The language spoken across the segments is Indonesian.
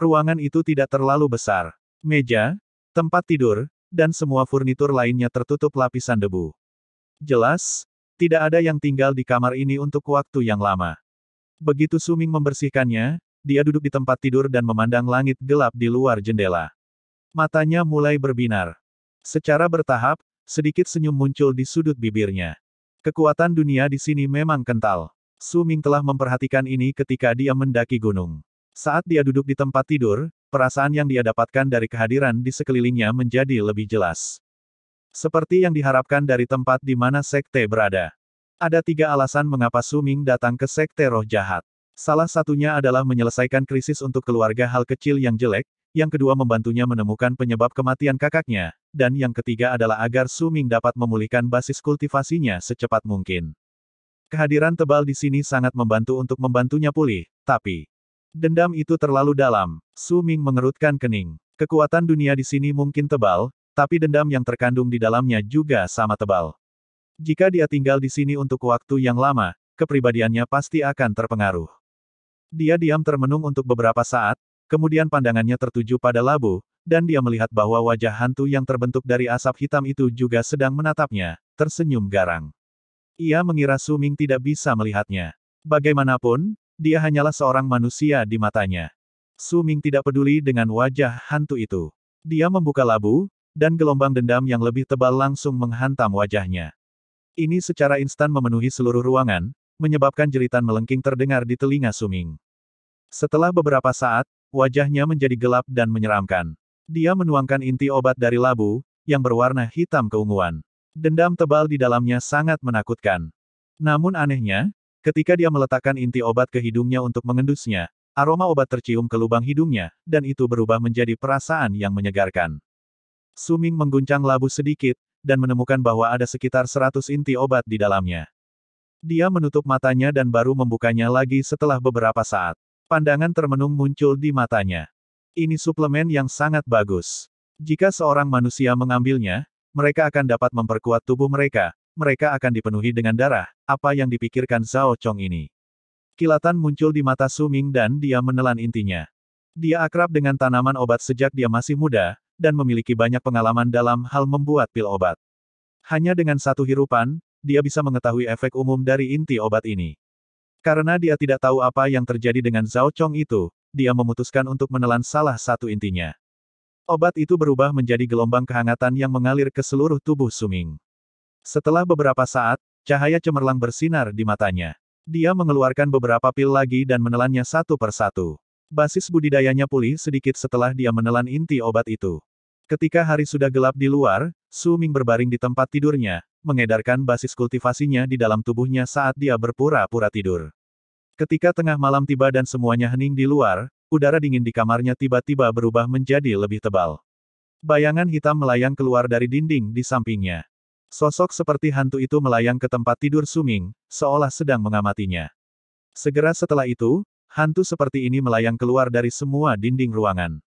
Ruangan itu tidak terlalu besar. Meja, tempat tidur, dan semua furnitur lainnya tertutup lapisan debu. Jelas, tidak ada yang tinggal di kamar ini untuk waktu yang lama. Begitu Suming membersihkannya, dia duduk di tempat tidur dan memandang langit gelap di luar jendela. Matanya mulai berbinar. Secara bertahap, sedikit senyum muncul di sudut bibirnya. Kekuatan dunia di sini memang kental. Suming telah memperhatikan ini ketika dia mendaki gunung. Saat dia duduk di tempat tidur, perasaan yang dia dapatkan dari kehadiran di sekelilingnya menjadi lebih jelas. Seperti yang diharapkan dari tempat di mana sekte berada. Ada tiga alasan mengapa Suming datang ke sekte roh jahat. Salah satunya adalah menyelesaikan krisis untuk keluarga hal kecil yang jelek, yang kedua membantunya menemukan penyebab kematian kakaknya, dan yang ketiga adalah agar Suming dapat memulihkan basis kultivasinya secepat mungkin. Kehadiran tebal di sini sangat membantu untuk membantunya pulih, tapi Dendam itu terlalu dalam. Su Ming mengerutkan kening. Kekuatan dunia di sini mungkin tebal, tapi dendam yang terkandung di dalamnya juga sama tebal. Jika dia tinggal di sini untuk waktu yang lama, kepribadiannya pasti akan terpengaruh. Dia diam termenung untuk beberapa saat, kemudian pandangannya tertuju pada labu, dan dia melihat bahwa wajah hantu yang terbentuk dari asap hitam itu juga sedang menatapnya, tersenyum garang. Ia mengira Suming tidak bisa melihatnya. Bagaimanapun, dia hanyalah seorang manusia di matanya. Su Ming tidak peduli dengan wajah hantu itu. Dia membuka labu, dan gelombang dendam yang lebih tebal langsung menghantam wajahnya. Ini secara instan memenuhi seluruh ruangan, menyebabkan jeritan melengking terdengar di telinga Suming. Setelah beberapa saat, wajahnya menjadi gelap dan menyeramkan. Dia menuangkan inti obat dari labu, yang berwarna hitam keunguan. Dendam tebal di dalamnya sangat menakutkan. Namun anehnya, Ketika dia meletakkan inti obat ke hidungnya untuk mengendusnya, aroma obat tercium ke lubang hidungnya, dan itu berubah menjadi perasaan yang menyegarkan. Suming mengguncang labu sedikit, dan menemukan bahwa ada sekitar 100 inti obat di dalamnya. Dia menutup matanya dan baru membukanya lagi setelah beberapa saat. Pandangan termenung muncul di matanya. Ini suplemen yang sangat bagus. Jika seorang manusia mengambilnya, mereka akan dapat memperkuat tubuh mereka, mereka akan dipenuhi dengan darah, apa yang dipikirkan Zhao Chong ini. Kilatan muncul di mata Su Ming dan dia menelan intinya. Dia akrab dengan tanaman obat sejak dia masih muda, dan memiliki banyak pengalaman dalam hal membuat pil obat. Hanya dengan satu hirupan, dia bisa mengetahui efek umum dari inti obat ini. Karena dia tidak tahu apa yang terjadi dengan Zhao Chong itu, dia memutuskan untuk menelan salah satu intinya. Obat itu berubah menjadi gelombang kehangatan yang mengalir ke seluruh tubuh Suming. Setelah beberapa saat, cahaya cemerlang bersinar di matanya. Dia mengeluarkan beberapa pil lagi dan menelannya satu per satu. Basis budidayanya pulih sedikit setelah dia menelan inti obat itu. Ketika hari sudah gelap di luar, Su Ming berbaring di tempat tidurnya, mengedarkan basis kultivasinya di dalam tubuhnya saat dia berpura-pura tidur. Ketika tengah malam tiba dan semuanya hening di luar, udara dingin di kamarnya tiba-tiba berubah menjadi lebih tebal. Bayangan hitam melayang keluar dari dinding di sampingnya. Sosok seperti hantu itu melayang ke tempat tidur Suming, seolah sedang mengamatinya. Segera setelah itu, hantu seperti ini melayang keluar dari semua dinding ruangan.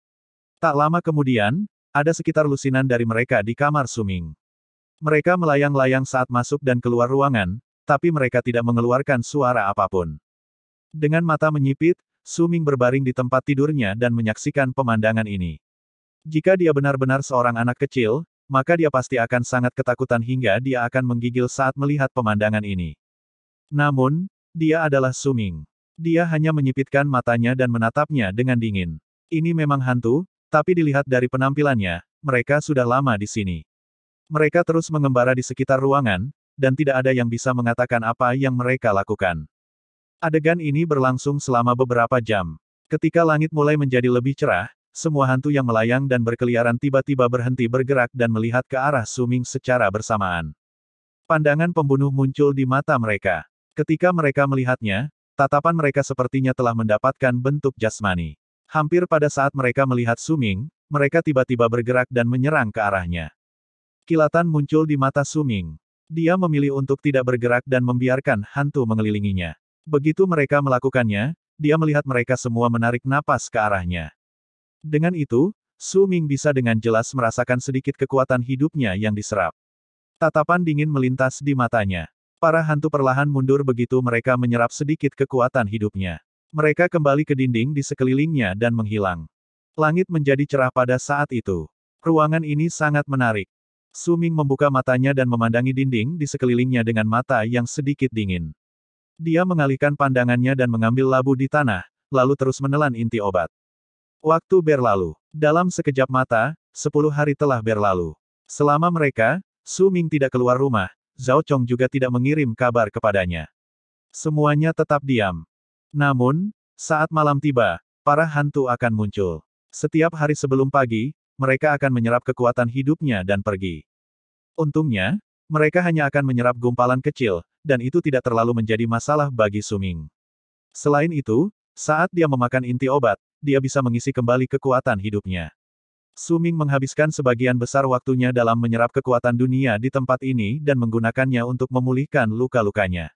Tak lama kemudian, ada sekitar lusinan dari mereka di kamar Suming. Mereka melayang-layang saat masuk dan keluar ruangan, tapi mereka tidak mengeluarkan suara apapun. Dengan mata menyipit, Suming berbaring di tempat tidurnya dan menyaksikan pemandangan ini. Jika dia benar-benar seorang anak kecil, maka dia pasti akan sangat ketakutan hingga dia akan menggigil saat melihat pemandangan ini. Namun, dia adalah Suming. Dia hanya menyipitkan matanya dan menatapnya dengan dingin. Ini memang hantu, tapi dilihat dari penampilannya, mereka sudah lama di sini. Mereka terus mengembara di sekitar ruangan, dan tidak ada yang bisa mengatakan apa yang mereka lakukan. Adegan ini berlangsung selama beberapa jam. Ketika langit mulai menjadi lebih cerah, semua hantu yang melayang dan berkeliaran tiba-tiba berhenti bergerak dan melihat ke arah Suming secara bersamaan. Pandangan pembunuh muncul di mata mereka. Ketika mereka melihatnya, tatapan mereka sepertinya telah mendapatkan bentuk jasmani. Hampir pada saat mereka melihat Suming, mereka tiba-tiba bergerak dan menyerang ke arahnya. Kilatan muncul di mata Suming. Dia memilih untuk tidak bergerak dan membiarkan hantu mengelilinginya. Begitu mereka melakukannya, dia melihat mereka semua menarik napas ke arahnya. Dengan itu, Su Ming bisa dengan jelas merasakan sedikit kekuatan hidupnya yang diserap. Tatapan dingin melintas di matanya. Para hantu perlahan mundur begitu mereka menyerap sedikit kekuatan hidupnya. Mereka kembali ke dinding di sekelilingnya dan menghilang. Langit menjadi cerah pada saat itu. Ruangan ini sangat menarik. Su Ming membuka matanya dan memandangi dinding di sekelilingnya dengan mata yang sedikit dingin. Dia mengalihkan pandangannya dan mengambil labu di tanah, lalu terus menelan inti obat. Waktu berlalu. Dalam sekejap mata, sepuluh hari telah berlalu. Selama mereka, Su Ming tidak keluar rumah, Zhao Chong juga tidak mengirim kabar kepadanya. Semuanya tetap diam. Namun, saat malam tiba, para hantu akan muncul. Setiap hari sebelum pagi, mereka akan menyerap kekuatan hidupnya dan pergi. Untungnya, mereka hanya akan menyerap gumpalan kecil, dan itu tidak terlalu menjadi masalah bagi Suming. Selain itu, saat dia memakan inti obat, dia bisa mengisi kembali kekuatan hidupnya. Suming menghabiskan sebagian besar waktunya dalam menyerap kekuatan dunia di tempat ini dan menggunakannya untuk memulihkan luka-lukanya.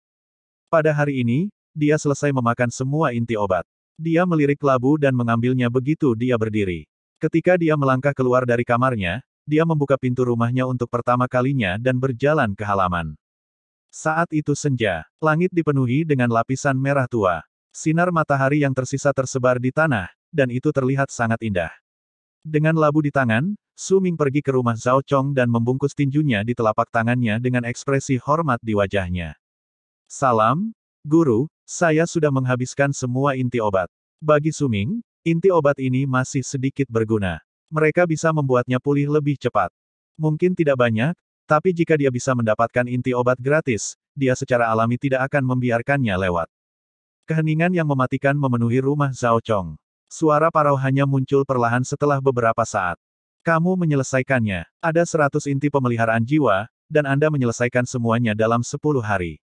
Pada hari ini, dia selesai memakan semua inti obat. Dia melirik labu dan mengambilnya begitu dia berdiri. Ketika dia melangkah keluar dari kamarnya, dia membuka pintu rumahnya untuk pertama kalinya dan berjalan ke halaman. Saat itu senja, langit dipenuhi dengan lapisan merah tua. Sinar matahari yang tersisa tersebar di tanah, dan itu terlihat sangat indah. Dengan labu di tangan, Su Ming pergi ke rumah Zhao Chong dan membungkus tinjunya di telapak tangannya dengan ekspresi hormat di wajahnya. Salam, Guru, saya sudah menghabiskan semua inti obat. Bagi Su Ming, inti obat ini masih sedikit berguna. Mereka bisa membuatnya pulih lebih cepat. Mungkin tidak banyak, tapi jika dia bisa mendapatkan inti obat gratis, dia secara alami tidak akan membiarkannya lewat. Keheningan yang mematikan memenuhi rumah Zhao Chong. Suara parau hanya muncul perlahan setelah beberapa saat. Kamu menyelesaikannya. Ada seratus inti pemeliharaan jiwa, dan Anda menyelesaikan semuanya dalam sepuluh hari.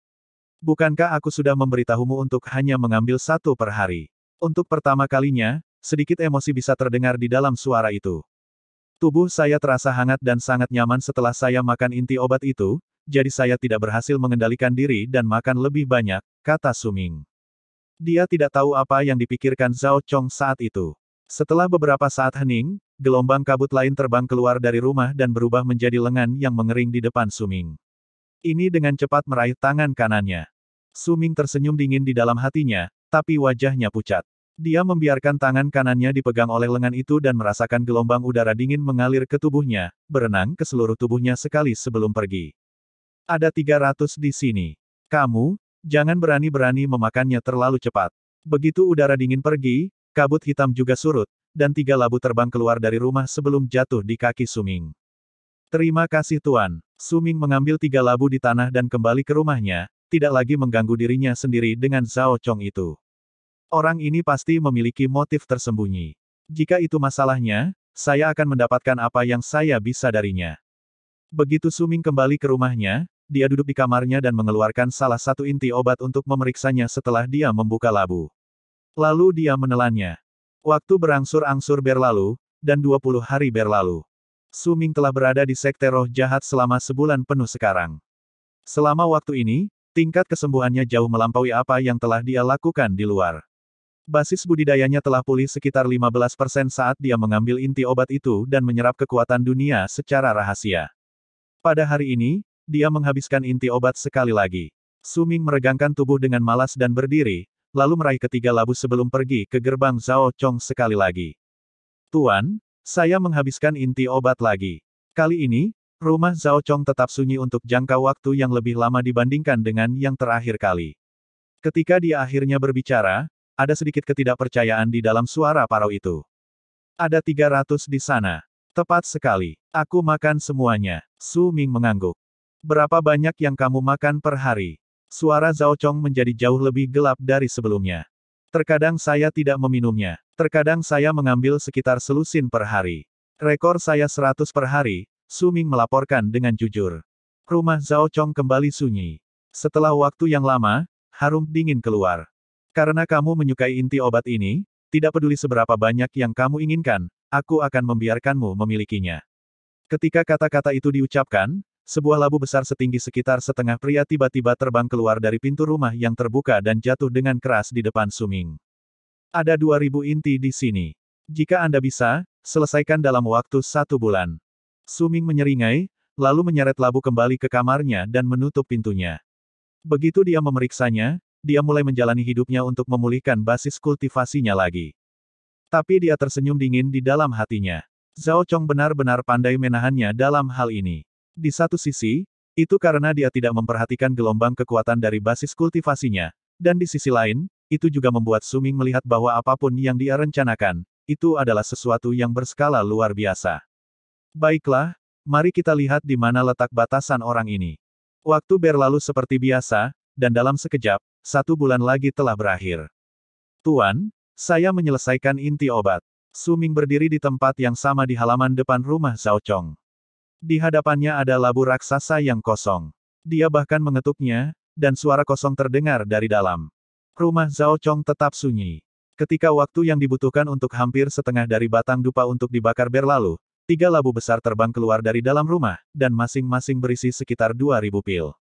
Bukankah aku sudah memberitahumu untuk hanya mengambil satu per hari? Untuk pertama kalinya, sedikit emosi bisa terdengar di dalam suara itu. Tubuh saya terasa hangat dan sangat nyaman setelah saya makan inti obat itu, jadi saya tidak berhasil mengendalikan diri dan makan lebih banyak, kata Suming. Dia tidak tahu apa yang dipikirkan Zhao Chong saat itu. Setelah beberapa saat hening, gelombang kabut lain terbang keluar dari rumah dan berubah menjadi lengan yang mengering di depan Suming. Ini dengan cepat meraih tangan kanannya. Suming tersenyum dingin di dalam hatinya, tapi wajahnya pucat. Dia membiarkan tangan kanannya dipegang oleh lengan itu dan merasakan gelombang udara dingin mengalir ke tubuhnya, berenang ke seluruh tubuhnya sekali sebelum pergi. Ada 300 di sini. Kamu, Jangan berani-berani memakannya terlalu cepat. Begitu udara dingin pergi, kabut hitam juga surut, dan tiga labu terbang keluar dari rumah sebelum jatuh di kaki Suming. Terima kasih Tuan. Suming mengambil tiga labu di tanah dan kembali ke rumahnya, tidak lagi mengganggu dirinya sendiri dengan Zhao Chong itu. Orang ini pasti memiliki motif tersembunyi. Jika itu masalahnya, saya akan mendapatkan apa yang saya bisa darinya. Begitu Suming kembali ke rumahnya, dia duduk di kamarnya dan mengeluarkan salah satu inti obat untuk memeriksanya setelah dia membuka labu. Lalu dia menelannya. Waktu berangsur-angsur berlalu, dan 20 hari berlalu. Suming telah berada di sekte roh jahat selama sebulan penuh sekarang. Selama waktu ini, tingkat kesembuhannya jauh melampaui apa yang telah dia lakukan di luar. Basis budidayanya telah pulih sekitar 15% saat dia mengambil inti obat itu dan menyerap kekuatan dunia secara rahasia. Pada hari ini, dia menghabiskan inti obat sekali lagi. Suming meregangkan tubuh dengan malas dan berdiri, lalu meraih ketiga labu sebelum pergi ke gerbang Zhao Chong sekali lagi. Tuan, saya menghabiskan inti obat lagi. Kali ini, rumah Zhao Chong tetap sunyi untuk jangka waktu yang lebih lama dibandingkan dengan yang terakhir kali. Ketika dia akhirnya berbicara, ada sedikit ketidakpercayaan di dalam suara parau itu. Ada 300 di sana. Tepat sekali. Aku makan semuanya. Su Ming mengangguk. Berapa banyak yang kamu makan per hari? Suara Zhao Chong menjadi jauh lebih gelap dari sebelumnya. Terkadang saya tidak meminumnya. Terkadang saya mengambil sekitar selusin per hari. Rekor saya 100 per hari, Suming melaporkan dengan jujur. Rumah Zhao Chong kembali sunyi. Setelah waktu yang lama, harum dingin keluar. Karena kamu menyukai inti obat ini, tidak peduli seberapa banyak yang kamu inginkan, aku akan membiarkanmu memilikinya. Ketika kata-kata itu diucapkan, sebuah labu besar setinggi sekitar setengah pria tiba-tiba terbang keluar dari pintu rumah yang terbuka dan jatuh dengan keras di depan Suming. Ada 2000 inti di sini. Jika Anda bisa, selesaikan dalam waktu satu bulan. Suming menyeringai, lalu menyeret labu kembali ke kamarnya dan menutup pintunya. Begitu dia memeriksanya, dia mulai menjalani hidupnya untuk memulihkan basis kultivasinya lagi. Tapi dia tersenyum dingin di dalam hatinya. Zhao Chong benar-benar pandai menahannya dalam hal ini. Di satu sisi, itu karena dia tidak memperhatikan gelombang kekuatan dari basis kultivasinya, dan di sisi lain, itu juga membuat Suming melihat bahwa apapun yang dia rencanakan, itu adalah sesuatu yang berskala luar biasa. Baiklah, mari kita lihat di mana letak batasan orang ini. Waktu berlalu seperti biasa, dan dalam sekejap, satu bulan lagi telah berakhir. Tuan, saya menyelesaikan inti obat. Suming berdiri di tempat yang sama di halaman depan rumah Zhao Chong. Di hadapannya ada labu raksasa yang kosong. Dia bahkan mengetuknya, dan suara kosong terdengar dari dalam. Rumah Zhao Chong tetap sunyi. Ketika waktu yang dibutuhkan untuk hampir setengah dari batang dupa untuk dibakar berlalu, tiga labu besar terbang keluar dari dalam rumah, dan masing-masing berisi sekitar 2.000 pil.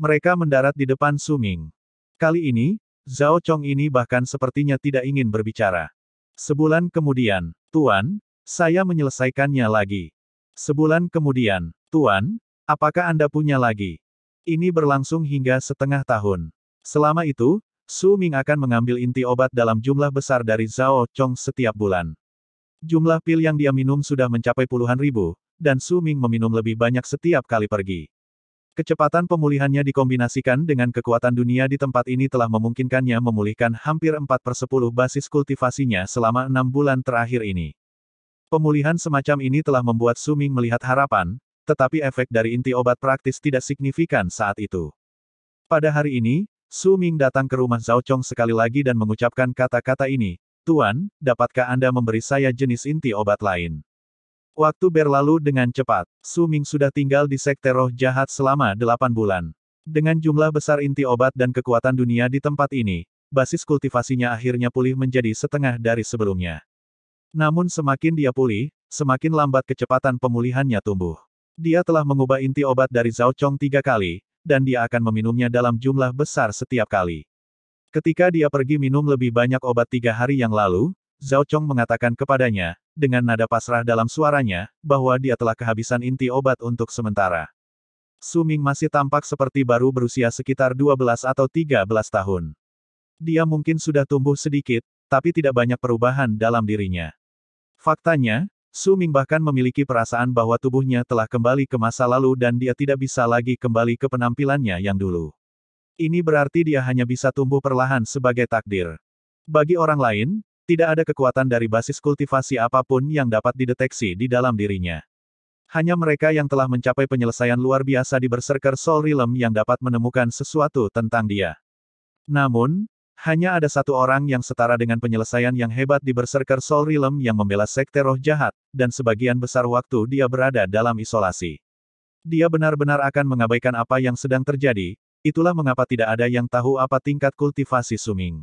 Mereka mendarat di depan Suming. Kali ini, Zhao Chong ini bahkan sepertinya tidak ingin berbicara. Sebulan kemudian, Tuan, saya menyelesaikannya lagi. Sebulan kemudian, Tuan, apakah Anda punya lagi? Ini berlangsung hingga setengah tahun. Selama itu, Su Ming akan mengambil inti obat dalam jumlah besar dari Zhao Chong setiap bulan. Jumlah pil yang dia minum sudah mencapai puluhan ribu, dan Su Ming meminum lebih banyak setiap kali pergi. Kecepatan pemulihannya dikombinasikan dengan kekuatan dunia di tempat ini telah memungkinkannya memulihkan hampir 4 per 10 basis kultivasinya selama enam bulan terakhir ini. Pemulihan semacam ini telah membuat Suming melihat harapan, tetapi efek dari inti obat praktis tidak signifikan saat itu. Pada hari ini, Suming datang ke rumah Zhao Chong sekali lagi dan mengucapkan kata-kata ini, Tuan, dapatkah Anda memberi saya jenis inti obat lain? Waktu berlalu dengan cepat, Suming sudah tinggal di sekte roh jahat selama delapan bulan. Dengan jumlah besar inti obat dan kekuatan dunia di tempat ini, basis kultivasinya akhirnya pulih menjadi setengah dari sebelumnya. Namun semakin dia pulih, semakin lambat kecepatan pemulihannya tumbuh. Dia telah mengubah inti obat dari Zhao Chong tiga kali, dan dia akan meminumnya dalam jumlah besar setiap kali. Ketika dia pergi minum lebih banyak obat tiga hari yang lalu, Zhao Chong mengatakan kepadanya, dengan nada pasrah dalam suaranya, bahwa dia telah kehabisan inti obat untuk sementara. Suming masih tampak seperti baru berusia sekitar 12 atau 13 tahun. Dia mungkin sudah tumbuh sedikit, tapi tidak banyak perubahan dalam dirinya. Faktanya, Su Ming bahkan memiliki perasaan bahwa tubuhnya telah kembali ke masa lalu dan dia tidak bisa lagi kembali ke penampilannya yang dulu. Ini berarti dia hanya bisa tumbuh perlahan sebagai takdir. Bagi orang lain, tidak ada kekuatan dari basis kultivasi apapun yang dapat dideteksi di dalam dirinya. Hanya mereka yang telah mencapai penyelesaian luar biasa di Berserker Soul Realm yang dapat menemukan sesuatu tentang dia. Namun, hanya ada satu orang yang setara dengan penyelesaian yang hebat di Berserker Soul Realm yang membela sekte roh jahat, dan sebagian besar waktu dia berada dalam isolasi. Dia benar-benar akan mengabaikan apa yang sedang terjadi, itulah mengapa tidak ada yang tahu apa tingkat kultivasi Suming.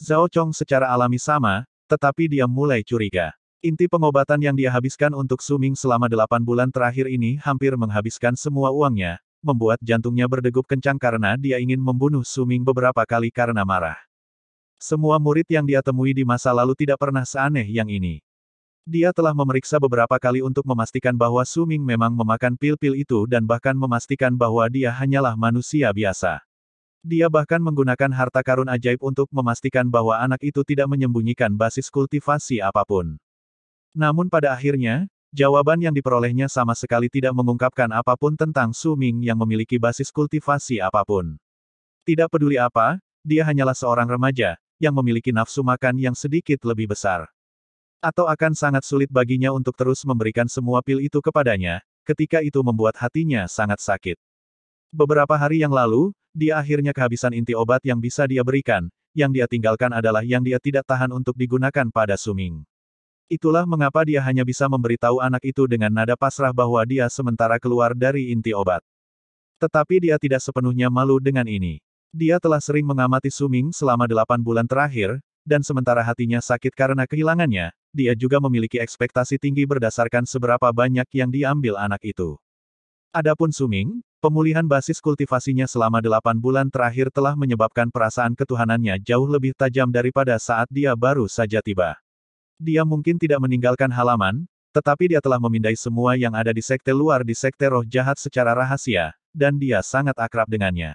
Zhao Chong secara alami sama, tetapi dia mulai curiga. Inti pengobatan yang dia habiskan untuk Suming selama delapan bulan terakhir ini hampir menghabiskan semua uangnya, membuat jantungnya berdegup kencang karena dia ingin membunuh Suming beberapa kali karena marah. Semua murid yang dia temui di masa lalu tidak pernah seaneh yang ini. Dia telah memeriksa beberapa kali untuk memastikan bahwa Suming memang memakan pil-pil itu dan bahkan memastikan bahwa dia hanyalah manusia biasa. Dia bahkan menggunakan harta karun ajaib untuk memastikan bahwa anak itu tidak menyembunyikan basis kultivasi apapun. Namun pada akhirnya, Jawaban yang diperolehnya sama sekali tidak mengungkapkan apapun tentang Su Ming yang memiliki basis kultivasi apapun. Tidak peduli apa, dia hanyalah seorang remaja, yang memiliki nafsu makan yang sedikit lebih besar. Atau akan sangat sulit baginya untuk terus memberikan semua pil itu kepadanya, ketika itu membuat hatinya sangat sakit. Beberapa hari yang lalu, dia akhirnya kehabisan inti obat yang bisa dia berikan, yang dia tinggalkan adalah yang dia tidak tahan untuk digunakan pada Suming. Itulah mengapa dia hanya bisa memberitahu anak itu dengan nada pasrah bahwa dia sementara keluar dari inti obat. Tetapi dia tidak sepenuhnya malu dengan ini. Dia telah sering mengamati Suming selama delapan bulan terakhir, dan sementara hatinya sakit karena kehilangannya, dia juga memiliki ekspektasi tinggi berdasarkan seberapa banyak yang diambil anak itu. Adapun Suming, pemulihan basis kultivasinya selama delapan bulan terakhir telah menyebabkan perasaan ketuhanannya jauh lebih tajam daripada saat dia baru saja tiba. Dia mungkin tidak meninggalkan halaman, tetapi dia telah memindai semua yang ada di sekte luar di sekte roh jahat secara rahasia, dan dia sangat akrab dengannya.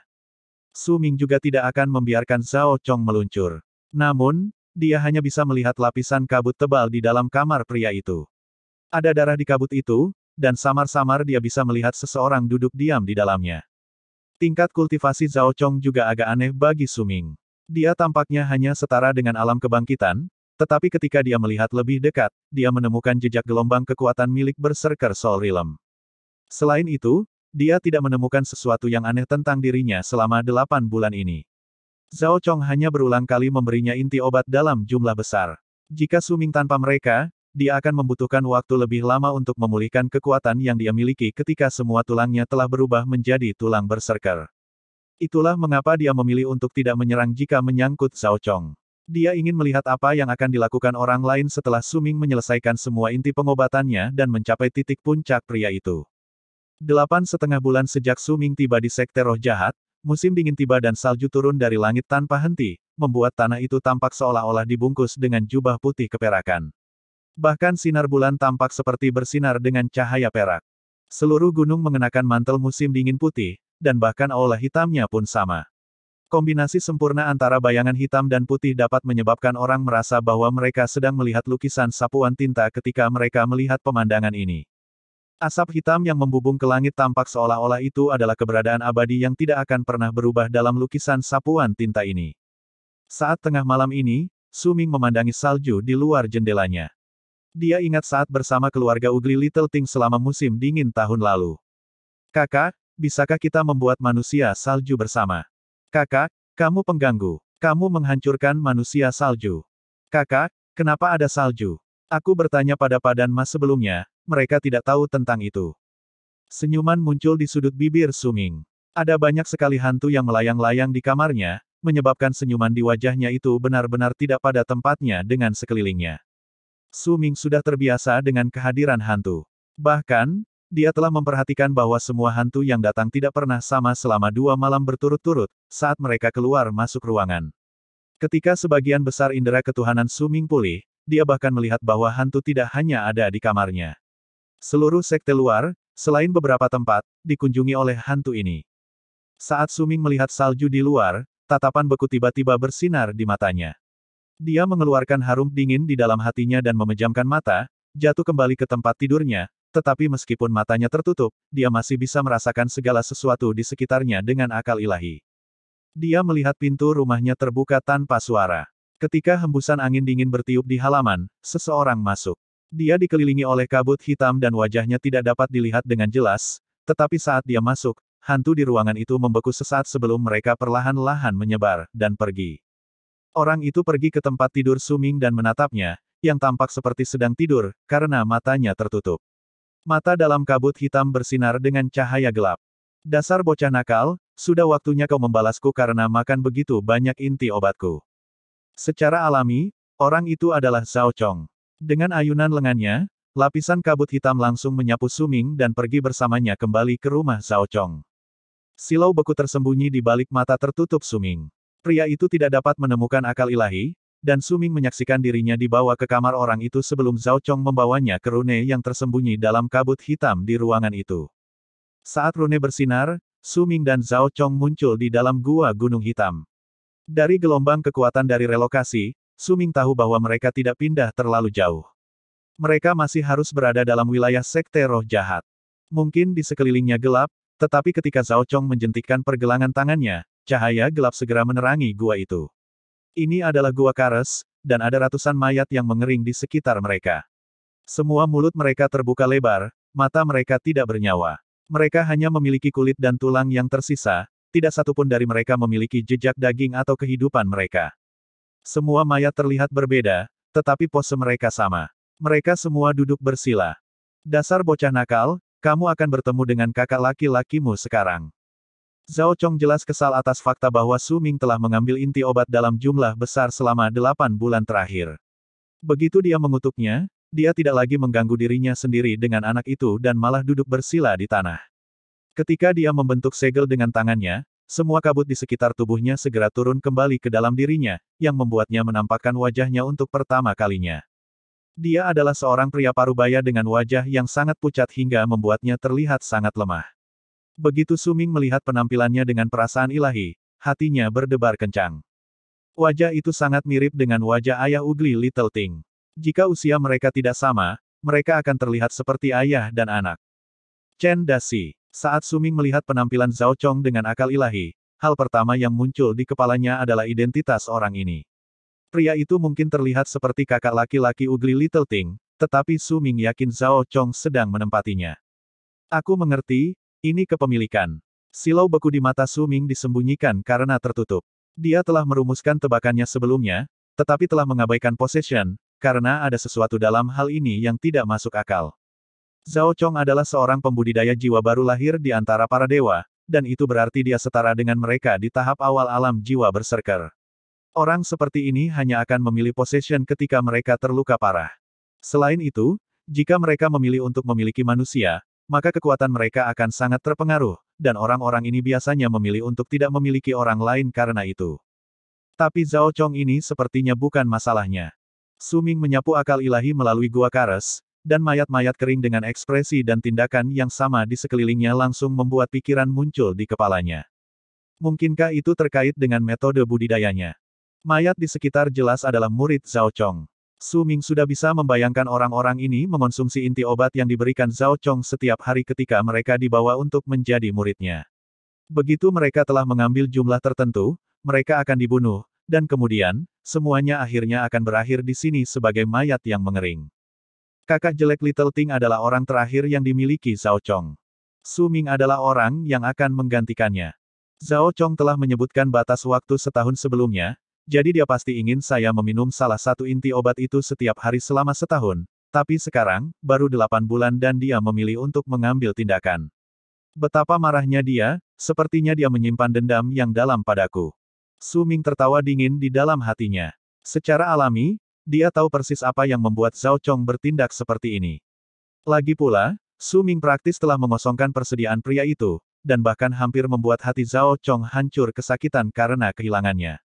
Su Ming juga tidak akan membiarkan Zhao Chong meluncur. Namun, dia hanya bisa melihat lapisan kabut tebal di dalam kamar pria itu. Ada darah di kabut itu, dan samar-samar dia bisa melihat seseorang duduk diam di dalamnya. Tingkat kultivasi Zhao Chong juga agak aneh bagi Su Ming. Dia tampaknya hanya setara dengan alam kebangkitan, tetapi ketika dia melihat lebih dekat, dia menemukan jejak gelombang kekuatan milik berserker Soul Realm. Selain itu, dia tidak menemukan sesuatu yang aneh tentang dirinya selama delapan bulan ini. Zhao Chong hanya berulang kali memberinya inti obat dalam jumlah besar. Jika Suming tanpa mereka, dia akan membutuhkan waktu lebih lama untuk memulihkan kekuatan yang dia miliki ketika semua tulangnya telah berubah menjadi tulang berserker. Itulah mengapa dia memilih untuk tidak menyerang jika menyangkut Zhao Chong. Dia ingin melihat apa yang akan dilakukan orang lain setelah Suming menyelesaikan semua inti pengobatannya dan mencapai titik puncak pria itu. Delapan setengah bulan sejak Suming tiba di Sekte Roh Jahat, musim dingin tiba dan salju turun dari langit tanpa henti, membuat tanah itu tampak seolah-olah dibungkus dengan jubah putih keperakan. Bahkan sinar bulan tampak seperti bersinar dengan cahaya perak. Seluruh gunung mengenakan mantel musim dingin putih, dan bahkan aula hitamnya pun sama. Kombinasi sempurna antara bayangan hitam dan putih dapat menyebabkan orang merasa bahwa mereka sedang melihat lukisan sapuan tinta ketika mereka melihat pemandangan ini. Asap hitam yang membubung ke langit tampak seolah-olah itu adalah keberadaan abadi yang tidak akan pernah berubah dalam lukisan sapuan tinta ini. Saat tengah malam ini, Suming memandangi salju di luar jendelanya. Dia ingat saat bersama keluarga Ugly Little Thing selama musim dingin tahun lalu. Kakak, bisakah kita membuat manusia salju bersama? Kakak, kamu pengganggu. Kamu menghancurkan manusia salju. Kakak, kenapa ada salju? Aku bertanya pada Padan Mas sebelumnya, mereka tidak tahu tentang itu. Senyuman muncul di sudut bibir Suming. Ada banyak sekali hantu yang melayang-layang di kamarnya, menyebabkan senyuman di wajahnya itu benar-benar tidak pada tempatnya dengan sekelilingnya. Suming sudah terbiasa dengan kehadiran hantu. Bahkan, dia telah memperhatikan bahwa semua hantu yang datang tidak pernah sama selama dua malam berturut-turut, saat mereka keluar masuk ruangan. Ketika sebagian besar indera ketuhanan Suming pulih, dia bahkan melihat bahwa hantu tidak hanya ada di kamarnya. Seluruh sekte luar, selain beberapa tempat, dikunjungi oleh hantu ini. Saat Suming melihat salju di luar, tatapan beku tiba-tiba bersinar di matanya. Dia mengeluarkan harum dingin di dalam hatinya dan memejamkan mata, jatuh kembali ke tempat tidurnya, tetapi meskipun matanya tertutup, dia masih bisa merasakan segala sesuatu di sekitarnya dengan akal ilahi. Dia melihat pintu rumahnya terbuka tanpa suara. Ketika hembusan angin dingin bertiup di halaman, seseorang masuk. Dia dikelilingi oleh kabut hitam dan wajahnya tidak dapat dilihat dengan jelas, tetapi saat dia masuk, hantu di ruangan itu membeku sesaat sebelum mereka perlahan-lahan menyebar, dan pergi. Orang itu pergi ke tempat tidur Suming dan menatapnya, yang tampak seperti sedang tidur, karena matanya tertutup. Mata dalam kabut hitam bersinar dengan cahaya gelap. Dasar bocah nakal, sudah waktunya kau membalasku karena makan begitu banyak inti obatku. Secara alami, orang itu adalah Zhao Chong. Dengan ayunan lengannya, lapisan kabut hitam langsung menyapu Suming dan pergi bersamanya kembali ke rumah Zhao Chong. Silau beku tersembunyi di balik mata tertutup Suming. Pria itu tidak dapat menemukan akal ilahi, dan Suming menyaksikan dirinya dibawa ke kamar orang itu sebelum Zhao Chong membawanya ke Rune yang tersembunyi dalam kabut hitam di ruangan itu. Saat Rune bersinar, Suming dan Zhao Chong muncul di dalam gua gunung hitam. Dari gelombang kekuatan dari relokasi, Suming tahu bahwa mereka tidak pindah terlalu jauh. Mereka masih harus berada dalam wilayah sekte roh jahat. Mungkin di sekelilingnya gelap, tetapi ketika Zhao Chong menjentikkan pergelangan tangannya, cahaya gelap segera menerangi gua itu. Ini adalah gua kares, dan ada ratusan mayat yang mengering di sekitar mereka. Semua mulut mereka terbuka lebar, mata mereka tidak bernyawa. Mereka hanya memiliki kulit dan tulang yang tersisa, tidak satupun dari mereka memiliki jejak daging atau kehidupan mereka. Semua mayat terlihat berbeda, tetapi pose mereka sama. Mereka semua duduk bersila. Dasar bocah nakal, kamu akan bertemu dengan kakak laki-lakimu sekarang. Zhao Chong jelas kesal atas fakta bahwa Su Ming telah mengambil inti obat dalam jumlah besar selama delapan bulan terakhir. Begitu dia mengutuknya, dia tidak lagi mengganggu dirinya sendiri dengan anak itu dan malah duduk bersila di tanah. Ketika dia membentuk segel dengan tangannya, semua kabut di sekitar tubuhnya segera turun kembali ke dalam dirinya, yang membuatnya menampakkan wajahnya untuk pertama kalinya. Dia adalah seorang pria parubaya dengan wajah yang sangat pucat hingga membuatnya terlihat sangat lemah. Begitu Suming melihat penampilannya dengan perasaan ilahi, hatinya berdebar kencang. Wajah itu sangat mirip dengan wajah ayah Ugly Little Ting. Jika usia mereka tidak sama, mereka akan terlihat seperti ayah dan anak. Chen Dasi. Saat Suming melihat penampilan Zhao Chong dengan akal ilahi, hal pertama yang muncul di kepalanya adalah identitas orang ini. Pria itu mungkin terlihat seperti kakak laki-laki Ugly Little Ting, tetapi Suming yakin Zhao Chong sedang menempatinya. Aku mengerti, ini kepemilikan. Silau beku di mata Suming disembunyikan karena tertutup. Dia telah merumuskan tebakannya sebelumnya, tetapi telah mengabaikan possession, karena ada sesuatu dalam hal ini yang tidak masuk akal. Zhao Chong adalah seorang pembudidaya jiwa baru lahir di antara para dewa, dan itu berarti dia setara dengan mereka di tahap awal alam jiwa berserker. Orang seperti ini hanya akan memilih possession ketika mereka terluka parah. Selain itu, jika mereka memilih untuk memiliki manusia, maka kekuatan mereka akan sangat terpengaruh, dan orang-orang ini biasanya memilih untuk tidak memiliki orang lain karena itu. Tapi Zhao Chong ini sepertinya bukan masalahnya. Suming menyapu akal ilahi melalui gua kares, dan mayat-mayat kering dengan ekspresi dan tindakan yang sama di sekelilingnya langsung membuat pikiran muncul di kepalanya. Mungkinkah itu terkait dengan metode budidayanya? Mayat di sekitar jelas adalah murid Zhao Chong. Su Ming sudah bisa membayangkan orang-orang ini mengonsumsi inti obat yang diberikan Zhao Chong setiap hari ketika mereka dibawa untuk menjadi muridnya. Begitu mereka telah mengambil jumlah tertentu, mereka akan dibunuh, dan kemudian, semuanya akhirnya akan berakhir di sini sebagai mayat yang mengering. Kakak jelek Little Ting adalah orang terakhir yang dimiliki Zhao Chong. Su Ming adalah orang yang akan menggantikannya. Zhao Chong telah menyebutkan batas waktu setahun sebelumnya, jadi dia pasti ingin saya meminum salah satu inti obat itu setiap hari selama setahun, tapi sekarang, baru delapan bulan dan dia memilih untuk mengambil tindakan. Betapa marahnya dia, sepertinya dia menyimpan dendam yang dalam padaku. Su Ming tertawa dingin di dalam hatinya. Secara alami, dia tahu persis apa yang membuat Zhao Chong bertindak seperti ini. Lagi pula, Su Ming praktis telah mengosongkan persediaan pria itu, dan bahkan hampir membuat hati Zhao Chong hancur kesakitan karena kehilangannya.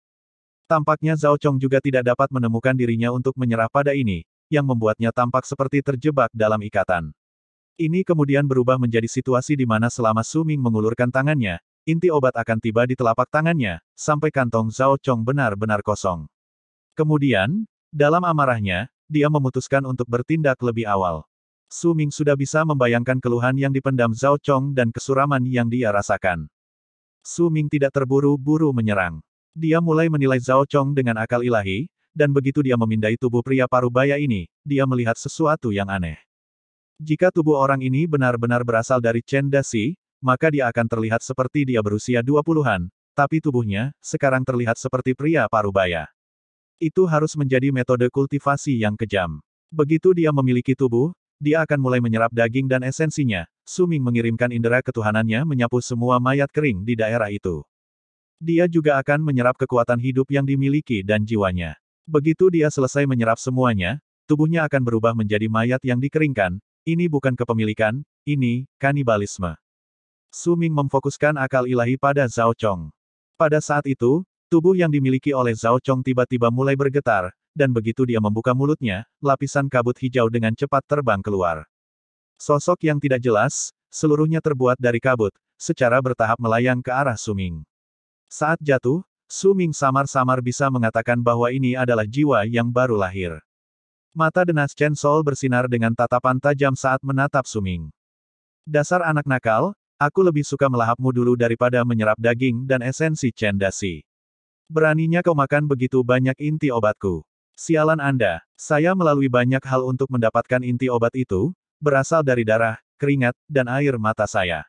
Tampaknya Zhao Chong juga tidak dapat menemukan dirinya untuk menyerah pada ini, yang membuatnya tampak seperti terjebak dalam ikatan. Ini kemudian berubah menjadi situasi di mana selama Su Ming mengulurkan tangannya, inti obat akan tiba di telapak tangannya, sampai kantong Zhao Chong benar-benar kosong. Kemudian, dalam amarahnya, dia memutuskan untuk bertindak lebih awal. Su Ming sudah bisa membayangkan keluhan yang dipendam Zhao Chong dan kesuraman yang dia rasakan. Su Ming tidak terburu-buru menyerang. Dia mulai menilai Zhao Chong dengan akal ilahi, dan begitu dia memindai tubuh pria parubaya ini, dia melihat sesuatu yang aneh. Jika tubuh orang ini benar-benar berasal dari Chen Dasi, maka dia akan terlihat seperti dia berusia 20-an, tapi tubuhnya sekarang terlihat seperti pria parubaya. Itu harus menjadi metode kultivasi yang kejam. Begitu dia memiliki tubuh, dia akan mulai menyerap daging dan esensinya. Suming mengirimkan indera ketuhanannya menyapu semua mayat kering di daerah itu. Dia juga akan menyerap kekuatan hidup yang dimiliki dan jiwanya. Begitu dia selesai menyerap semuanya, tubuhnya akan berubah menjadi mayat yang dikeringkan. Ini bukan kepemilikan, ini kanibalisme. Suming memfokuskan akal ilahi pada Zhao Chong. Pada saat itu, tubuh yang dimiliki oleh Zhao Chong tiba-tiba mulai bergetar, dan begitu dia membuka mulutnya, lapisan kabut hijau dengan cepat terbang keluar. Sosok yang tidak jelas, seluruhnya terbuat dari kabut, secara bertahap melayang ke arah Suming. Saat jatuh, Su Ming samar-samar bisa mengatakan bahwa ini adalah jiwa yang baru lahir. Mata denas Chen Sol bersinar dengan tatapan tajam saat menatap Su Ming. Dasar anak nakal, aku lebih suka melahapmu dulu daripada menyerap daging dan esensi Chen Dasi. Beraninya kau makan begitu banyak inti obatku. Sialan Anda, saya melalui banyak hal untuk mendapatkan inti obat itu, berasal dari darah, keringat, dan air mata saya.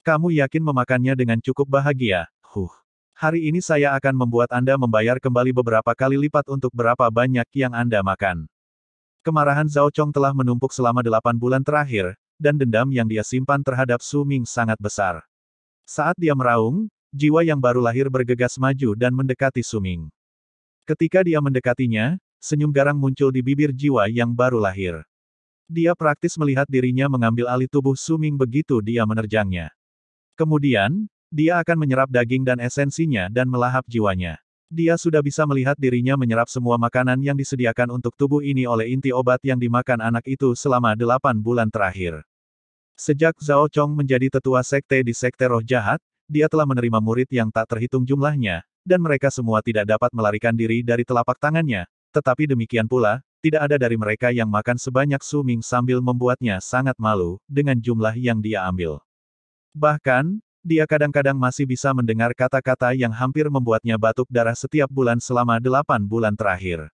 Kamu yakin memakannya dengan cukup bahagia, huh. Hari ini saya akan membuat Anda membayar kembali beberapa kali lipat untuk berapa banyak yang Anda makan. Kemarahan Zhao Chong telah menumpuk selama delapan bulan terakhir, dan dendam yang dia simpan terhadap Su Ming sangat besar. Saat dia meraung, jiwa yang baru lahir bergegas maju dan mendekati Su Ming. Ketika dia mendekatinya, senyum garang muncul di bibir jiwa yang baru lahir. Dia praktis melihat dirinya mengambil alih tubuh Su Ming begitu dia menerjangnya. Kemudian, dia akan menyerap daging dan esensinya dan melahap jiwanya. Dia sudah bisa melihat dirinya menyerap semua makanan yang disediakan untuk tubuh ini oleh inti obat yang dimakan anak itu selama delapan bulan terakhir. Sejak Zhao Chong menjadi tetua sekte di sekte roh jahat, dia telah menerima murid yang tak terhitung jumlahnya, dan mereka semua tidak dapat melarikan diri dari telapak tangannya. Tetapi demikian pula, tidak ada dari mereka yang makan sebanyak Suming sambil membuatnya sangat malu dengan jumlah yang dia ambil. Bahkan, dia kadang-kadang masih bisa mendengar kata-kata yang hampir membuatnya batuk darah setiap bulan selama delapan bulan terakhir.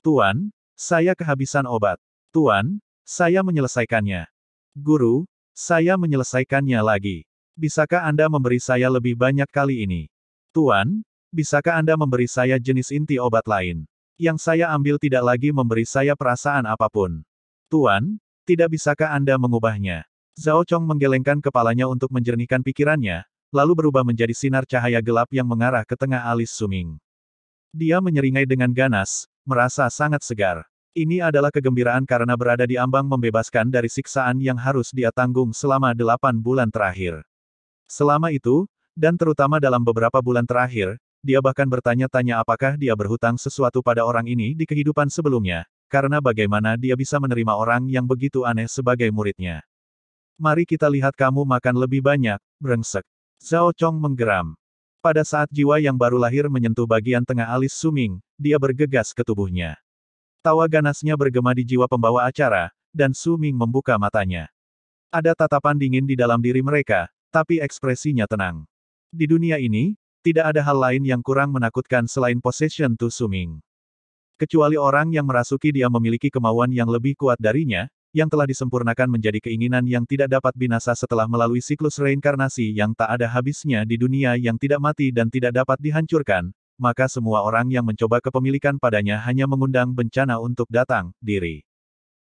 Tuan, saya kehabisan obat. Tuan, saya menyelesaikannya. Guru, saya menyelesaikannya lagi. Bisakah Anda memberi saya lebih banyak kali ini? Tuan, bisakah Anda memberi saya jenis inti obat lain? Yang saya ambil tidak lagi memberi saya perasaan apapun. Tuan, tidak bisakah Anda mengubahnya? Zhao Chong menggelengkan kepalanya untuk menjernihkan pikirannya, lalu berubah menjadi sinar cahaya gelap yang mengarah ke tengah alis Suming. Dia menyeringai dengan ganas, merasa sangat segar. Ini adalah kegembiraan karena berada di ambang membebaskan dari siksaan yang harus dia tanggung selama delapan bulan terakhir. Selama itu, dan terutama dalam beberapa bulan terakhir, dia bahkan bertanya-tanya apakah dia berhutang sesuatu pada orang ini di kehidupan sebelumnya, karena bagaimana dia bisa menerima orang yang begitu aneh sebagai muridnya. Mari kita lihat kamu makan lebih banyak, brengsek. Zhao Chong menggeram. Pada saat jiwa yang baru lahir menyentuh bagian tengah alis Suming, dia bergegas ke tubuhnya. Tawa ganasnya bergema di jiwa pembawa acara, dan Suming membuka matanya. Ada tatapan dingin di dalam diri mereka, tapi ekspresinya tenang. Di dunia ini, tidak ada hal lain yang kurang menakutkan selain possession to Suming. Kecuali orang yang merasuki dia memiliki kemauan yang lebih kuat darinya, yang telah disempurnakan menjadi keinginan yang tidak dapat binasa setelah melalui siklus reinkarnasi yang tak ada habisnya di dunia yang tidak mati dan tidak dapat dihancurkan, maka semua orang yang mencoba kepemilikan padanya hanya mengundang bencana untuk datang, diri.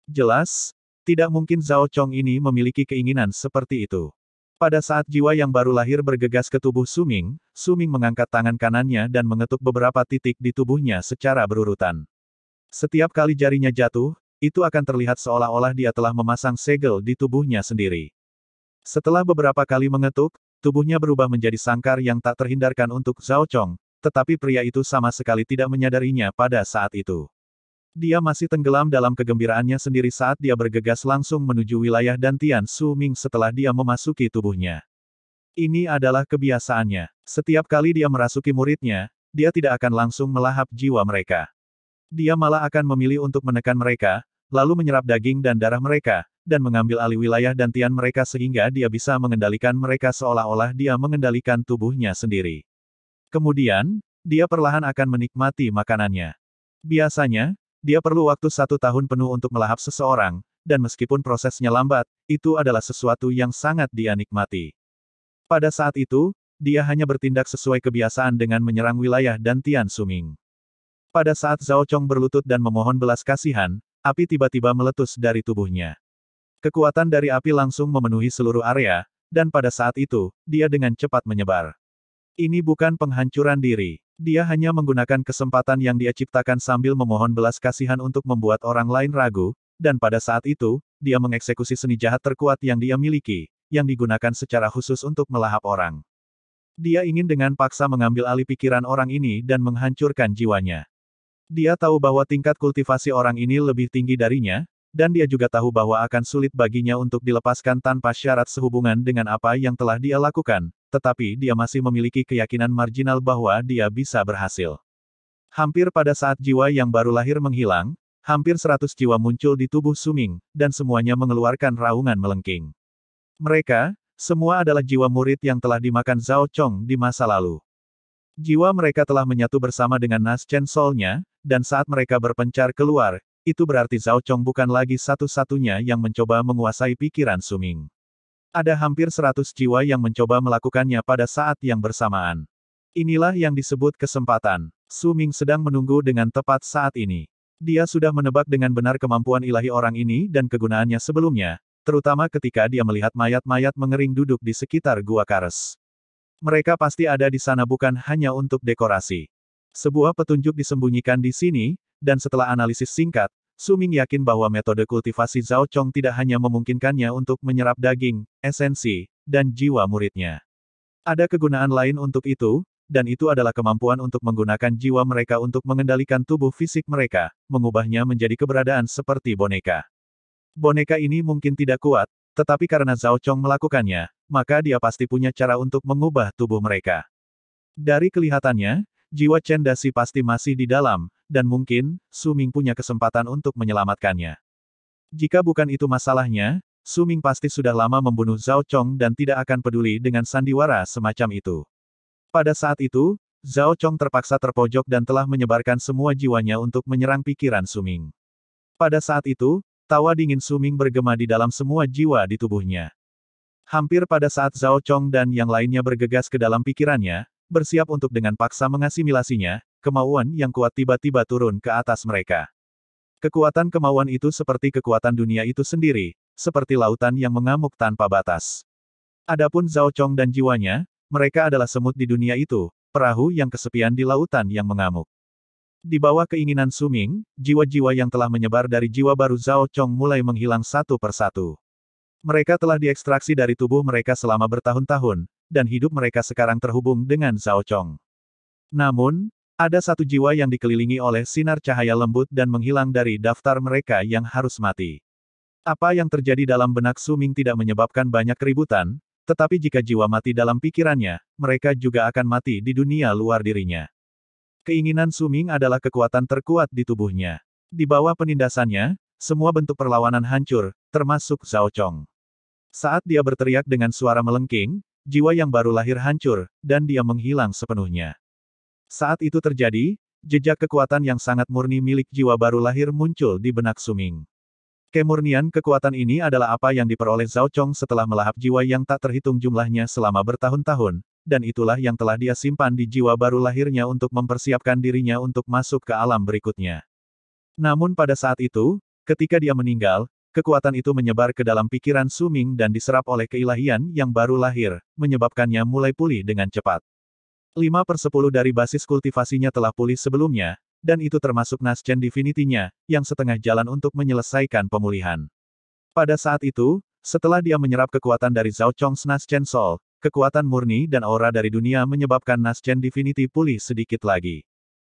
Jelas, tidak mungkin Zhao Chong ini memiliki keinginan seperti itu. Pada saat jiwa yang baru lahir bergegas ke tubuh Suming, Suming mengangkat tangan kanannya dan mengetuk beberapa titik di tubuhnya secara berurutan. Setiap kali jarinya jatuh, itu akan terlihat seolah-olah dia telah memasang segel di tubuhnya sendiri. Setelah beberapa kali mengetuk, tubuhnya berubah menjadi sangkar yang tak terhindarkan untuk Zhao Chong, tetapi pria itu sama sekali tidak menyadarinya pada saat itu. Dia masih tenggelam dalam kegembiraannya sendiri saat dia bergegas langsung menuju wilayah Dantian Su Ming setelah dia memasuki tubuhnya. Ini adalah kebiasaannya. Setiap kali dia merasuki muridnya, dia tidak akan langsung melahap jiwa mereka. Dia malah akan memilih untuk menekan mereka, lalu menyerap daging dan darah mereka, dan mengambil alih wilayah dan tian mereka sehingga dia bisa mengendalikan mereka seolah-olah dia mengendalikan tubuhnya sendiri. Kemudian, dia perlahan akan menikmati makanannya. Biasanya, dia perlu waktu satu tahun penuh untuk melahap seseorang, dan meskipun prosesnya lambat, itu adalah sesuatu yang sangat dia nikmati. Pada saat itu, dia hanya bertindak sesuai kebiasaan dengan menyerang wilayah dan Tian Suming. Pada saat Zhao Chong berlutut dan memohon belas kasihan, Api tiba-tiba meletus dari tubuhnya. Kekuatan dari api langsung memenuhi seluruh area, dan pada saat itu, dia dengan cepat menyebar. Ini bukan penghancuran diri. Dia hanya menggunakan kesempatan yang dia ciptakan sambil memohon belas kasihan untuk membuat orang lain ragu, dan pada saat itu, dia mengeksekusi seni jahat terkuat yang dia miliki, yang digunakan secara khusus untuk melahap orang. Dia ingin dengan paksa mengambil alih pikiran orang ini dan menghancurkan jiwanya. Dia tahu bahwa tingkat kultivasi orang ini lebih tinggi darinya, dan dia juga tahu bahwa akan sulit baginya untuk dilepaskan tanpa syarat sehubungan dengan apa yang telah dia lakukan, tetapi dia masih memiliki keyakinan marginal bahwa dia bisa berhasil. Hampir pada saat jiwa yang baru lahir menghilang, hampir seratus jiwa muncul di tubuh Suming, dan semuanya mengeluarkan raungan melengking. Mereka, semua adalah jiwa murid yang telah dimakan Zhao Chong di masa lalu. Jiwa mereka telah menyatu bersama dengan Naschen Soul-nya, dan saat mereka berpencar keluar, itu berarti Zhao Chong bukan lagi satu-satunya yang mencoba menguasai pikiran Suming. Ada hampir seratus jiwa yang mencoba melakukannya pada saat yang bersamaan. Inilah yang disebut kesempatan. Suming sedang menunggu dengan tepat saat ini. Dia sudah menebak dengan benar kemampuan ilahi orang ini dan kegunaannya sebelumnya, terutama ketika dia melihat mayat-mayat mengering duduk di sekitar gua kares. Mereka pasti ada di sana bukan hanya untuk dekorasi. Sebuah petunjuk disembunyikan di sini, dan setelah analisis singkat, Suming yakin bahwa metode kultivasi Zhao Chong tidak hanya memungkinkannya untuk menyerap daging, esensi, dan jiwa muridnya. Ada kegunaan lain untuk itu, dan itu adalah kemampuan untuk menggunakan jiwa mereka untuk mengendalikan tubuh fisik mereka, mengubahnya menjadi keberadaan seperti boneka. Boneka ini mungkin tidak kuat, tetapi karena Zhao Chong melakukannya, maka dia pasti punya cara untuk mengubah tubuh mereka. Dari kelihatannya, jiwa Chen Dasi pasti masih di dalam, dan mungkin, Su Ming punya kesempatan untuk menyelamatkannya. Jika bukan itu masalahnya, Su Ming pasti sudah lama membunuh Zhao Chong dan tidak akan peduli dengan sandiwara semacam itu. Pada saat itu, Zhao Chong terpaksa terpojok dan telah menyebarkan semua jiwanya untuk menyerang pikiran Su Ming. Pada saat itu, Tawa dingin suming bergema di dalam semua jiwa di tubuhnya. Hampir pada saat Zhao Chong dan yang lainnya bergegas ke dalam pikirannya, bersiap untuk dengan paksa mengasimilasinya, kemauan yang kuat tiba-tiba turun ke atas mereka. Kekuatan kemauan itu seperti kekuatan dunia itu sendiri, seperti lautan yang mengamuk tanpa batas. Adapun Zhao Chong dan jiwanya, mereka adalah semut di dunia itu, perahu yang kesepian di lautan yang mengamuk. Di bawah keinginan Suming, jiwa-jiwa yang telah menyebar dari jiwa baru Zhao Chong mulai menghilang satu persatu. Mereka telah diekstraksi dari tubuh mereka selama bertahun-tahun, dan hidup mereka sekarang terhubung dengan Zhao Chong. Namun, ada satu jiwa yang dikelilingi oleh sinar cahaya lembut dan menghilang dari daftar mereka yang harus mati. Apa yang terjadi dalam benak Suming tidak menyebabkan banyak keributan, tetapi jika jiwa mati dalam pikirannya, mereka juga akan mati di dunia luar dirinya. Keinginan Suming adalah kekuatan terkuat di tubuhnya. Di bawah penindasannya, semua bentuk perlawanan hancur, termasuk Zhao Chong. Saat dia berteriak dengan suara melengking, jiwa yang baru lahir hancur, dan dia menghilang sepenuhnya. Saat itu terjadi, jejak kekuatan yang sangat murni milik jiwa baru lahir muncul di benak Suming. Kemurnian kekuatan ini adalah apa yang diperoleh Zhao Chong setelah melahap jiwa yang tak terhitung jumlahnya selama bertahun-tahun, dan itulah yang telah dia simpan di jiwa baru lahirnya untuk mempersiapkan dirinya untuk masuk ke alam berikutnya. Namun pada saat itu, ketika dia meninggal, kekuatan itu menyebar ke dalam pikiran Suming dan diserap oleh keilahian yang baru lahir, menyebabkannya mulai pulih dengan cepat. 5 10 dari basis kultivasinya telah pulih sebelumnya, dan itu termasuk Nascent Divinity-nya, yang setengah jalan untuk menyelesaikan pemulihan. Pada saat itu, setelah dia menyerap kekuatan dari Zhao Chong's Nascent Soul, Kekuatan murni dan aura dari dunia menyebabkan Nascen Divinity pulih sedikit lagi.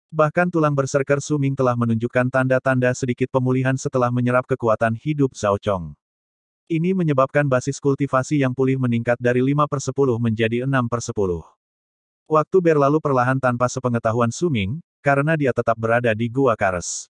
Bahkan tulang berserker Suming telah menunjukkan tanda-tanda sedikit pemulihan setelah menyerap kekuatan hidup Zhao Chong. Ini menyebabkan basis kultivasi yang pulih meningkat dari 5 per 10 menjadi 6 per 10. Waktu berlalu perlahan tanpa sepengetahuan Suming, karena dia tetap berada di Gua Kares.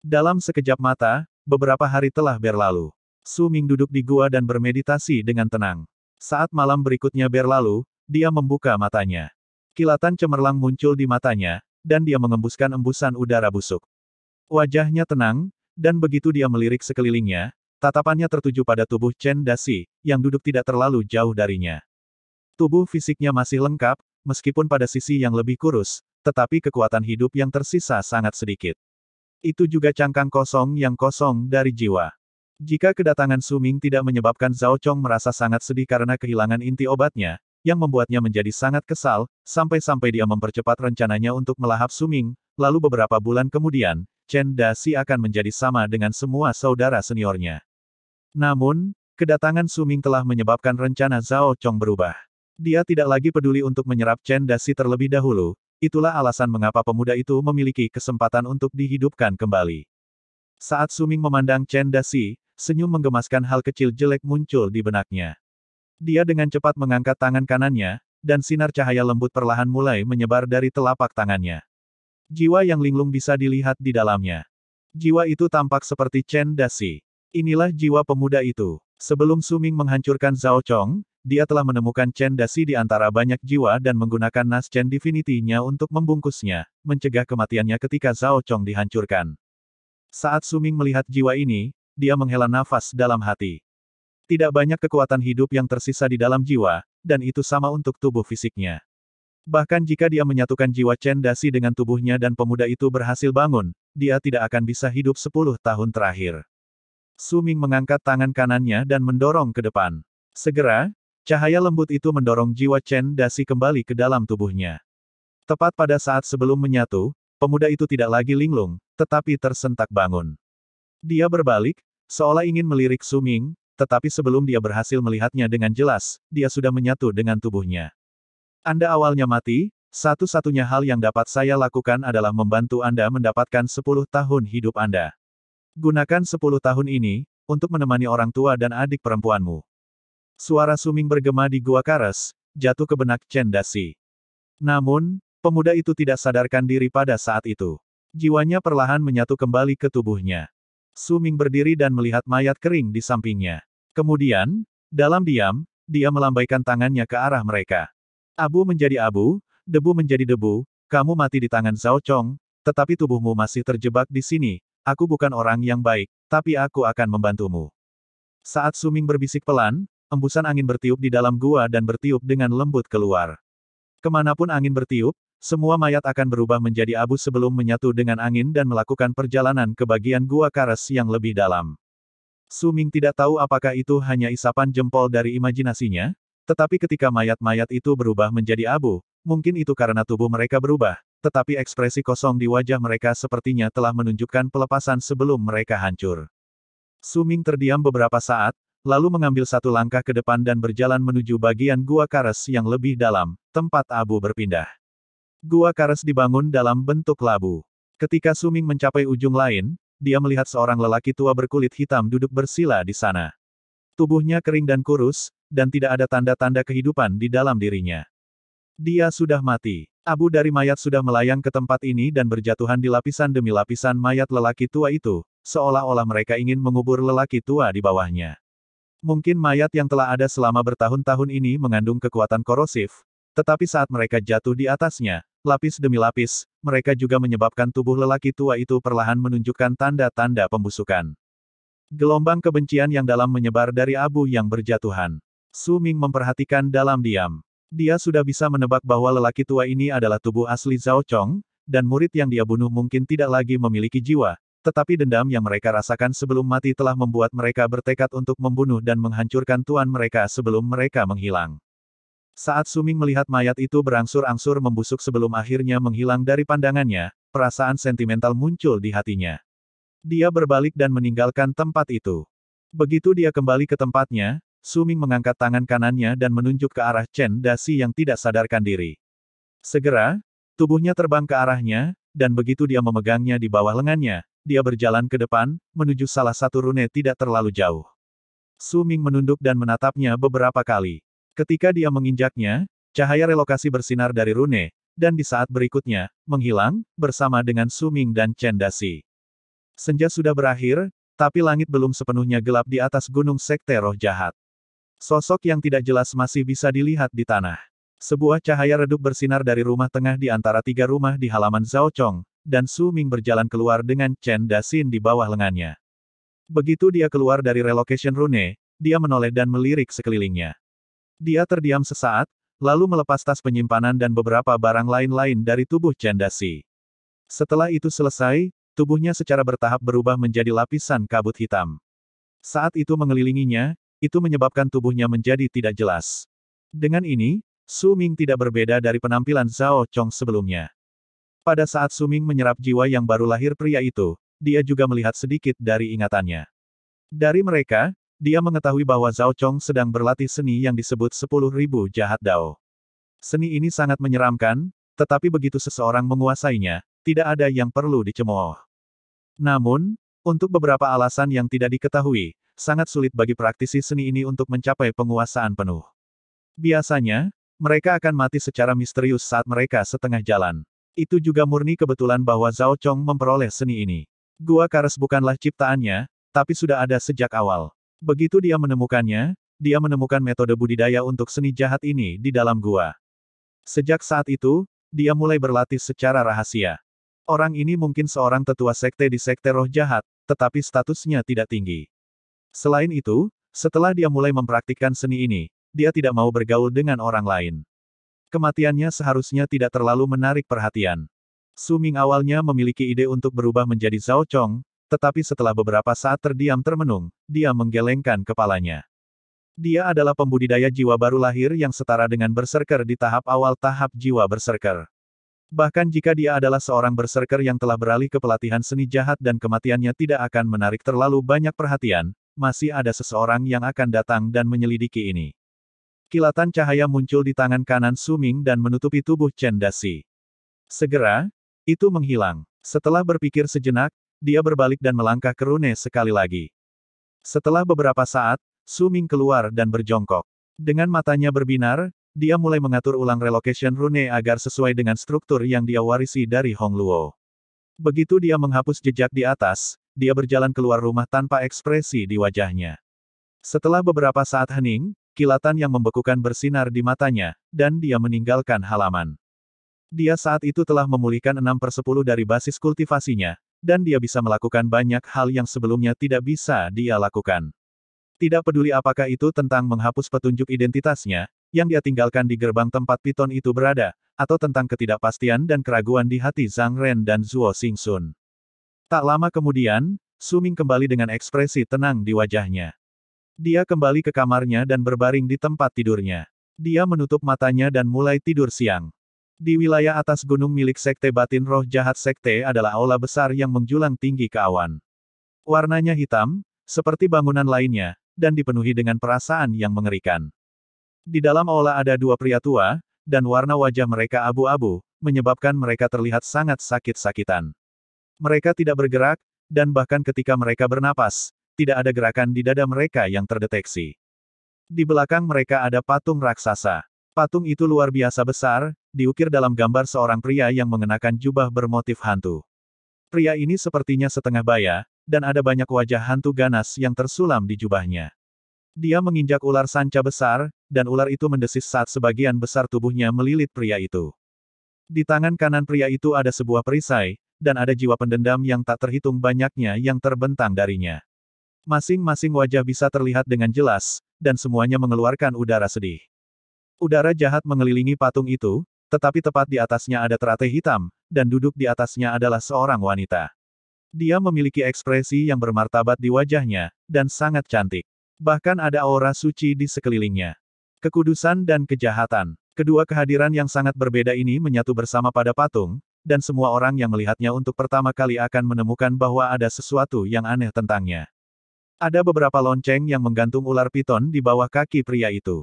Dalam sekejap mata, beberapa hari telah berlalu. Suming duduk di gua dan bermeditasi dengan tenang. Saat malam berikutnya berlalu, dia membuka matanya. Kilatan cemerlang muncul di matanya, dan dia mengembuskan embusan udara busuk. Wajahnya tenang, dan begitu dia melirik sekelilingnya, tatapannya tertuju pada tubuh Chen Dasi, yang duduk tidak terlalu jauh darinya. Tubuh fisiknya masih lengkap, meskipun pada sisi yang lebih kurus, tetapi kekuatan hidup yang tersisa sangat sedikit. Itu juga cangkang kosong yang kosong dari jiwa. Jika kedatangan Suming tidak menyebabkan Zhao Chong merasa sangat sedih karena kehilangan inti obatnya, yang membuatnya menjadi sangat kesal, sampai-sampai dia mempercepat rencananya untuk melahap Suming, lalu beberapa bulan kemudian, Chen Da Si akan menjadi sama dengan semua saudara seniornya. Namun, kedatangan Suming telah menyebabkan rencana Zhao Chong berubah. Dia tidak lagi peduli untuk menyerap Chen Da Si terlebih dahulu, itulah alasan mengapa pemuda itu memiliki kesempatan untuk dihidupkan kembali. Saat Suming memandang Chen Daxi, senyum menggemaskan hal kecil jelek muncul di benaknya. Dia dengan cepat mengangkat tangan kanannya, dan sinar cahaya lembut perlahan mulai menyebar dari telapak tangannya. Jiwa yang linglung bisa dilihat di dalamnya. Jiwa itu tampak seperti Chen Dasi. Inilah jiwa pemuda itu. Sebelum Suming menghancurkan Zhao Chong, dia telah menemukan Chen Dasi di antara banyak jiwa dan menggunakan Nas Chen Divinity-nya untuk membungkusnya, mencegah kematiannya ketika Zhao Chong dihancurkan. Saat Suming melihat jiwa ini, dia menghela nafas dalam hati. Tidak banyak kekuatan hidup yang tersisa di dalam jiwa, dan itu sama untuk tubuh fisiknya. Bahkan jika dia menyatukan jiwa Chen Dasi dengan tubuhnya dan pemuda itu berhasil bangun, dia tidak akan bisa hidup 10 tahun terakhir. Su Ming mengangkat tangan kanannya dan mendorong ke depan. Segera, cahaya lembut itu mendorong jiwa Chen Dasi kembali ke dalam tubuhnya. Tepat pada saat sebelum menyatu, pemuda itu tidak lagi linglung, tetapi tersentak bangun. Dia berbalik, Seolah ingin melirik Suming, tetapi sebelum dia berhasil melihatnya dengan jelas, dia sudah menyatu dengan tubuhnya. Anda awalnya mati, satu-satunya hal yang dapat saya lakukan adalah membantu Anda mendapatkan 10 tahun hidup Anda. Gunakan 10 tahun ini, untuk menemani orang tua dan adik perempuanmu. Suara Suming bergema di Gua Kares, jatuh ke benak Chen Dasi. Namun, pemuda itu tidak sadarkan diri pada saat itu. Jiwanya perlahan menyatu kembali ke tubuhnya. Suming berdiri dan melihat mayat kering di sampingnya. Kemudian, dalam diam, dia melambaikan tangannya ke arah mereka. Abu menjadi abu, debu menjadi debu, kamu mati di tangan Zhao Chong, tetapi tubuhmu masih terjebak di sini, aku bukan orang yang baik, tapi aku akan membantumu. Saat Suming berbisik pelan, embusan angin bertiup di dalam gua dan bertiup dengan lembut keluar. Kemanapun angin bertiup, semua mayat akan berubah menjadi abu sebelum menyatu dengan angin dan melakukan perjalanan ke bagian gua karas yang lebih dalam. Suming tidak tahu apakah itu hanya isapan jempol dari imajinasinya, tetapi ketika mayat-mayat itu berubah menjadi abu, mungkin itu karena tubuh mereka berubah, tetapi ekspresi kosong di wajah mereka sepertinya telah menunjukkan pelepasan sebelum mereka hancur. Suming terdiam beberapa saat, lalu mengambil satu langkah ke depan dan berjalan menuju bagian gua karas yang lebih dalam, tempat abu berpindah. Gua Kares dibangun dalam bentuk labu. Ketika Suming mencapai ujung lain, dia melihat seorang lelaki tua berkulit hitam duduk bersila di sana. Tubuhnya kering dan kurus, dan tidak ada tanda-tanda kehidupan di dalam dirinya. Dia sudah mati. Abu dari mayat sudah melayang ke tempat ini dan berjatuhan di lapisan demi lapisan mayat lelaki tua itu, seolah-olah mereka ingin mengubur lelaki tua di bawahnya. Mungkin mayat yang telah ada selama bertahun-tahun ini mengandung kekuatan korosif, tetapi saat mereka jatuh di atasnya, lapis demi lapis, mereka juga menyebabkan tubuh lelaki tua itu perlahan menunjukkan tanda-tanda pembusukan. Gelombang kebencian yang dalam menyebar dari abu yang berjatuhan. Su Ming memperhatikan dalam diam. Dia sudah bisa menebak bahwa lelaki tua ini adalah tubuh asli Zhao Chong, dan murid yang dia bunuh mungkin tidak lagi memiliki jiwa, tetapi dendam yang mereka rasakan sebelum mati telah membuat mereka bertekad untuk membunuh dan menghancurkan tuan mereka sebelum mereka menghilang. Saat Suming melihat mayat itu berangsur-angsur membusuk sebelum akhirnya menghilang dari pandangannya, perasaan sentimental muncul di hatinya. Dia berbalik dan meninggalkan tempat itu. Begitu dia kembali ke tempatnya, Suming mengangkat tangan kanannya dan menunjuk ke arah Chen Dasi yang tidak sadarkan diri. Segera, tubuhnya terbang ke arahnya, dan begitu dia memegangnya di bawah lengannya, dia berjalan ke depan, menuju salah satu rune tidak terlalu jauh. Suming menunduk dan menatapnya beberapa kali. Ketika dia menginjaknya, cahaya relokasi bersinar dari Rune, dan di saat berikutnya, menghilang, bersama dengan Suming dan Cendasi. Senja sudah berakhir, tapi langit belum sepenuhnya gelap di atas gunung Sekte Roh Jahat. Sosok yang tidak jelas masih bisa dilihat di tanah. Sebuah cahaya redup bersinar dari rumah tengah di antara tiga rumah di halaman Zhao Chong, dan Su Ming berjalan keluar dengan Chen Dasin di bawah lengannya. Begitu dia keluar dari relocation rune, dia menoleh dan melirik sekelilingnya. Dia terdiam sesaat, lalu melepas tas penyimpanan dan beberapa barang lain-lain dari tubuh Cendasi. Setelah itu selesai, tubuhnya secara bertahap berubah menjadi lapisan kabut hitam. Saat itu mengelilinginya, itu menyebabkan tubuhnya menjadi tidak jelas. Dengan ini, Su Ming tidak berbeda dari penampilan Zhao Chong sebelumnya. Pada saat Su Ming menyerap jiwa yang baru lahir pria itu, dia juga melihat sedikit dari ingatannya. Dari mereka, dia mengetahui bahwa Zhao Chong sedang berlatih seni yang disebut 10.000 jahat dao. Seni ini sangat menyeramkan, tetapi begitu seseorang menguasainya, tidak ada yang perlu dicemooh. Namun, untuk beberapa alasan yang tidak diketahui, sangat sulit bagi praktisi seni ini untuk mencapai penguasaan penuh. Biasanya, mereka akan mati secara misterius saat mereka setengah jalan. Itu juga murni kebetulan bahwa Zhao Chong memperoleh seni ini. Gua Kares bukanlah ciptaannya, tapi sudah ada sejak awal. Begitu dia menemukannya, dia menemukan metode budidaya untuk seni jahat ini di dalam gua. Sejak saat itu, dia mulai berlatih secara rahasia. Orang ini mungkin seorang tetua sekte di sekte roh jahat, tetapi statusnya tidak tinggi. Selain itu, setelah dia mulai mempraktikkan seni ini, dia tidak mau bergaul dengan orang lain. Kematiannya seharusnya tidak terlalu menarik perhatian. Suming awalnya memiliki ide untuk berubah menjadi Zhao Chong, tetapi setelah beberapa saat terdiam termenung, dia menggelengkan kepalanya. Dia adalah pembudidaya jiwa baru lahir yang setara dengan berserker di tahap awal tahap jiwa berserker. Bahkan jika dia adalah seorang berserker yang telah beralih ke pelatihan seni jahat dan kematiannya tidak akan menarik terlalu banyak perhatian, masih ada seseorang yang akan datang dan menyelidiki ini. Kilatan cahaya muncul di tangan kanan Suming dan menutupi tubuh Cendasi. Segera, itu menghilang. Setelah berpikir sejenak, dia berbalik dan melangkah ke Rune sekali lagi. Setelah beberapa saat, Suming keluar dan berjongkok. Dengan matanya berbinar, dia mulai mengatur ulang relocation rune agar sesuai dengan struktur yang dia warisi dari Hong Luo. Begitu dia menghapus jejak di atas, dia berjalan keluar rumah tanpa ekspresi di wajahnya. Setelah beberapa saat hening, kilatan yang membekukan bersinar di matanya, dan dia meninggalkan halaman. Dia saat itu telah memulihkan 6 per 10 dari basis kultivasinya, dan dia bisa melakukan banyak hal yang sebelumnya tidak bisa dia lakukan. Tidak peduli apakah itu tentang menghapus petunjuk identitasnya, yang dia tinggalkan di gerbang tempat Piton itu berada, atau tentang ketidakpastian dan keraguan di hati Zhang Ren dan Zuo Xingsun. Tak lama kemudian, Suming kembali dengan ekspresi tenang di wajahnya. Dia kembali ke kamarnya dan berbaring di tempat tidurnya. Dia menutup matanya dan mulai tidur siang. Di wilayah atas gunung milik Sekte Batin Roh Jahat Sekte adalah aula besar yang menjulang tinggi ke awan. Warnanya hitam, seperti bangunan lainnya, dan dipenuhi dengan perasaan yang mengerikan. Di dalam aula ada dua pria tua, dan warna wajah mereka abu-abu, menyebabkan mereka terlihat sangat sakit-sakitan. Mereka tidak bergerak, dan bahkan ketika mereka bernapas, tidak ada gerakan di dada mereka yang terdeteksi. Di belakang mereka ada patung raksasa. Patung itu luar biasa besar, diukir dalam gambar seorang pria yang mengenakan jubah bermotif hantu. Pria ini sepertinya setengah baya, dan ada banyak wajah hantu ganas yang tersulam di jubahnya. Dia menginjak ular sanca besar, dan ular itu mendesis saat sebagian besar tubuhnya melilit pria itu. Di tangan kanan pria itu ada sebuah perisai, dan ada jiwa pendendam yang tak terhitung banyaknya yang terbentang darinya. Masing-masing wajah bisa terlihat dengan jelas, dan semuanya mengeluarkan udara sedih. Udara jahat mengelilingi patung itu, tetapi tepat di atasnya ada teratai hitam, dan duduk di atasnya adalah seorang wanita. Dia memiliki ekspresi yang bermartabat di wajahnya, dan sangat cantik. Bahkan ada aura suci di sekelilingnya. Kekudusan dan kejahatan. Kedua kehadiran yang sangat berbeda ini menyatu bersama pada patung, dan semua orang yang melihatnya untuk pertama kali akan menemukan bahwa ada sesuatu yang aneh tentangnya. Ada beberapa lonceng yang menggantung ular piton di bawah kaki pria itu.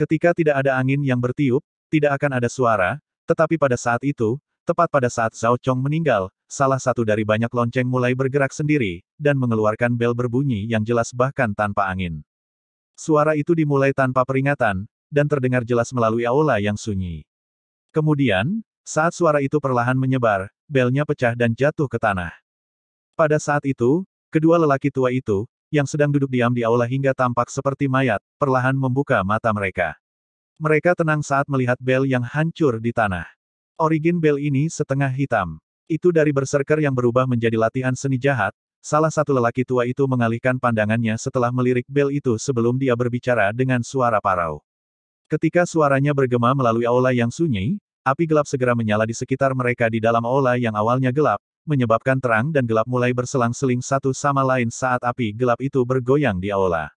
Ketika tidak ada angin yang bertiup, tidak akan ada suara, tetapi pada saat itu, tepat pada saat Zhao Chong meninggal, salah satu dari banyak lonceng mulai bergerak sendiri, dan mengeluarkan bel berbunyi yang jelas bahkan tanpa angin. Suara itu dimulai tanpa peringatan, dan terdengar jelas melalui aula yang sunyi. Kemudian, saat suara itu perlahan menyebar, belnya pecah dan jatuh ke tanah. Pada saat itu, kedua lelaki tua itu, yang sedang duduk diam di aula hingga tampak seperti mayat, perlahan membuka mata mereka. Mereka tenang saat melihat bel yang hancur di tanah. Origin bel ini setengah hitam. Itu dari berserker yang berubah menjadi latihan seni jahat, salah satu lelaki tua itu mengalihkan pandangannya setelah melirik bel itu sebelum dia berbicara dengan suara parau. Ketika suaranya bergema melalui aula yang sunyi, api gelap segera menyala di sekitar mereka di dalam aula yang awalnya gelap, menyebabkan terang dan gelap mulai berselang-seling satu sama lain saat api gelap itu bergoyang di aula.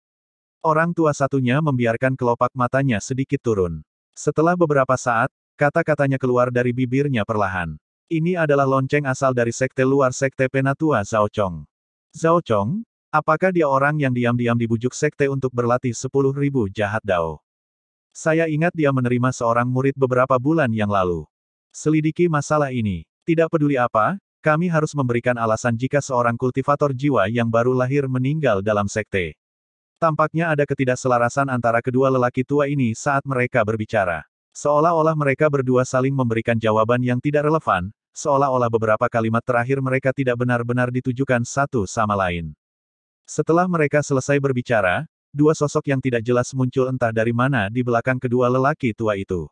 Orang tua satunya membiarkan kelopak matanya sedikit turun. Setelah beberapa saat, kata-katanya keluar dari bibirnya perlahan. Ini adalah lonceng asal dari sekte luar sekte penatua Zhao Chong. Zhao Chong, apakah dia orang yang diam-diam dibujuk sekte untuk berlatih sepuluh ribu jahat dao? Saya ingat dia menerima seorang murid beberapa bulan yang lalu. Selidiki masalah ini. Tidak peduli apa, kami harus memberikan alasan jika seorang kultivator jiwa yang baru lahir meninggal dalam sekte. Tampaknya ada ketidakselarasan antara kedua lelaki tua ini saat mereka berbicara. Seolah-olah mereka berdua saling memberikan jawaban yang tidak relevan, seolah-olah beberapa kalimat terakhir mereka tidak benar-benar ditujukan satu sama lain. Setelah mereka selesai berbicara, dua sosok yang tidak jelas muncul entah dari mana di belakang kedua lelaki tua itu.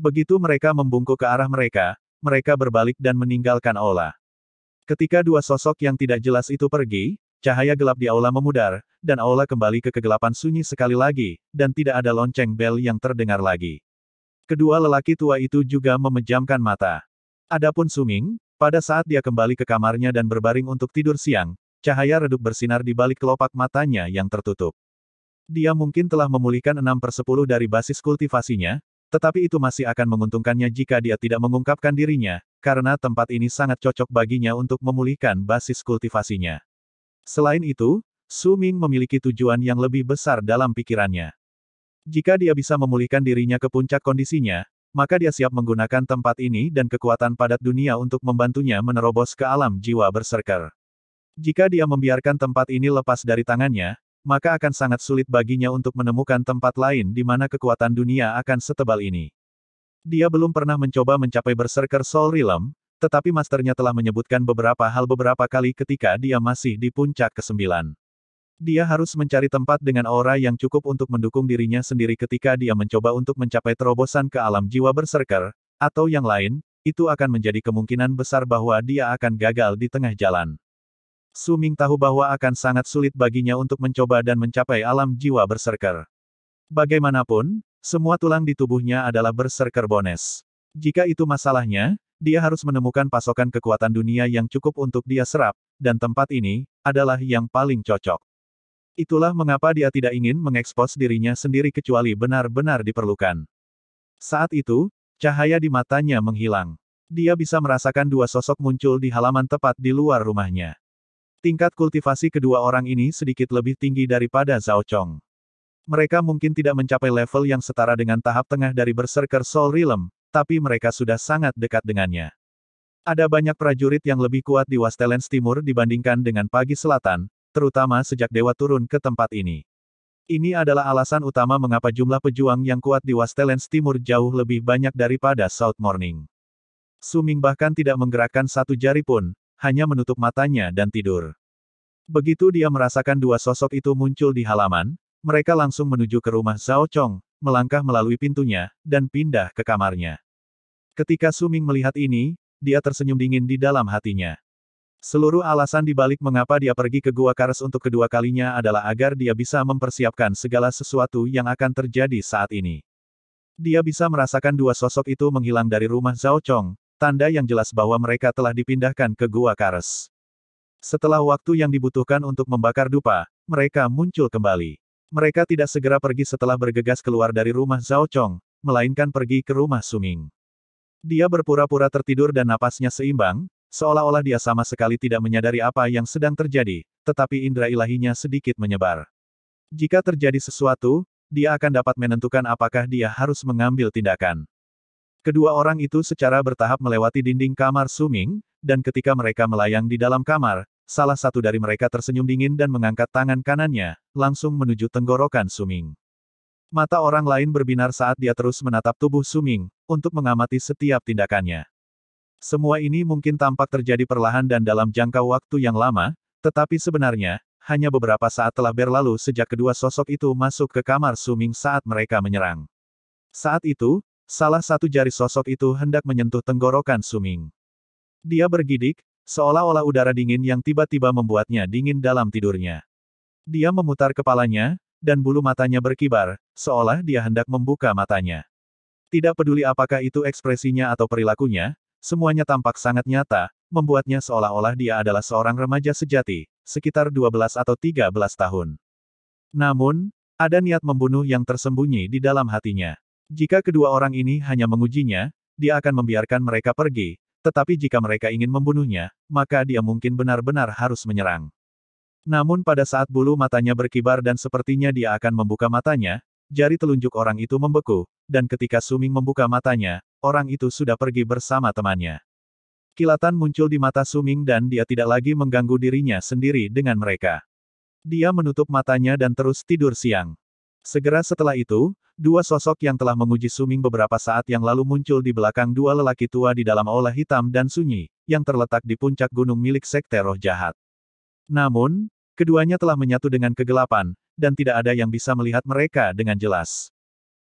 Begitu mereka membungkuk ke arah mereka, mereka berbalik dan meninggalkan aula. Ketika dua sosok yang tidak jelas itu pergi, cahaya gelap di aula memudar, dan aula kembali ke kegelapan sunyi sekali lagi, dan tidak ada lonceng bel yang terdengar lagi. Kedua lelaki tua itu juga memejamkan mata. Adapun Suming, pada saat dia kembali ke kamarnya dan berbaring untuk tidur siang, cahaya redup bersinar di balik kelopak matanya yang tertutup. Dia mungkin telah memulihkan 6 per 10 dari basis kultivasinya, tetapi itu masih akan menguntungkannya jika dia tidak mengungkapkan dirinya, karena tempat ini sangat cocok baginya untuk memulihkan basis kultivasinya. Selain itu, Su Ming memiliki tujuan yang lebih besar dalam pikirannya. Jika dia bisa memulihkan dirinya ke puncak kondisinya, maka dia siap menggunakan tempat ini dan kekuatan padat dunia untuk membantunya menerobos ke alam jiwa berserker. Jika dia membiarkan tempat ini lepas dari tangannya, maka akan sangat sulit baginya untuk menemukan tempat lain di mana kekuatan dunia akan setebal ini. Dia belum pernah mencoba mencapai berserker Soul Realm, tetapi masternya telah menyebutkan beberapa hal beberapa kali ketika dia masih di puncak ke-9. Dia harus mencari tempat dengan aura yang cukup untuk mendukung dirinya sendiri ketika dia mencoba untuk mencapai terobosan ke alam jiwa berserker, atau yang lain, itu akan menjadi kemungkinan besar bahwa dia akan gagal di tengah jalan. Su Ming tahu bahwa akan sangat sulit baginya untuk mencoba dan mencapai alam jiwa berserker. Bagaimanapun, semua tulang di tubuhnya adalah berserker bones. Jika itu masalahnya, dia harus menemukan pasokan kekuatan dunia yang cukup untuk dia serap, dan tempat ini adalah yang paling cocok. Itulah mengapa dia tidak ingin mengekspos dirinya sendiri kecuali benar-benar diperlukan. Saat itu, cahaya di matanya menghilang. Dia bisa merasakan dua sosok muncul di halaman tepat di luar rumahnya. Tingkat kultivasi kedua orang ini sedikit lebih tinggi daripada Zhao Chong. Mereka mungkin tidak mencapai level yang setara dengan tahap tengah dari Berserker Soul Realm, tapi mereka sudah sangat dekat dengannya. Ada banyak prajurit yang lebih kuat di Wastelands Timur dibandingkan dengan Pagi Selatan, terutama sejak Dewa turun ke tempat ini. Ini adalah alasan utama mengapa jumlah pejuang yang kuat di Wastelands Timur jauh lebih banyak daripada South Morning. Suming bahkan tidak menggerakkan satu jari pun, hanya menutup matanya dan tidur. Begitu dia merasakan dua sosok itu muncul di halaman, mereka langsung menuju ke rumah Zhao Chong, melangkah melalui pintunya, dan pindah ke kamarnya. Ketika Suming melihat ini, dia tersenyum dingin di dalam hatinya. Seluruh alasan dibalik mengapa dia pergi ke Gua Kars untuk kedua kalinya adalah agar dia bisa mempersiapkan segala sesuatu yang akan terjadi saat ini. Dia bisa merasakan dua sosok itu menghilang dari rumah Zhao Chong, tanda yang jelas bahwa mereka telah dipindahkan ke Gua Kares. Setelah waktu yang dibutuhkan untuk membakar dupa, mereka muncul kembali. Mereka tidak segera pergi setelah bergegas keluar dari rumah Zhao Chong, melainkan pergi ke rumah Suming. Dia berpura-pura tertidur dan napasnya seimbang, seolah-olah dia sama sekali tidak menyadari apa yang sedang terjadi, tetapi indera ilahinya sedikit menyebar. Jika terjadi sesuatu, dia akan dapat menentukan apakah dia harus mengambil tindakan. Kedua orang itu secara bertahap melewati dinding kamar Suming, dan ketika mereka melayang di dalam kamar, salah satu dari mereka tersenyum dingin dan mengangkat tangan kanannya, langsung menuju tenggorokan Suming. Mata orang lain berbinar saat dia terus menatap tubuh Suming, untuk mengamati setiap tindakannya. Semua ini mungkin tampak terjadi perlahan dan dalam jangka waktu yang lama, tetapi sebenarnya, hanya beberapa saat telah berlalu sejak kedua sosok itu masuk ke kamar Suming saat mereka menyerang. Saat itu, Salah satu jari sosok itu hendak menyentuh tenggorokan Suming. Dia bergidik, seolah-olah udara dingin yang tiba-tiba membuatnya dingin dalam tidurnya. Dia memutar kepalanya, dan bulu matanya berkibar, seolah dia hendak membuka matanya. Tidak peduli apakah itu ekspresinya atau perilakunya, semuanya tampak sangat nyata, membuatnya seolah-olah dia adalah seorang remaja sejati, sekitar 12 atau 13 tahun. Namun, ada niat membunuh yang tersembunyi di dalam hatinya. Jika kedua orang ini hanya mengujinya, dia akan membiarkan mereka pergi, tetapi jika mereka ingin membunuhnya, maka dia mungkin benar-benar harus menyerang. Namun pada saat bulu matanya berkibar dan sepertinya dia akan membuka matanya, jari telunjuk orang itu membeku, dan ketika Suming membuka matanya, orang itu sudah pergi bersama temannya. Kilatan muncul di mata Suming dan dia tidak lagi mengganggu dirinya sendiri dengan mereka. Dia menutup matanya dan terus tidur siang. Segera setelah itu, dua sosok yang telah menguji Suming beberapa saat yang lalu muncul di belakang dua lelaki tua di dalam aula hitam dan sunyi, yang terletak di puncak gunung milik Sekte Roh Jahat. Namun, keduanya telah menyatu dengan kegelapan, dan tidak ada yang bisa melihat mereka dengan jelas.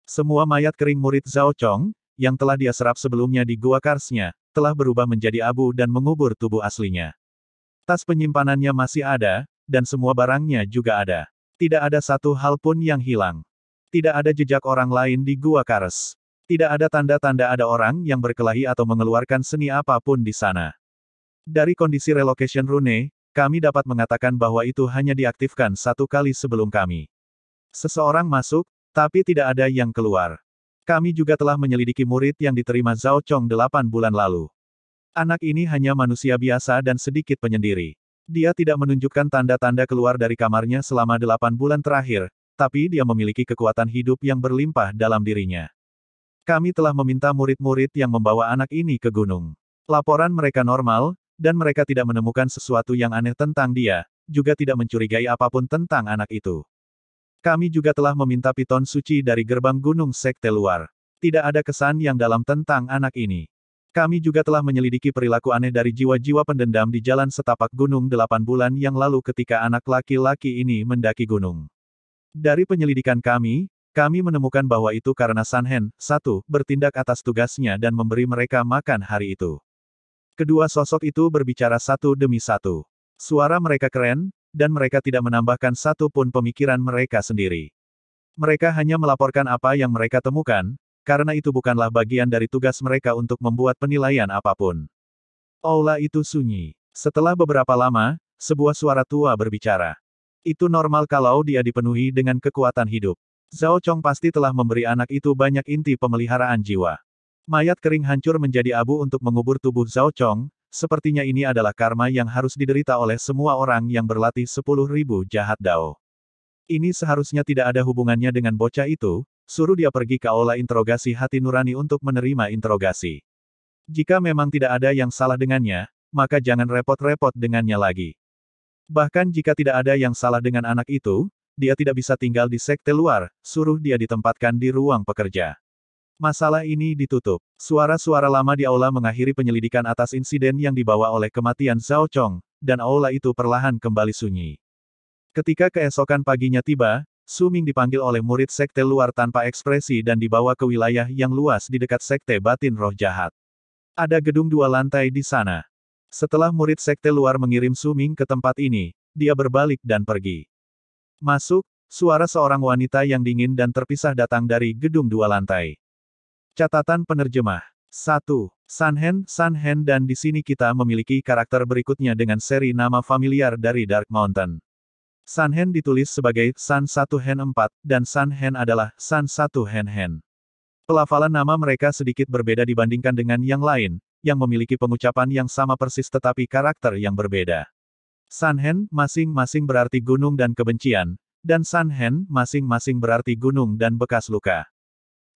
Semua mayat kering murid Zhao Chong, yang telah dia serap sebelumnya di gua karsnya, telah berubah menjadi abu dan mengubur tubuh aslinya. Tas penyimpanannya masih ada, dan semua barangnya juga ada. Tidak ada satu hal pun yang hilang. Tidak ada jejak orang lain di Gua Kares. Tidak ada tanda-tanda ada orang yang berkelahi atau mengeluarkan seni apapun di sana. Dari kondisi relocation rune, kami dapat mengatakan bahwa itu hanya diaktifkan satu kali sebelum kami. Seseorang masuk, tapi tidak ada yang keluar. Kami juga telah menyelidiki murid yang diterima Zhao Chong delapan bulan lalu. Anak ini hanya manusia biasa dan sedikit penyendiri. Dia tidak menunjukkan tanda-tanda keluar dari kamarnya selama delapan bulan terakhir, tapi dia memiliki kekuatan hidup yang berlimpah dalam dirinya. Kami telah meminta murid-murid yang membawa anak ini ke gunung. Laporan mereka normal, dan mereka tidak menemukan sesuatu yang aneh tentang dia, juga tidak mencurigai apapun tentang anak itu. Kami juga telah meminta piton suci dari gerbang gunung sekte luar. Tidak ada kesan yang dalam tentang anak ini. Kami juga telah menyelidiki perilaku aneh dari jiwa-jiwa pendendam di jalan setapak gunung delapan bulan yang lalu ketika anak laki-laki ini mendaki gunung. Dari penyelidikan kami, kami menemukan bahwa itu karena Sanhen, satu, bertindak atas tugasnya dan memberi mereka makan hari itu. Kedua sosok itu berbicara satu demi satu. Suara mereka keren, dan mereka tidak menambahkan satu pun pemikiran mereka sendiri. Mereka hanya melaporkan apa yang mereka temukan, karena itu bukanlah bagian dari tugas mereka untuk membuat penilaian apapun. Aula itu sunyi. Setelah beberapa lama, sebuah suara tua berbicara. Itu normal kalau dia dipenuhi dengan kekuatan hidup. Zhao Chong pasti telah memberi anak itu banyak inti pemeliharaan jiwa. Mayat kering hancur menjadi abu untuk mengubur tubuh Zhao Chong, sepertinya ini adalah karma yang harus diderita oleh semua orang yang berlatih 10.000 jahat dao. Ini seharusnya tidak ada hubungannya dengan bocah itu, suruh dia pergi ke aula interogasi hati nurani untuk menerima interogasi. Jika memang tidak ada yang salah dengannya, maka jangan repot-repot dengannya lagi. Bahkan jika tidak ada yang salah dengan anak itu, dia tidak bisa tinggal di sekte luar, suruh dia ditempatkan di ruang pekerja. Masalah ini ditutup. Suara-suara lama di aula mengakhiri penyelidikan atas insiden yang dibawa oleh kematian Zhao Chong, dan aula itu perlahan kembali sunyi. Ketika keesokan paginya tiba, Suming dipanggil oleh murid sekte luar tanpa ekspresi dan dibawa ke wilayah yang luas di dekat sekte batin roh jahat. Ada gedung dua lantai di sana. Setelah murid sekte luar mengirim Suming ke tempat ini, dia berbalik dan pergi. Masuk, suara seorang wanita yang dingin dan terpisah datang dari gedung dua lantai. Catatan penerjemah. 1. Sanhen, Sanhen dan di sini kita memiliki karakter berikutnya dengan seri nama familiar dari Dark Mountain. San Hen ditulis sebagai San Satu Hen empat dan San Hen adalah San Satu Hen Hen. Pelafalan nama mereka sedikit berbeda dibandingkan dengan yang lain, yang memiliki pengucapan yang sama persis tetapi karakter yang berbeda. San Hen masing-masing berarti gunung dan kebencian, dan San Hen masing-masing berarti gunung dan bekas luka.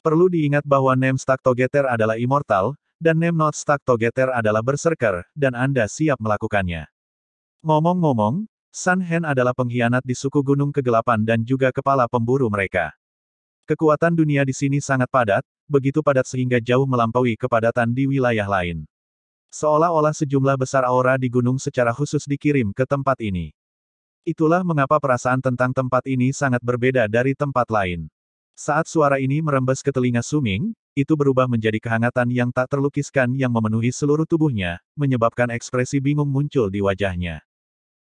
Perlu diingat bahwa Nemstak Stack Togeter adalah immortal, dan Nem Not Togeter adalah berserker, dan Anda siap melakukannya. Ngomong-ngomong, San Hen adalah pengkhianat di suku Gunung Kegelapan dan juga kepala pemburu mereka. Kekuatan dunia di sini sangat padat, begitu padat sehingga jauh melampaui kepadatan di wilayah lain. Seolah-olah sejumlah besar aura di gunung secara khusus dikirim ke tempat ini. Itulah mengapa perasaan tentang tempat ini sangat berbeda dari tempat lain. Saat suara ini merembes ke telinga Suming, itu berubah menjadi kehangatan yang tak terlukiskan yang memenuhi seluruh tubuhnya, menyebabkan ekspresi bingung muncul di wajahnya.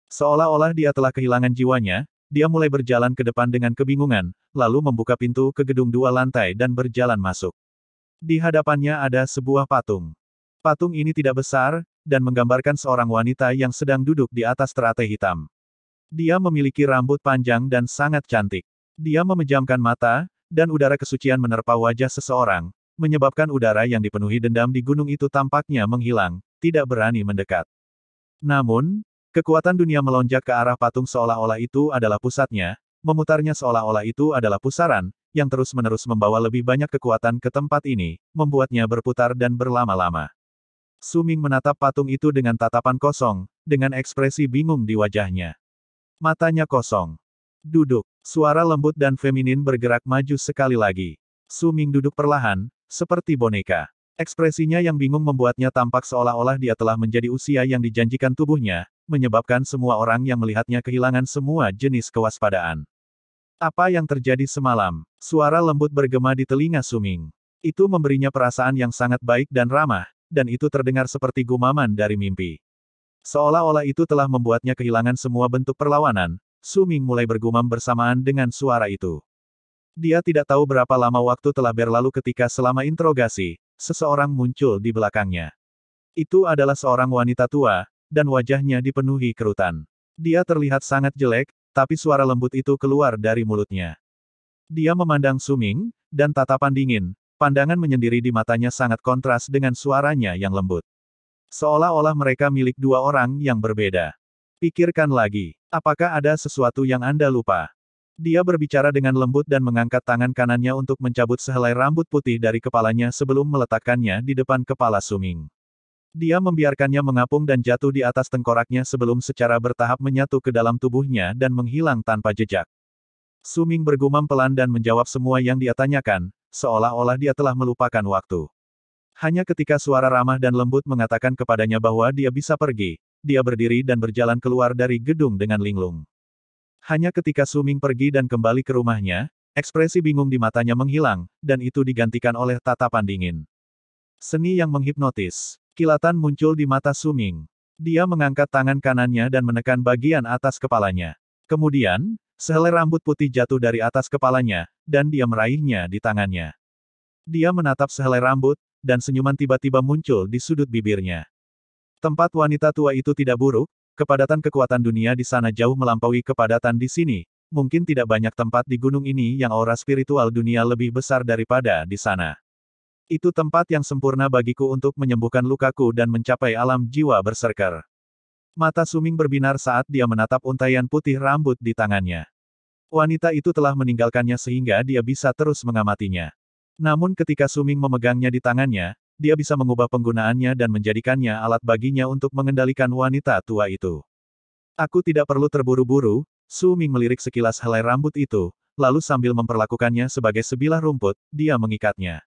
Seolah-olah dia telah kehilangan jiwanya, dia mulai berjalan ke depan dengan kebingungan, lalu membuka pintu ke gedung dua lantai dan berjalan masuk. Di hadapannya ada sebuah patung. Patung ini tidak besar, dan menggambarkan seorang wanita yang sedang duduk di atas teratai hitam. Dia memiliki rambut panjang dan sangat cantik. Dia memejamkan mata, dan udara kesucian menerpa wajah seseorang, menyebabkan udara yang dipenuhi dendam di gunung itu tampaknya menghilang, tidak berani mendekat. Namun, Kekuatan dunia melonjak ke arah patung seolah-olah itu adalah pusatnya, memutarnya seolah-olah itu adalah pusaran, yang terus-menerus membawa lebih banyak kekuatan ke tempat ini, membuatnya berputar dan berlama-lama. Suming menatap patung itu dengan tatapan kosong, dengan ekspresi bingung di wajahnya. Matanya kosong. Duduk, suara lembut dan feminin bergerak maju sekali lagi. Suming duduk perlahan, seperti boneka. Ekspresinya yang bingung membuatnya tampak seolah-olah dia telah menjadi usia yang dijanjikan tubuhnya, menyebabkan semua orang yang melihatnya kehilangan semua jenis kewaspadaan. Apa yang terjadi semalam? Suara lembut bergema di telinga Suming. Itu memberinya perasaan yang sangat baik dan ramah, dan itu terdengar seperti gumaman dari mimpi. Seolah-olah itu telah membuatnya kehilangan semua bentuk perlawanan, Suming mulai bergumam bersamaan dengan suara itu. Dia tidak tahu berapa lama waktu telah berlalu ketika selama interogasi, seseorang muncul di belakangnya. Itu adalah seorang wanita tua, dan wajahnya dipenuhi kerutan. Dia terlihat sangat jelek, tapi suara lembut itu keluar dari mulutnya. Dia memandang Suming, dan tatapan dingin, pandangan menyendiri di matanya sangat kontras dengan suaranya yang lembut. Seolah-olah mereka milik dua orang yang berbeda. Pikirkan lagi, apakah ada sesuatu yang Anda lupa? Dia berbicara dengan lembut dan mengangkat tangan kanannya untuk mencabut sehelai rambut putih dari kepalanya sebelum meletakkannya di depan kepala Suming. Dia membiarkannya mengapung dan jatuh di atas tengkoraknya sebelum secara bertahap menyatu ke dalam tubuhnya dan menghilang tanpa jejak. Suming bergumam pelan dan menjawab semua yang dia tanyakan, seolah-olah dia telah melupakan waktu. Hanya ketika suara ramah dan lembut mengatakan kepadanya bahwa dia bisa pergi, dia berdiri dan berjalan keluar dari gedung dengan linglung. Hanya ketika Suming pergi dan kembali ke rumahnya, ekspresi bingung di matanya menghilang, dan itu digantikan oleh tatapan dingin. Seni yang menghipnotis. Kilatan muncul di mata Suming. Dia mengangkat tangan kanannya dan menekan bagian atas kepalanya. Kemudian, sehelai rambut putih jatuh dari atas kepalanya, dan dia meraihnya di tangannya. Dia menatap sehelai rambut, dan senyuman tiba-tiba muncul di sudut bibirnya. Tempat wanita tua itu tidak buruk, kepadatan kekuatan dunia di sana jauh melampaui kepadatan di sini, mungkin tidak banyak tempat di gunung ini yang aura spiritual dunia lebih besar daripada di sana. Itu tempat yang sempurna bagiku untuk menyembuhkan lukaku dan mencapai alam jiwa berserker. Mata Suming berbinar saat dia menatap untaian putih rambut di tangannya. Wanita itu telah meninggalkannya sehingga dia bisa terus mengamatinya. Namun ketika Suming memegangnya di tangannya, dia bisa mengubah penggunaannya dan menjadikannya alat baginya untuk mengendalikan wanita tua itu. Aku tidak perlu terburu-buru, Suming melirik sekilas helai rambut itu, lalu sambil memperlakukannya sebagai sebilah rumput, dia mengikatnya.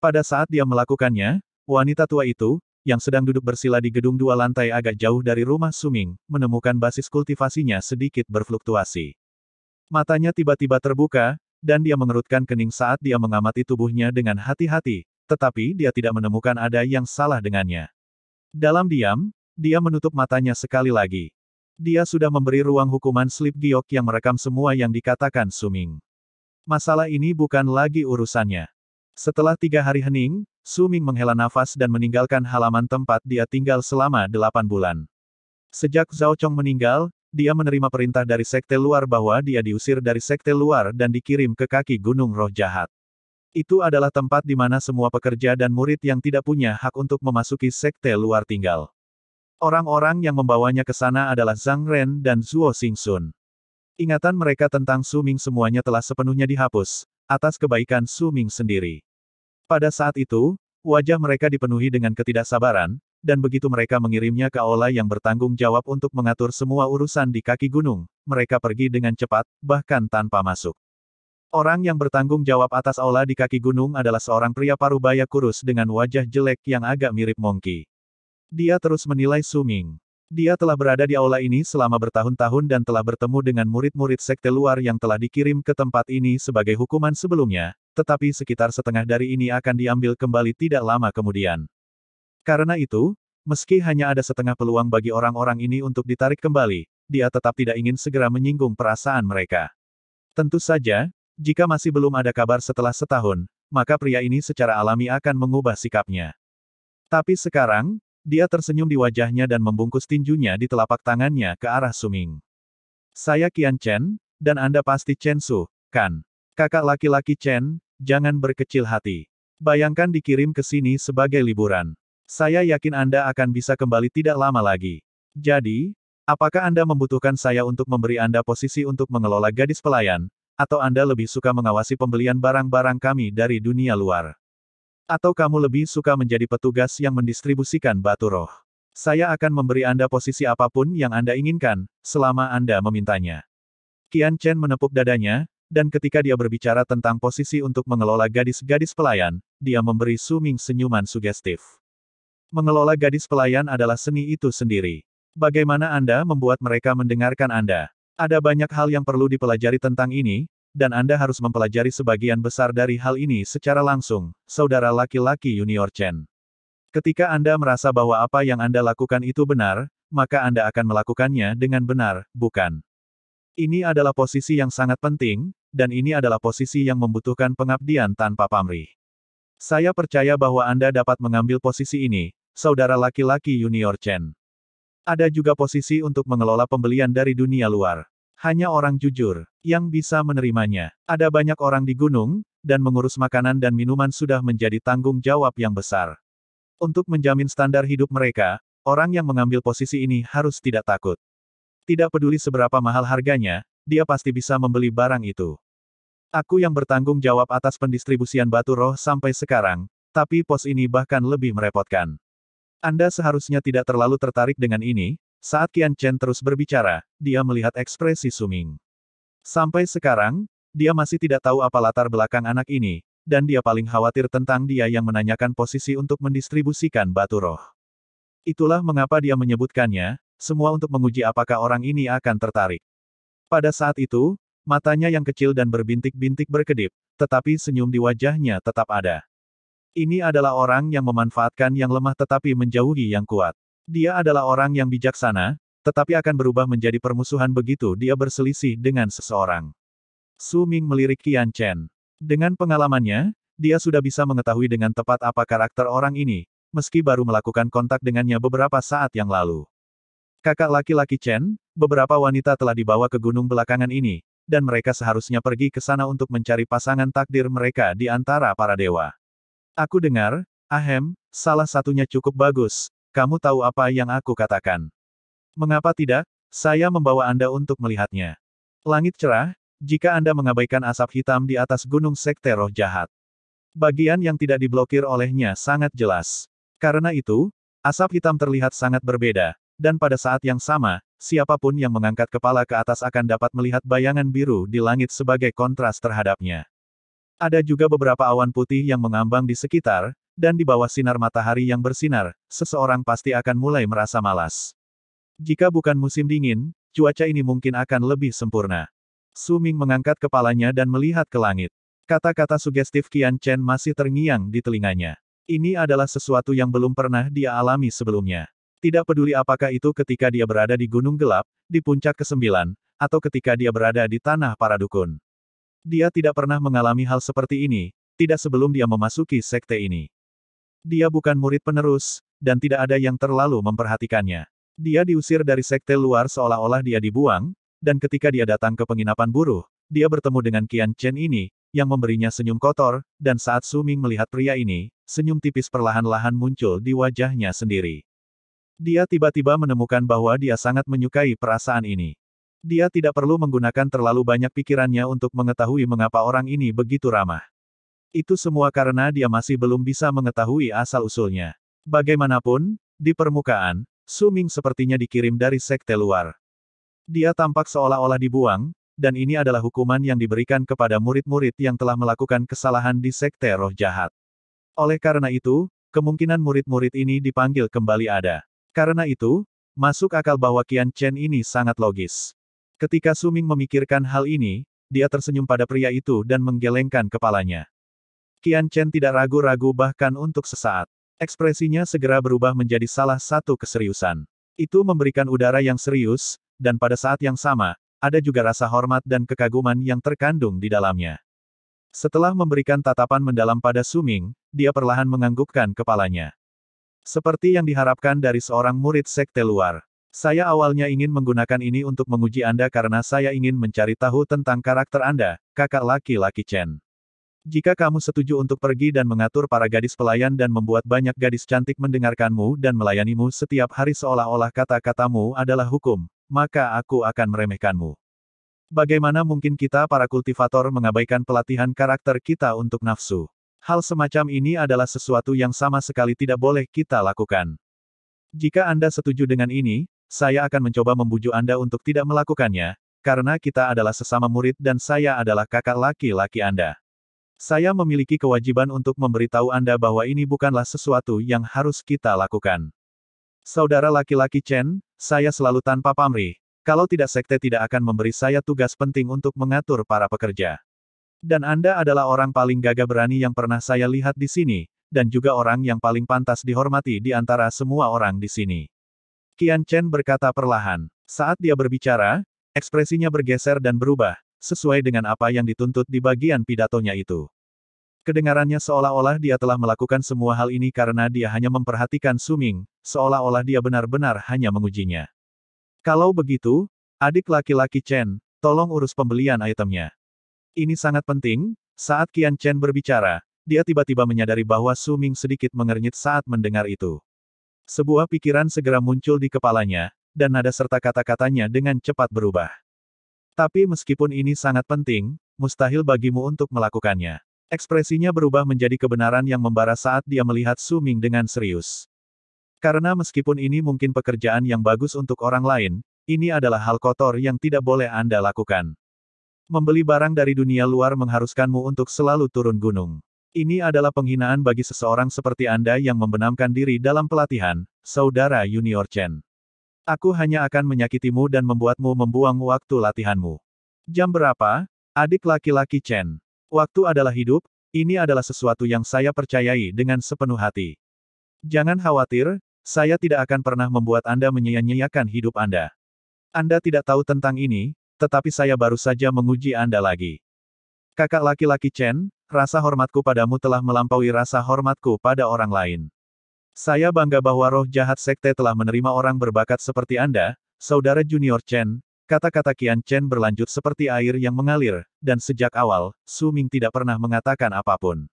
Pada saat dia melakukannya, wanita tua itu, yang sedang duduk bersila di gedung dua lantai agak jauh dari rumah Suming, menemukan basis kultivasinya sedikit berfluktuasi. Matanya tiba-tiba terbuka, dan dia mengerutkan kening saat dia mengamati tubuhnya dengan hati-hati, tetapi dia tidak menemukan ada yang salah dengannya. Dalam diam, dia menutup matanya sekali lagi. Dia sudah memberi ruang hukuman Slip Giok yang merekam semua yang dikatakan Suming. Masalah ini bukan lagi urusannya. Setelah tiga hari hening, Su Ming menghela nafas dan meninggalkan halaman tempat dia tinggal selama delapan bulan. Sejak Zhao Chong meninggal, dia menerima perintah dari sekte luar bahwa dia diusir dari sekte luar dan dikirim ke kaki Gunung Roh Jahat. Itu adalah tempat di mana semua pekerja dan murid yang tidak punya hak untuk memasuki sekte luar tinggal. Orang-orang yang membawanya ke sana adalah Zhang Ren dan Zhuo Xingsun. Ingatan mereka tentang Su Ming semuanya telah sepenuhnya dihapus, atas kebaikan Su Ming sendiri. Pada saat itu, wajah mereka dipenuhi dengan ketidaksabaran, dan begitu mereka mengirimnya ke Aula yang bertanggung jawab untuk mengatur semua urusan di kaki gunung, mereka pergi dengan cepat, bahkan tanpa masuk. Orang yang bertanggung jawab atas Aula di kaki gunung adalah seorang pria parubaya kurus dengan wajah jelek yang agak mirip Mongki. Dia terus menilai Suming. Dia telah berada di aula ini selama bertahun-tahun dan telah bertemu dengan murid-murid sekte luar yang telah dikirim ke tempat ini sebagai hukuman sebelumnya, tetapi sekitar setengah dari ini akan diambil kembali tidak lama kemudian. Karena itu, meski hanya ada setengah peluang bagi orang-orang ini untuk ditarik kembali, dia tetap tidak ingin segera menyinggung perasaan mereka. Tentu saja, jika masih belum ada kabar setelah setahun, maka pria ini secara alami akan mengubah sikapnya. Tapi sekarang, dia tersenyum di wajahnya dan membungkus tinjunya di telapak tangannya ke arah Suming. Saya Qian Chen, dan Anda pasti Chen Su, kan? Kakak laki-laki Chen, jangan berkecil hati. Bayangkan dikirim ke sini sebagai liburan. Saya yakin Anda akan bisa kembali tidak lama lagi. Jadi, apakah Anda membutuhkan saya untuk memberi Anda posisi untuk mengelola gadis pelayan, atau Anda lebih suka mengawasi pembelian barang-barang kami dari dunia luar? Atau kamu lebih suka menjadi petugas yang mendistribusikan batu roh? Saya akan memberi Anda posisi apapun yang Anda inginkan, selama Anda memintanya. Kian Chen menepuk dadanya, dan ketika dia berbicara tentang posisi untuk mengelola gadis-gadis pelayan, dia memberi suming senyuman sugestif. Mengelola gadis pelayan adalah seni itu sendiri. Bagaimana Anda membuat mereka mendengarkan Anda? Ada banyak hal yang perlu dipelajari tentang ini, dan Anda harus mempelajari sebagian besar dari hal ini secara langsung, saudara laki-laki Junior Chen. Ketika Anda merasa bahwa apa yang Anda lakukan itu benar, maka Anda akan melakukannya dengan benar, bukan? Ini adalah posisi yang sangat penting, dan ini adalah posisi yang membutuhkan pengabdian tanpa pamrih. Saya percaya bahwa Anda dapat mengambil posisi ini, saudara laki-laki Junior Chen. Ada juga posisi untuk mengelola pembelian dari dunia luar. Hanya orang jujur yang bisa menerimanya. Ada banyak orang di gunung, dan mengurus makanan dan minuman sudah menjadi tanggung jawab yang besar. Untuk menjamin standar hidup mereka, orang yang mengambil posisi ini harus tidak takut. Tidak peduli seberapa mahal harganya, dia pasti bisa membeli barang itu. Aku yang bertanggung jawab atas pendistribusian batu roh sampai sekarang, tapi pos ini bahkan lebih merepotkan. Anda seharusnya tidak terlalu tertarik dengan ini, saat Qian Chen terus berbicara, dia melihat ekspresi Suming. Sampai sekarang, dia masih tidak tahu apa latar belakang anak ini, dan dia paling khawatir tentang dia yang menanyakan posisi untuk mendistribusikan batu roh. Itulah mengapa dia menyebutkannya, semua untuk menguji apakah orang ini akan tertarik. Pada saat itu, matanya yang kecil dan berbintik-bintik berkedip, tetapi senyum di wajahnya tetap ada. Ini adalah orang yang memanfaatkan yang lemah tetapi menjauhi yang kuat. Dia adalah orang yang bijaksana, tetapi akan berubah menjadi permusuhan begitu dia berselisih dengan seseorang. Su Ming melirik Qian Chen. Dengan pengalamannya, dia sudah bisa mengetahui dengan tepat apa karakter orang ini, meski baru melakukan kontak dengannya beberapa saat yang lalu. Kakak laki-laki Chen, beberapa wanita telah dibawa ke gunung belakangan ini, dan mereka seharusnya pergi ke sana untuk mencari pasangan takdir mereka di antara para dewa. Aku dengar, Ahem, salah satunya cukup bagus, kamu tahu apa yang aku katakan. Mengapa tidak, saya membawa Anda untuk melihatnya. Langit cerah, jika Anda mengabaikan asap hitam di atas gunung sekte roh jahat. Bagian yang tidak diblokir olehnya sangat jelas. Karena itu, asap hitam terlihat sangat berbeda, dan pada saat yang sama, siapapun yang mengangkat kepala ke atas akan dapat melihat bayangan biru di langit sebagai kontras terhadapnya. Ada juga beberapa awan putih yang mengambang di sekitar, dan di bawah sinar matahari yang bersinar, seseorang pasti akan mulai merasa malas. Jika bukan musim dingin, cuaca ini mungkin akan lebih sempurna. Su Ming mengangkat kepalanya dan melihat ke langit. Kata-kata sugestif Qian Chen masih terngiang di telinganya. Ini adalah sesuatu yang belum pernah dia alami sebelumnya. Tidak peduli apakah itu ketika dia berada di gunung gelap, di puncak kesembilan, atau ketika dia berada di tanah para dukun. Dia tidak pernah mengalami hal seperti ini, tidak sebelum dia memasuki sekte ini. Dia bukan murid penerus, dan tidak ada yang terlalu memperhatikannya. Dia diusir dari sekte luar seolah-olah dia dibuang, dan ketika dia datang ke penginapan buruh, dia bertemu dengan Qian Chen ini, yang memberinya senyum kotor, dan saat Suming melihat pria ini, senyum tipis perlahan-lahan muncul di wajahnya sendiri. Dia tiba-tiba menemukan bahwa dia sangat menyukai perasaan ini. Dia tidak perlu menggunakan terlalu banyak pikirannya untuk mengetahui mengapa orang ini begitu ramah. Itu semua karena dia masih belum bisa mengetahui asal-usulnya. Bagaimanapun, di permukaan, Suming sepertinya dikirim dari sekte luar. Dia tampak seolah-olah dibuang, dan ini adalah hukuman yang diberikan kepada murid-murid yang telah melakukan kesalahan di sekte roh jahat. Oleh karena itu, kemungkinan murid-murid ini dipanggil kembali ada. Karena itu, masuk akal bahwa Qian Chen ini sangat logis. Ketika Suming memikirkan hal ini, dia tersenyum pada pria itu dan menggelengkan kepalanya. Qian Chen tidak ragu-ragu bahkan untuk sesaat. Ekspresinya segera berubah menjadi salah satu keseriusan. Itu memberikan udara yang serius, dan pada saat yang sama, ada juga rasa hormat dan kekaguman yang terkandung di dalamnya. Setelah memberikan tatapan mendalam pada Suming, dia perlahan menganggukkan kepalanya. Seperti yang diharapkan dari seorang murid sekte luar. Saya awalnya ingin menggunakan ini untuk menguji Anda karena saya ingin mencari tahu tentang karakter Anda, kakak laki-laki Chen. Jika kamu setuju untuk pergi dan mengatur para gadis pelayan dan membuat banyak gadis cantik mendengarkanmu dan melayanimu setiap hari seolah-olah kata-katamu adalah hukum, maka aku akan meremehkanmu. Bagaimana mungkin kita para kultivator mengabaikan pelatihan karakter kita untuk nafsu? Hal semacam ini adalah sesuatu yang sama sekali tidak boleh kita lakukan. Jika Anda setuju dengan ini, saya akan mencoba membujuk Anda untuk tidak melakukannya, karena kita adalah sesama murid dan saya adalah kakak laki-laki Anda. Saya memiliki kewajiban untuk memberitahu Anda bahwa ini bukanlah sesuatu yang harus kita lakukan. Saudara laki-laki Chen, saya selalu tanpa pamrih. Kalau tidak sekte tidak akan memberi saya tugas penting untuk mengatur para pekerja. Dan Anda adalah orang paling gagah berani yang pernah saya lihat di sini, dan juga orang yang paling pantas dihormati di antara semua orang di sini. Qian Chen berkata perlahan. Saat dia berbicara, ekspresinya bergeser dan berubah, sesuai dengan apa yang dituntut di bagian pidatonya itu. Kedengarannya seolah-olah dia telah melakukan semua hal ini karena dia hanya memperhatikan Suming, seolah-olah dia benar-benar hanya mengujinya. Kalau begitu, adik laki-laki Chen, tolong urus pembelian itemnya. Ini sangat penting, saat Qian Chen berbicara, dia tiba-tiba menyadari bahwa Su Ming sedikit mengernyit saat mendengar itu. Sebuah pikiran segera muncul di kepalanya, dan nada serta kata-katanya dengan cepat berubah. Tapi meskipun ini sangat penting, mustahil bagimu untuk melakukannya. Ekspresinya berubah menjadi kebenaran yang membara saat dia melihat Su Ming dengan serius. Karena meskipun ini mungkin pekerjaan yang bagus untuk orang lain, ini adalah hal kotor yang tidak boleh Anda lakukan. Membeli barang dari dunia luar mengharuskanmu untuk selalu turun gunung. Ini adalah penghinaan bagi seseorang seperti Anda yang membenamkan diri dalam pelatihan, saudara Junior Chen. Aku hanya akan menyakitimu dan membuatmu membuang waktu latihanmu. Jam berapa? Adik laki-laki Chen. Waktu adalah hidup, ini adalah sesuatu yang saya percayai dengan sepenuh hati. Jangan khawatir, saya tidak akan pernah membuat Anda menyia-nyiakan hidup Anda. Anda tidak tahu tentang ini, tetapi saya baru saja menguji Anda lagi. Kakak laki-laki Chen, rasa hormatku padamu telah melampaui rasa hormatku pada orang lain. Saya bangga bahwa roh jahat sekte telah menerima orang berbakat seperti Anda, saudara junior Chen, Kata-kata Kian Chen berlanjut seperti air yang mengalir, dan sejak awal, Su Ming tidak pernah mengatakan apapun.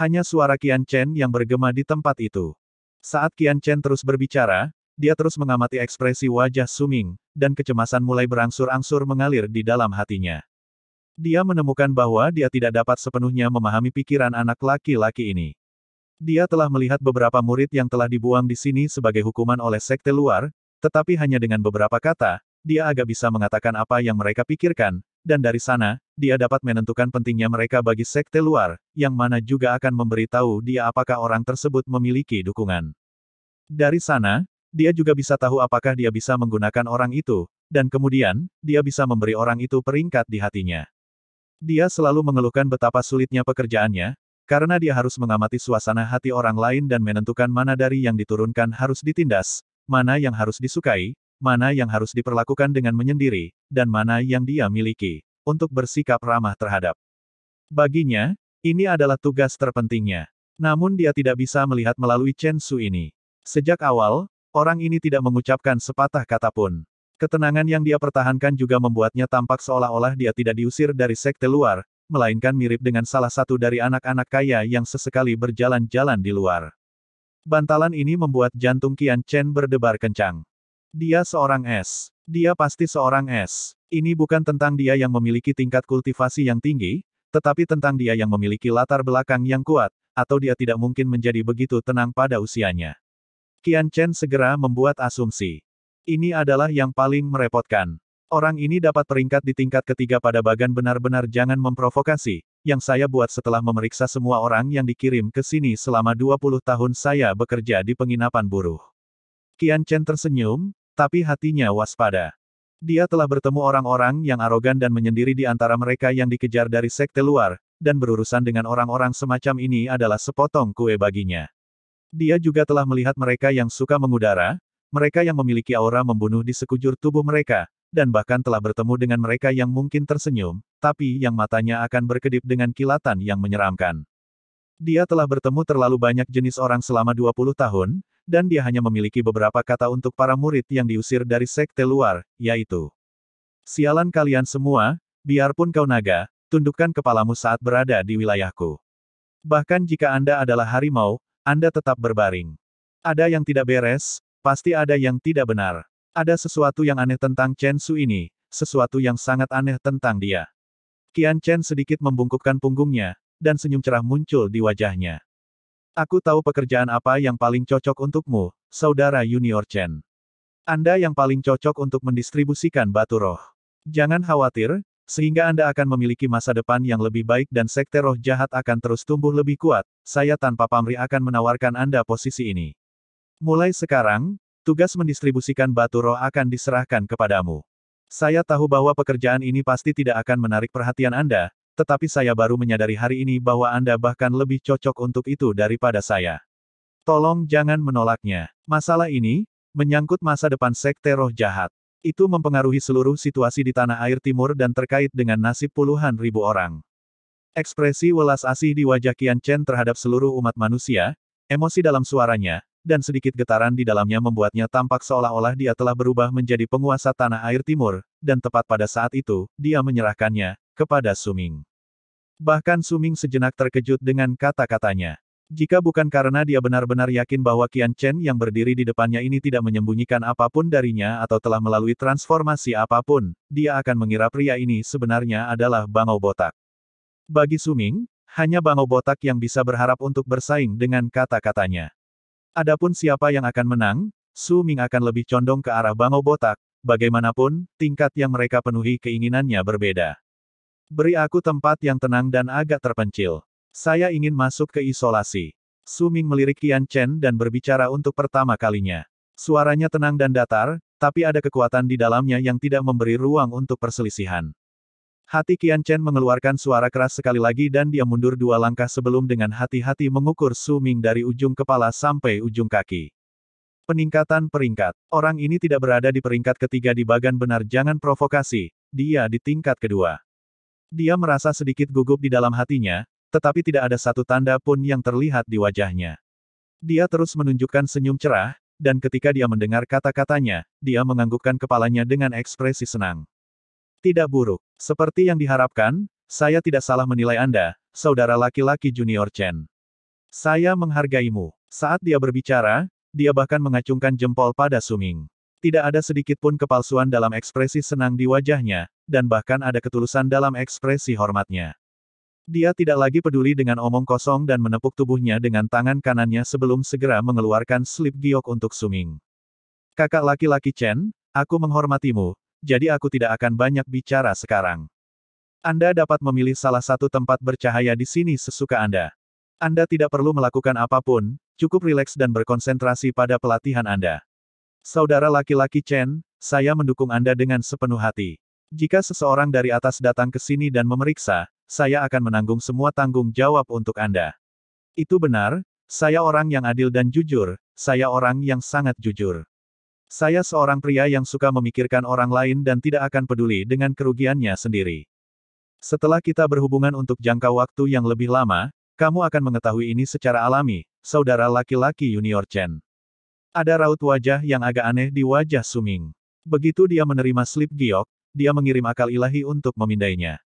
Hanya suara Kian Chen yang bergema di tempat itu. Saat Kian Chen terus berbicara, dia terus mengamati ekspresi wajah Suming, dan kecemasan mulai berangsur-angsur mengalir di dalam hatinya. Dia menemukan bahwa dia tidak dapat sepenuhnya memahami pikiran anak laki-laki ini. Dia telah melihat beberapa murid yang telah dibuang di sini sebagai hukuman oleh sekte luar, tetapi hanya dengan beberapa kata, dia agak bisa mengatakan apa yang mereka pikirkan, dan dari sana, dia dapat menentukan pentingnya mereka bagi sekte luar, yang mana juga akan memberitahu dia apakah orang tersebut memiliki dukungan. Dari sana, dia juga bisa tahu apakah dia bisa menggunakan orang itu, dan kemudian, dia bisa memberi orang itu peringkat di hatinya. Dia selalu mengeluhkan betapa sulitnya pekerjaannya, karena dia harus mengamati suasana hati orang lain dan menentukan mana dari yang diturunkan harus ditindas, mana yang harus disukai, mana yang harus diperlakukan dengan menyendiri, dan mana yang dia miliki, untuk bersikap ramah terhadap. Baginya, ini adalah tugas terpentingnya. Namun dia tidak bisa melihat melalui Chen Su ini. Sejak awal, Orang ini tidak mengucapkan sepatah kata pun. Ketenangan yang dia pertahankan juga membuatnya tampak seolah-olah dia tidak diusir dari sekte luar, melainkan mirip dengan salah satu dari anak-anak kaya yang sesekali berjalan-jalan di luar. Bantalan ini membuat jantung Kian Chen berdebar kencang. Dia seorang es. Dia pasti seorang es. Ini bukan tentang dia yang memiliki tingkat kultivasi yang tinggi, tetapi tentang dia yang memiliki latar belakang yang kuat, atau dia tidak mungkin menjadi begitu tenang pada usianya. Qian Chen segera membuat asumsi. Ini adalah yang paling merepotkan. Orang ini dapat peringkat di tingkat ketiga pada bagan benar-benar jangan memprovokasi, yang saya buat setelah memeriksa semua orang yang dikirim ke sini selama 20 tahun saya bekerja di penginapan buruh. Qian Chen tersenyum, tapi hatinya waspada. Dia telah bertemu orang-orang yang arogan dan menyendiri di antara mereka yang dikejar dari sekte luar, dan berurusan dengan orang-orang semacam ini adalah sepotong kue baginya. Dia juga telah melihat mereka yang suka mengudara, mereka yang memiliki aura membunuh di sekujur tubuh mereka, dan bahkan telah bertemu dengan mereka yang mungkin tersenyum, tapi yang matanya akan berkedip dengan kilatan yang menyeramkan. Dia telah bertemu terlalu banyak jenis orang selama 20 tahun, dan dia hanya memiliki beberapa kata untuk para murid yang diusir dari sekte luar, yaitu Sialan kalian semua, biarpun kau naga, tundukkan kepalamu saat berada di wilayahku. Bahkan jika Anda adalah harimau, anda tetap berbaring. Ada yang tidak beres, pasti ada yang tidak benar. Ada sesuatu yang aneh tentang Chen Su ini, sesuatu yang sangat aneh tentang dia. Qian Chen sedikit membungkukkan punggungnya, dan senyum cerah muncul di wajahnya. Aku tahu pekerjaan apa yang paling cocok untukmu, saudara junior Chen. Anda yang paling cocok untuk mendistribusikan batu roh. Jangan khawatir, sehingga Anda akan memiliki masa depan yang lebih baik dan sekte roh jahat akan terus tumbuh lebih kuat, saya tanpa pamri akan menawarkan Anda posisi ini. Mulai sekarang, tugas mendistribusikan batu roh akan diserahkan kepadamu. Saya tahu bahwa pekerjaan ini pasti tidak akan menarik perhatian Anda, tetapi saya baru menyadari hari ini bahwa Anda bahkan lebih cocok untuk itu daripada saya. Tolong jangan menolaknya. Masalah ini menyangkut masa depan sekte roh jahat. Itu mempengaruhi seluruh situasi di tanah air timur dan terkait dengan nasib puluhan ribu orang. Ekspresi welas asih di wajah Kian Chen terhadap seluruh umat manusia, emosi dalam suaranya, dan sedikit getaran di dalamnya membuatnya tampak seolah-olah dia telah berubah menjadi penguasa tanah air timur, dan tepat pada saat itu, dia menyerahkannya kepada Suming. Bahkan Suming sejenak terkejut dengan kata-katanya. Jika bukan karena dia benar-benar yakin bahwa Qian Chen yang berdiri di depannya ini tidak menyembunyikan apapun darinya atau telah melalui transformasi apapun, dia akan mengira pria ini sebenarnya adalah bangau botak. Bagi Suming, hanya bangau botak yang bisa berharap untuk bersaing dengan kata-katanya. Adapun siapa yang akan menang, Suming akan lebih condong ke arah bangau botak, bagaimanapun, tingkat yang mereka penuhi keinginannya berbeda. Beri aku tempat yang tenang dan agak terpencil. Saya ingin masuk ke isolasi. Su Ming melirik Qian Chen dan berbicara untuk pertama kalinya. Suaranya tenang dan datar, tapi ada kekuatan di dalamnya yang tidak memberi ruang untuk perselisihan. Hati Qian Chen mengeluarkan suara keras sekali lagi dan dia mundur dua langkah sebelum dengan hati-hati mengukur Su Ming dari ujung kepala sampai ujung kaki. Peningkatan peringkat. Orang ini tidak berada di peringkat ketiga di bagan benar jangan provokasi, dia di tingkat kedua. Dia merasa sedikit gugup di dalam hatinya, tetapi tidak ada satu tanda pun yang terlihat di wajahnya. Dia terus menunjukkan senyum cerah, dan ketika dia mendengar kata-katanya, dia menganggukkan kepalanya dengan ekspresi senang. Tidak buruk. Seperti yang diharapkan, saya tidak salah menilai Anda, saudara laki-laki junior Chen. Saya menghargaimu. Saat dia berbicara, dia bahkan mengacungkan jempol pada Suming. Tidak ada sedikit pun kepalsuan dalam ekspresi senang di wajahnya, dan bahkan ada ketulusan dalam ekspresi hormatnya. Dia tidak lagi peduli dengan omong kosong dan menepuk tubuhnya dengan tangan kanannya sebelum segera mengeluarkan slip giok untuk Suming. Kakak laki-laki Chen, aku menghormatimu, jadi aku tidak akan banyak bicara sekarang. Anda dapat memilih salah satu tempat bercahaya di sini sesuka Anda. Anda tidak perlu melakukan apapun, cukup rileks dan berkonsentrasi pada pelatihan Anda. Saudara laki-laki Chen, saya mendukung Anda dengan sepenuh hati. Jika seseorang dari atas datang ke sini dan memeriksa, saya akan menanggung semua tanggung jawab untuk Anda. Itu benar, saya orang yang adil dan jujur, saya orang yang sangat jujur. Saya seorang pria yang suka memikirkan orang lain dan tidak akan peduli dengan kerugiannya sendiri. Setelah kita berhubungan untuk jangka waktu yang lebih lama, kamu akan mengetahui ini secara alami, saudara laki-laki Junior Chen. Ada raut wajah yang agak aneh di wajah Suming. Begitu dia menerima slip giok, dia mengirim akal ilahi untuk memindainya.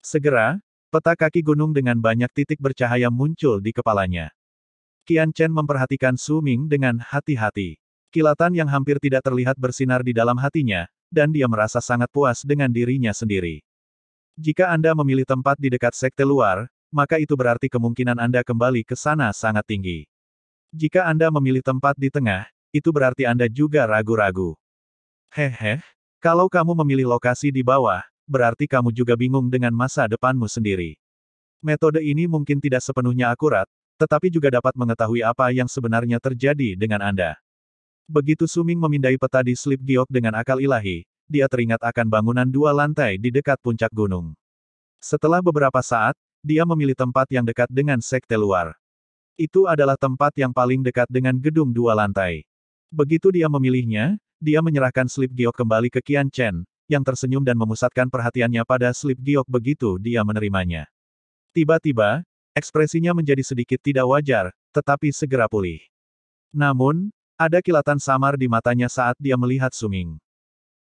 Segera, peta kaki gunung dengan banyak titik bercahaya muncul di kepalanya. Qian Chen memperhatikan Su Ming dengan hati-hati. Kilatan yang hampir tidak terlihat bersinar di dalam hatinya, dan dia merasa sangat puas dengan dirinya sendiri. Jika Anda memilih tempat di dekat sekte luar, maka itu berarti kemungkinan Anda kembali ke sana sangat tinggi. Jika Anda memilih tempat di tengah, itu berarti Anda juga ragu-ragu. Hehe, kalau kamu memilih lokasi di bawah, berarti kamu juga bingung dengan masa depanmu sendiri. Metode ini mungkin tidak sepenuhnya akurat, tetapi juga dapat mengetahui apa yang sebenarnya terjadi dengan Anda. Begitu Suming memindai peta di slip giok dengan akal ilahi, dia teringat akan bangunan dua lantai di dekat puncak gunung. Setelah beberapa saat, dia memilih tempat yang dekat dengan sekte luar. Itu adalah tempat yang paling dekat dengan gedung dua lantai. Begitu dia memilihnya, dia menyerahkan slip giok kembali ke Kian Chen, yang tersenyum dan memusatkan perhatiannya pada slip giok begitu dia menerimanya. Tiba-tiba, ekspresinya menjadi sedikit tidak wajar, tetapi segera pulih. Namun, ada kilatan samar di matanya saat dia melihat Suming.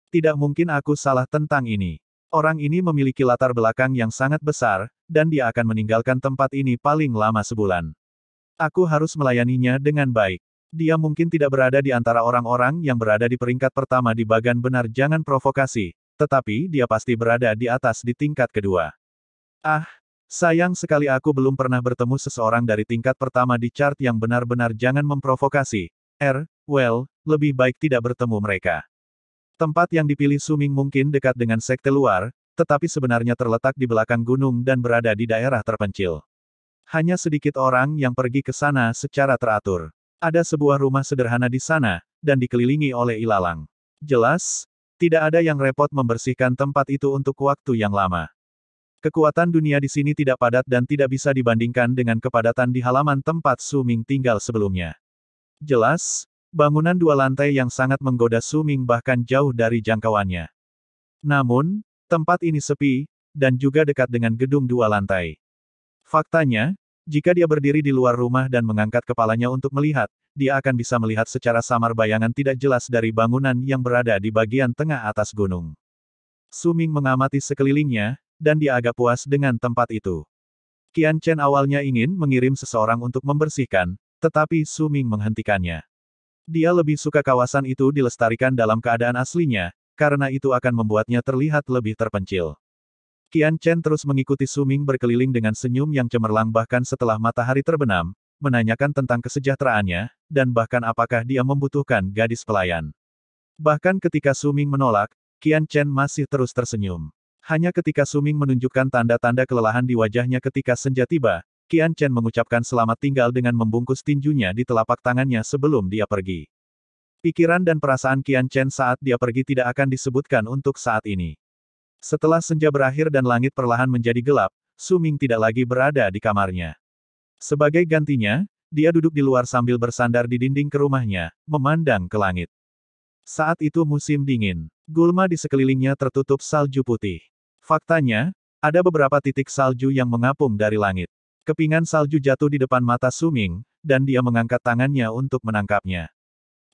Tidak mungkin aku salah tentang ini. Orang ini memiliki latar belakang yang sangat besar, dan dia akan meninggalkan tempat ini paling lama sebulan. Aku harus melayaninya dengan baik. Dia mungkin tidak berada di antara orang-orang yang berada di peringkat pertama di bagan benar jangan provokasi, tetapi dia pasti berada di atas di tingkat kedua. Ah, sayang sekali aku belum pernah bertemu seseorang dari tingkat pertama di chart yang benar-benar jangan memprovokasi. Er, well, lebih baik tidak bertemu mereka. Tempat yang dipilih Suming mungkin dekat dengan sekte luar, tetapi sebenarnya terletak di belakang gunung dan berada di daerah terpencil. Hanya sedikit orang yang pergi ke sana secara teratur. Ada sebuah rumah sederhana di sana, dan dikelilingi oleh ilalang. Jelas, tidak ada yang repot membersihkan tempat itu untuk waktu yang lama. Kekuatan dunia di sini tidak padat dan tidak bisa dibandingkan dengan kepadatan di halaman tempat Su Ming tinggal sebelumnya. Jelas, bangunan dua lantai yang sangat menggoda Su Ming bahkan jauh dari jangkauannya. Namun, tempat ini sepi, dan juga dekat dengan gedung dua lantai. Faktanya, jika dia berdiri di luar rumah dan mengangkat kepalanya untuk melihat, dia akan bisa melihat secara samar bayangan tidak jelas dari bangunan yang berada di bagian tengah atas gunung. Suming mengamati sekelilingnya, dan dia agak puas dengan tempat itu. Qian Chen awalnya ingin mengirim seseorang untuk membersihkan, tetapi Suming menghentikannya. Dia lebih suka kawasan itu dilestarikan dalam keadaan aslinya, karena itu akan membuatnya terlihat lebih terpencil. Kian Chen terus mengikuti Suming berkeliling dengan senyum yang cemerlang bahkan setelah matahari terbenam, menanyakan tentang kesejahteraannya, dan bahkan apakah dia membutuhkan gadis pelayan. Bahkan ketika Suming menolak, Kian Chen masih terus tersenyum. Hanya ketika Suming menunjukkan tanda-tanda kelelahan di wajahnya ketika senja tiba, Qian Chen mengucapkan selamat tinggal dengan membungkus tinjunya di telapak tangannya sebelum dia pergi. Pikiran dan perasaan Kian Chen saat dia pergi tidak akan disebutkan untuk saat ini. Setelah senja berakhir dan langit perlahan menjadi gelap, Suming tidak lagi berada di kamarnya. Sebagai gantinya, dia duduk di luar sambil bersandar di dinding ke rumahnya, memandang ke langit. Saat itu musim dingin. Gulma di sekelilingnya tertutup salju putih. Faktanya, ada beberapa titik salju yang mengapung dari langit. Kepingan salju jatuh di depan mata Suming, dan dia mengangkat tangannya untuk menangkapnya.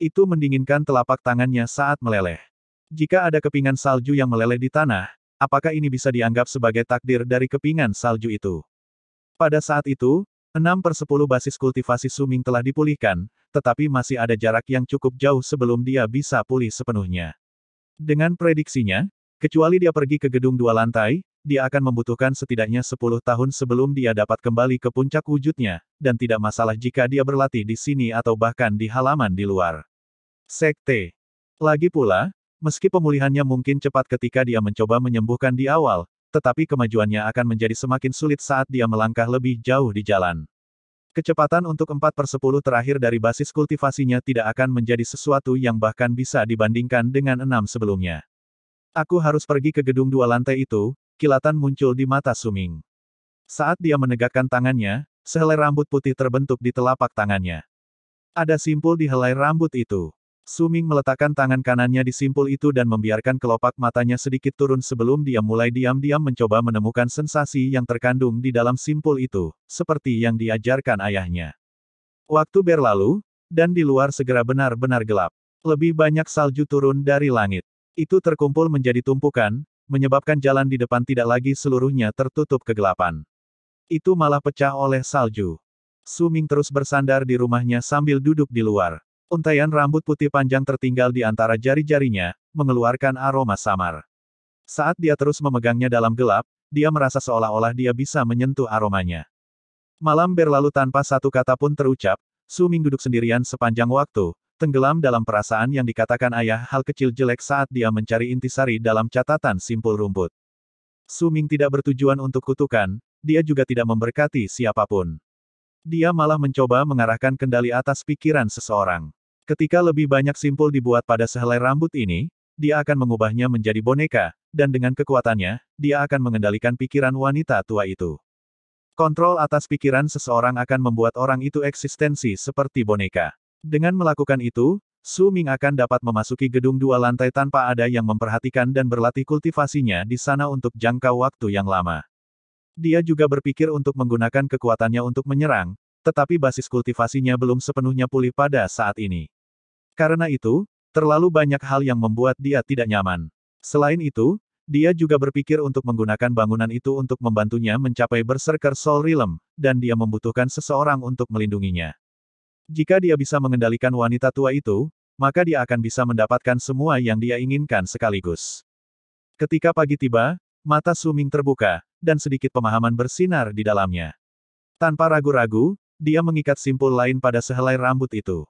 Itu mendinginkan telapak tangannya saat meleleh. Jika ada kepingan salju yang meleleh di tanah, apakah ini bisa dianggap sebagai takdir dari kepingan salju itu? Pada saat itu, 6 per 10 basis kultivasi Suming telah dipulihkan, tetapi masih ada jarak yang cukup jauh sebelum dia bisa pulih sepenuhnya. Dengan prediksinya, kecuali dia pergi ke gedung dua lantai, dia akan membutuhkan setidaknya 10 tahun sebelum dia dapat kembali ke puncak wujudnya, dan tidak masalah jika dia berlatih di sini atau bahkan di halaman di luar. Sekte. Lagi pula, Meski pemulihannya mungkin cepat ketika dia mencoba menyembuhkan di awal, tetapi kemajuannya akan menjadi semakin sulit saat dia melangkah lebih jauh di jalan. Kecepatan untuk 4 per 10 terakhir dari basis kultivasinya tidak akan menjadi sesuatu yang bahkan bisa dibandingkan dengan enam sebelumnya. Aku harus pergi ke gedung dua lantai itu, kilatan muncul di mata Suming. Saat dia menegakkan tangannya, sehelai rambut putih terbentuk di telapak tangannya. Ada simpul di helai rambut itu. Suming meletakkan tangan kanannya di simpul itu dan membiarkan kelopak matanya sedikit turun sebelum dia mulai diam-diam mencoba menemukan sensasi yang terkandung di dalam simpul itu, seperti yang diajarkan ayahnya. Waktu berlalu, dan di luar segera benar-benar gelap. Lebih banyak salju turun dari langit. Itu terkumpul menjadi tumpukan, menyebabkan jalan di depan tidak lagi seluruhnya tertutup kegelapan. Itu malah pecah oleh salju. Suming terus bersandar di rumahnya sambil duduk di luar. Untaian rambut putih panjang tertinggal di antara jari-jarinya, mengeluarkan aroma samar. Saat dia terus memegangnya dalam gelap, dia merasa seolah-olah dia bisa menyentuh aromanya. Malam berlalu tanpa satu kata pun terucap, Su Ming duduk sendirian sepanjang waktu, tenggelam dalam perasaan yang dikatakan ayah hal kecil jelek saat dia mencari intisari dalam catatan simpul rumput. Su Ming tidak bertujuan untuk kutukan, dia juga tidak memberkati siapapun. Dia malah mencoba mengarahkan kendali atas pikiran seseorang. Ketika lebih banyak simpul dibuat pada sehelai rambut ini, dia akan mengubahnya menjadi boneka, dan dengan kekuatannya, dia akan mengendalikan pikiran wanita tua itu. Kontrol atas pikiran seseorang akan membuat orang itu eksistensi seperti boneka. Dengan melakukan itu, Su Ming akan dapat memasuki gedung dua lantai tanpa ada yang memperhatikan dan berlatih kultivasinya di sana untuk jangka waktu yang lama. Dia juga berpikir untuk menggunakan kekuatannya untuk menyerang, tetapi basis kultivasinya belum sepenuhnya pulih pada saat ini. Karena itu, terlalu banyak hal yang membuat dia tidak nyaman. Selain itu, dia juga berpikir untuk menggunakan bangunan itu untuk membantunya mencapai Berserker Soul Realm, dan dia membutuhkan seseorang untuk melindunginya. Jika dia bisa mengendalikan wanita tua itu, maka dia akan bisa mendapatkan semua yang dia inginkan sekaligus. Ketika pagi tiba, mata Suming terbuka, dan sedikit pemahaman bersinar di dalamnya. Tanpa ragu-ragu, dia mengikat simpul lain pada sehelai rambut itu.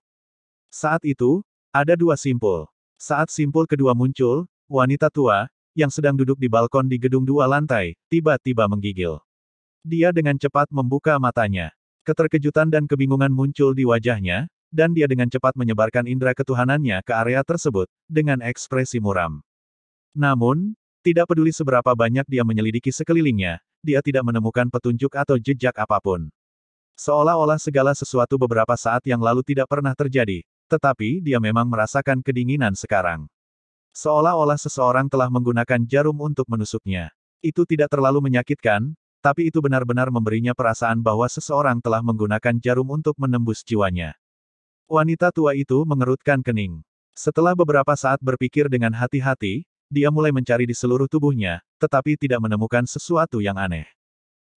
Saat itu, ada dua simpul. Saat simpul kedua muncul, wanita tua, yang sedang duduk di balkon di gedung dua lantai, tiba-tiba menggigil. Dia dengan cepat membuka matanya. Keterkejutan dan kebingungan muncul di wajahnya, dan dia dengan cepat menyebarkan indera ketuhanannya ke area tersebut, dengan ekspresi muram. Namun, tidak peduli seberapa banyak dia menyelidiki sekelilingnya, dia tidak menemukan petunjuk atau jejak apapun. Seolah-olah segala sesuatu beberapa saat yang lalu tidak pernah terjadi, tetapi dia memang merasakan kedinginan sekarang. Seolah-olah seseorang telah menggunakan jarum untuk menusuknya. Itu tidak terlalu menyakitkan, tapi itu benar-benar memberinya perasaan bahwa seseorang telah menggunakan jarum untuk menembus jiwanya. Wanita tua itu mengerutkan kening. Setelah beberapa saat berpikir dengan hati-hati, dia mulai mencari di seluruh tubuhnya, tetapi tidak menemukan sesuatu yang aneh.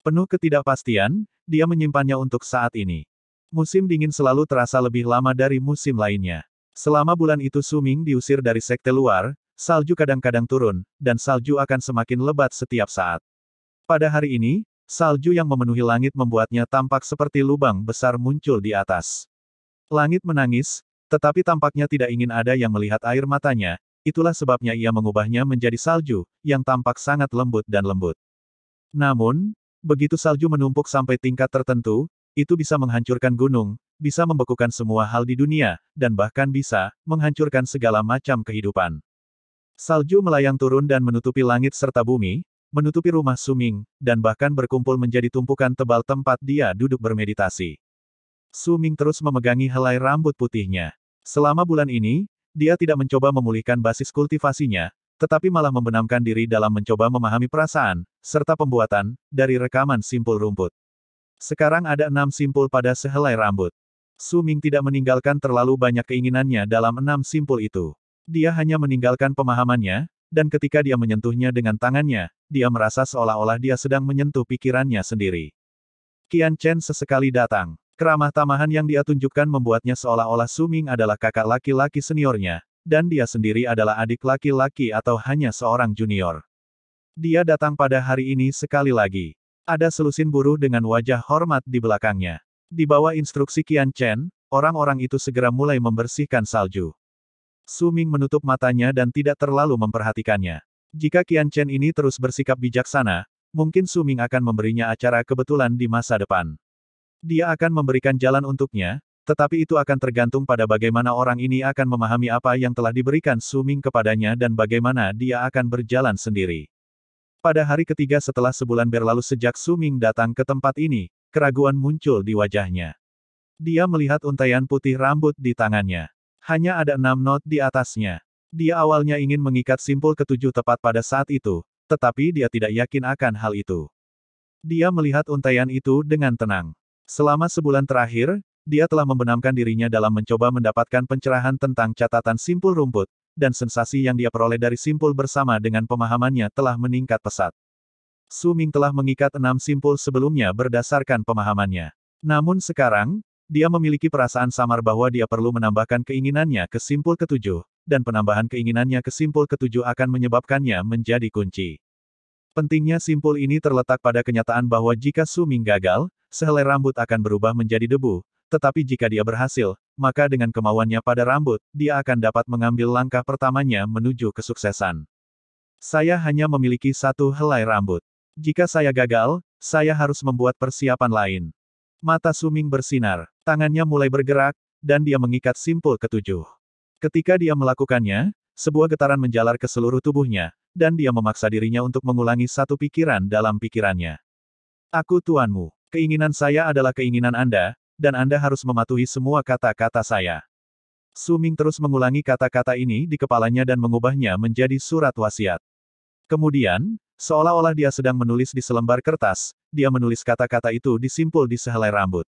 Penuh ketidakpastian, dia menyimpannya untuk saat ini. Musim dingin selalu terasa lebih lama dari musim lainnya. Selama bulan itu Suming diusir dari sekte luar, salju kadang-kadang turun, dan salju akan semakin lebat setiap saat. Pada hari ini, salju yang memenuhi langit membuatnya tampak seperti lubang besar muncul di atas. Langit menangis, tetapi tampaknya tidak ingin ada yang melihat air matanya, Itulah sebabnya ia mengubahnya menjadi salju, yang tampak sangat lembut dan lembut. Namun, begitu salju menumpuk sampai tingkat tertentu, itu bisa menghancurkan gunung, bisa membekukan semua hal di dunia, dan bahkan bisa menghancurkan segala macam kehidupan. Salju melayang turun dan menutupi langit serta bumi, menutupi rumah Suming, dan bahkan berkumpul menjadi tumpukan tebal tempat dia duduk bermeditasi. Suming terus memegangi helai rambut putihnya. Selama bulan ini, dia tidak mencoba memulihkan basis kultivasinya, tetapi malah membenamkan diri dalam mencoba memahami perasaan, serta pembuatan, dari rekaman simpul rumput. Sekarang ada enam simpul pada sehelai rambut. Su Ming tidak meninggalkan terlalu banyak keinginannya dalam enam simpul itu. Dia hanya meninggalkan pemahamannya, dan ketika dia menyentuhnya dengan tangannya, dia merasa seolah-olah dia sedang menyentuh pikirannya sendiri. Qian Chen sesekali datang. Keramah tamahan yang dia tunjukkan membuatnya seolah-olah Su Ming adalah kakak laki-laki seniornya, dan dia sendiri adalah adik laki-laki atau hanya seorang junior. Dia datang pada hari ini sekali lagi. Ada selusin buruh dengan wajah hormat di belakangnya. Di bawah instruksi Qian Chen, orang-orang itu segera mulai membersihkan salju. Suming menutup matanya dan tidak terlalu memperhatikannya. Jika Qian Chen ini terus bersikap bijaksana, mungkin Suming akan memberinya acara kebetulan di masa depan. Dia akan memberikan jalan untuknya, tetapi itu akan tergantung pada bagaimana orang ini akan memahami apa yang telah diberikan Suming kepadanya dan bagaimana dia akan berjalan sendiri. Pada hari ketiga setelah sebulan berlalu sejak Su Ming datang ke tempat ini, keraguan muncul di wajahnya. Dia melihat untayan putih rambut di tangannya. Hanya ada enam not di atasnya. Dia awalnya ingin mengikat simpul ketujuh tepat pada saat itu, tetapi dia tidak yakin akan hal itu. Dia melihat untayan itu dengan tenang. Selama sebulan terakhir, dia telah membenamkan dirinya dalam mencoba mendapatkan pencerahan tentang catatan simpul rumput, dan sensasi yang dia peroleh dari simpul bersama dengan pemahamannya telah meningkat pesat. Su Ming telah mengikat enam simpul sebelumnya berdasarkan pemahamannya. Namun sekarang, dia memiliki perasaan samar bahwa dia perlu menambahkan keinginannya ke simpul ketujuh, dan penambahan keinginannya ke simpul ketujuh akan menyebabkannya menjadi kunci. Pentingnya simpul ini terletak pada kenyataan bahwa jika Su Ming gagal, sehelai rambut akan berubah menjadi debu, tetapi jika dia berhasil, maka dengan kemauannya pada rambut, dia akan dapat mengambil langkah pertamanya menuju kesuksesan. Saya hanya memiliki satu helai rambut. Jika saya gagal, saya harus membuat persiapan lain. Mata Suming bersinar, tangannya mulai bergerak, dan dia mengikat simpul ketujuh. Ketika dia melakukannya, sebuah getaran menjalar ke seluruh tubuhnya, dan dia memaksa dirinya untuk mengulangi satu pikiran dalam pikirannya. Aku tuanmu, keinginan saya adalah keinginan Anda, dan Anda harus mematuhi semua kata-kata saya. Suming terus mengulangi kata-kata ini di kepalanya dan mengubahnya menjadi surat wasiat. Kemudian, seolah-olah dia sedang menulis di selembar kertas, dia menulis kata-kata itu disimpul di sehelai rambut.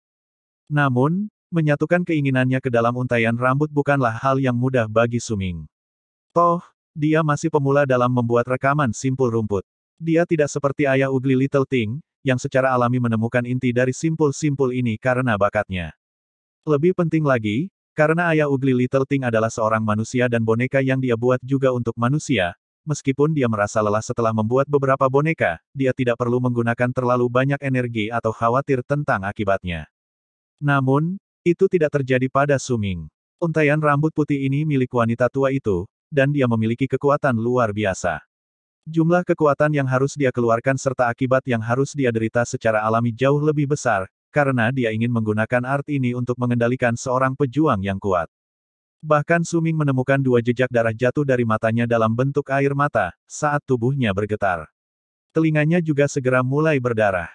Namun, menyatukan keinginannya ke dalam untaian rambut bukanlah hal yang mudah bagi Suming. Toh, dia masih pemula dalam membuat rekaman simpul rumput. Dia tidak seperti ayah Ugly Little Thing, yang secara alami menemukan inti dari simpul-simpul ini karena bakatnya. Lebih penting lagi, karena ayah Ugly Little Thing adalah seorang manusia dan boneka yang dia buat juga untuk manusia, meskipun dia merasa lelah setelah membuat beberapa boneka, dia tidak perlu menggunakan terlalu banyak energi atau khawatir tentang akibatnya. Namun, itu tidak terjadi pada Suming. Untaian rambut putih ini milik wanita tua itu, dan dia memiliki kekuatan luar biasa. Jumlah kekuatan yang harus dia keluarkan serta akibat yang harus dia derita secara alami jauh lebih besar, karena dia ingin menggunakan art ini untuk mengendalikan seorang pejuang yang kuat. Bahkan Suming menemukan dua jejak darah jatuh dari matanya dalam bentuk air mata, saat tubuhnya bergetar. Telinganya juga segera mulai berdarah.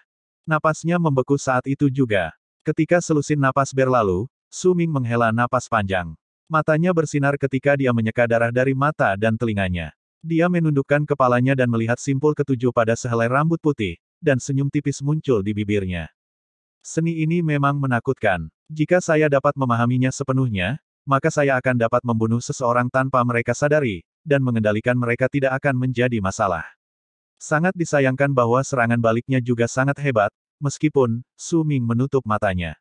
Napasnya membeku saat itu juga. Ketika selusin napas berlalu, Suming menghela napas panjang. Matanya bersinar ketika dia menyeka darah dari mata dan telinganya. Dia menundukkan kepalanya dan melihat simpul ketujuh pada sehelai rambut putih, dan senyum tipis muncul di bibirnya. Seni ini memang menakutkan. Jika saya dapat memahaminya sepenuhnya, maka saya akan dapat membunuh seseorang tanpa mereka sadari, dan mengendalikan mereka tidak akan menjadi masalah. Sangat disayangkan bahwa serangan baliknya juga sangat hebat, meskipun Su Ming menutup matanya.